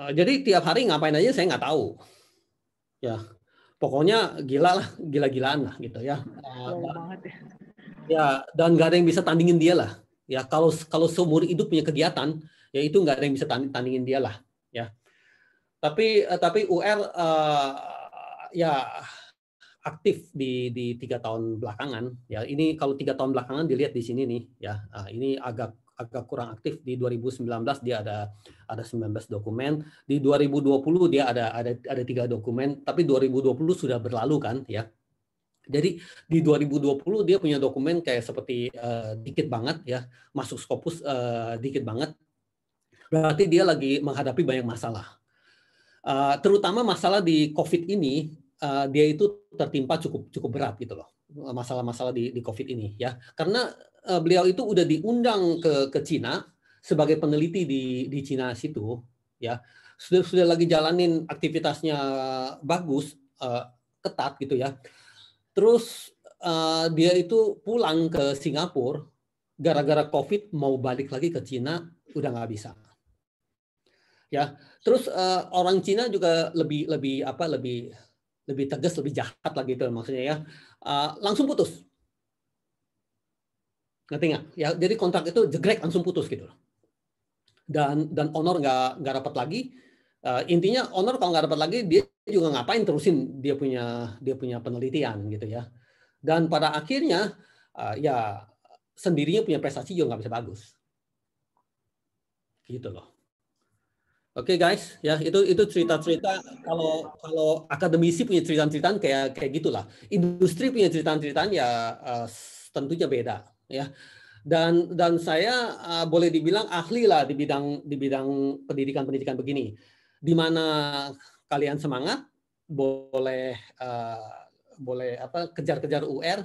Eh, jadi tiap hari ngapain aja saya nggak tahu. Ya, pokoknya gila lah, gila-gilaan lah gitu ya. Eh,
ya.
ya, dan nggak ada yang bisa tandingin dia lah. Ya, kalau kalau seumur hidup punya kegiatan, ya itu nggak ada yang bisa tandingin dia lah. Ya, tapi eh, tapi UR uh, ya aktif di di tiga tahun belakangan ya ini kalau tiga tahun belakangan dilihat di sini nih ya ah, ini agak agak kurang aktif di 2019 dia ada ada 19 dokumen. Di 2020 dia ada ada ada tiga dokumen, tapi 2020 sudah berlalu kan ya. Jadi di 2020 hmm. dia punya dokumen kayak seperti uh, dikit banget ya, masuk skopus uh, eh, dikit banget. Berarti dia lagi menghadapi banyak masalah. Uh, terutama masalah di COVID ini uh, dia itu tertimpa cukup cukup berat gitu loh masalah-masalah di, di COVID ini ya karena uh, beliau itu udah diundang ke ke Cina sebagai peneliti di di Cina situ ya sudah sudah lagi jalanin aktivitasnya bagus uh, ketat gitu ya terus uh, dia itu pulang ke Singapura gara-gara COVID mau balik lagi ke Cina udah nggak bisa ya terus uh, orang Cina juga lebih lebih apa lebih lebih tegas lebih jahat lagi itu maksudnya ya uh, langsung putus ngerti nggak ya jadi kontrak itu jegrek langsung putus gitu dan dan honor nggak nggak dapat lagi uh, intinya honor kalau nggak dapat lagi dia juga ngapain terusin dia punya dia punya penelitian gitu ya dan pada akhirnya uh, ya sendirinya punya prestasi juga nggak bisa bagus gitu loh Oke okay guys, ya itu itu cerita-cerita kalau kalau akademisi punya cerita-cerita kayak kayak gitulah. Industri punya cerita-cerita ya uh, tentunya beda ya dan dan saya uh, boleh dibilang ahli lah di bidang di bidang pendidikan-pendidikan begini. Di mana kalian semangat boleh uh, boleh apa kejar-kejar UR uh,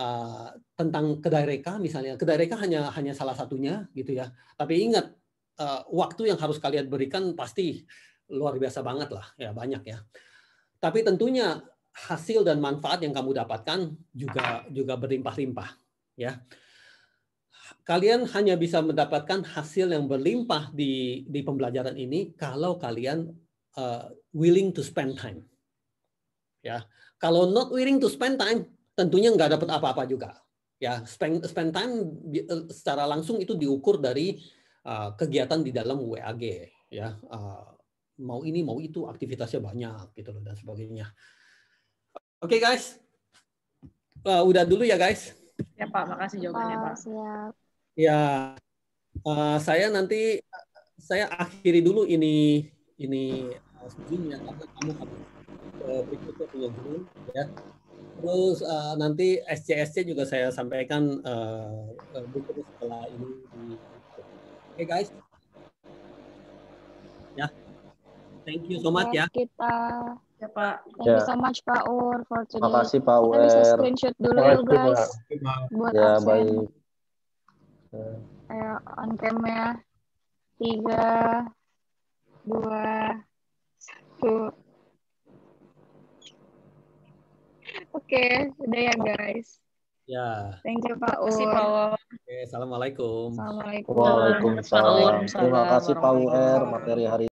eh, tentang kedai reka misalnya. Kedai reka hanya hanya salah satunya gitu ya. Tapi ingat uh, waktu yang harus kalian berikan pasti luar biasa banget lah ya banyak ya. Tapi tentunya hasil dan manfaat yang kamu dapatkan juga juga berlimpah-limpah ya kalian hanya bisa mendapatkan hasil yang berlimpah di di pembelajaran ini kalau kalian uh, willing to spend time. Ya, kalau not willing to spend time, tentunya nggak dapat apa-apa juga. Ya, spend spend time eh, secara langsung itu diukur dari uh, kegiatan di dalam WAG. Ya, uh, mau ini mau itu aktivitasnya banyak gitu loh dan sebagainya. Oke okay, guys, uh, udah dulu ya guys. Ya Pak, makasih
jawabannya Pak. Siap.
Ya, uh, saya nanti saya akhiri dulu ini ini eh, sebelum zoomnya karena kamu akan eh, berikutnya punya zoom ya. Terus uh, nanti SCSC juga saya sampaikan uh, berikutnya setelah ini. Oke okay, guys, ya. Yeah. Thank you so much ya.
Kita ya Pak. Thank yeah. you ya. so much Pak Ur for today. terima kasih Pak Ur. Kita bisa screenshot dulu ya guys. Buat ya, absen. baik
ayo
on ya. tiga dua satu oke okay, udah ya guys ya thank you Pak kasih Pak Oke,
Oke, assalamualaikum. Assalamualaikum. Waalaikumsalam.
Terima kasih Pak UR materi hari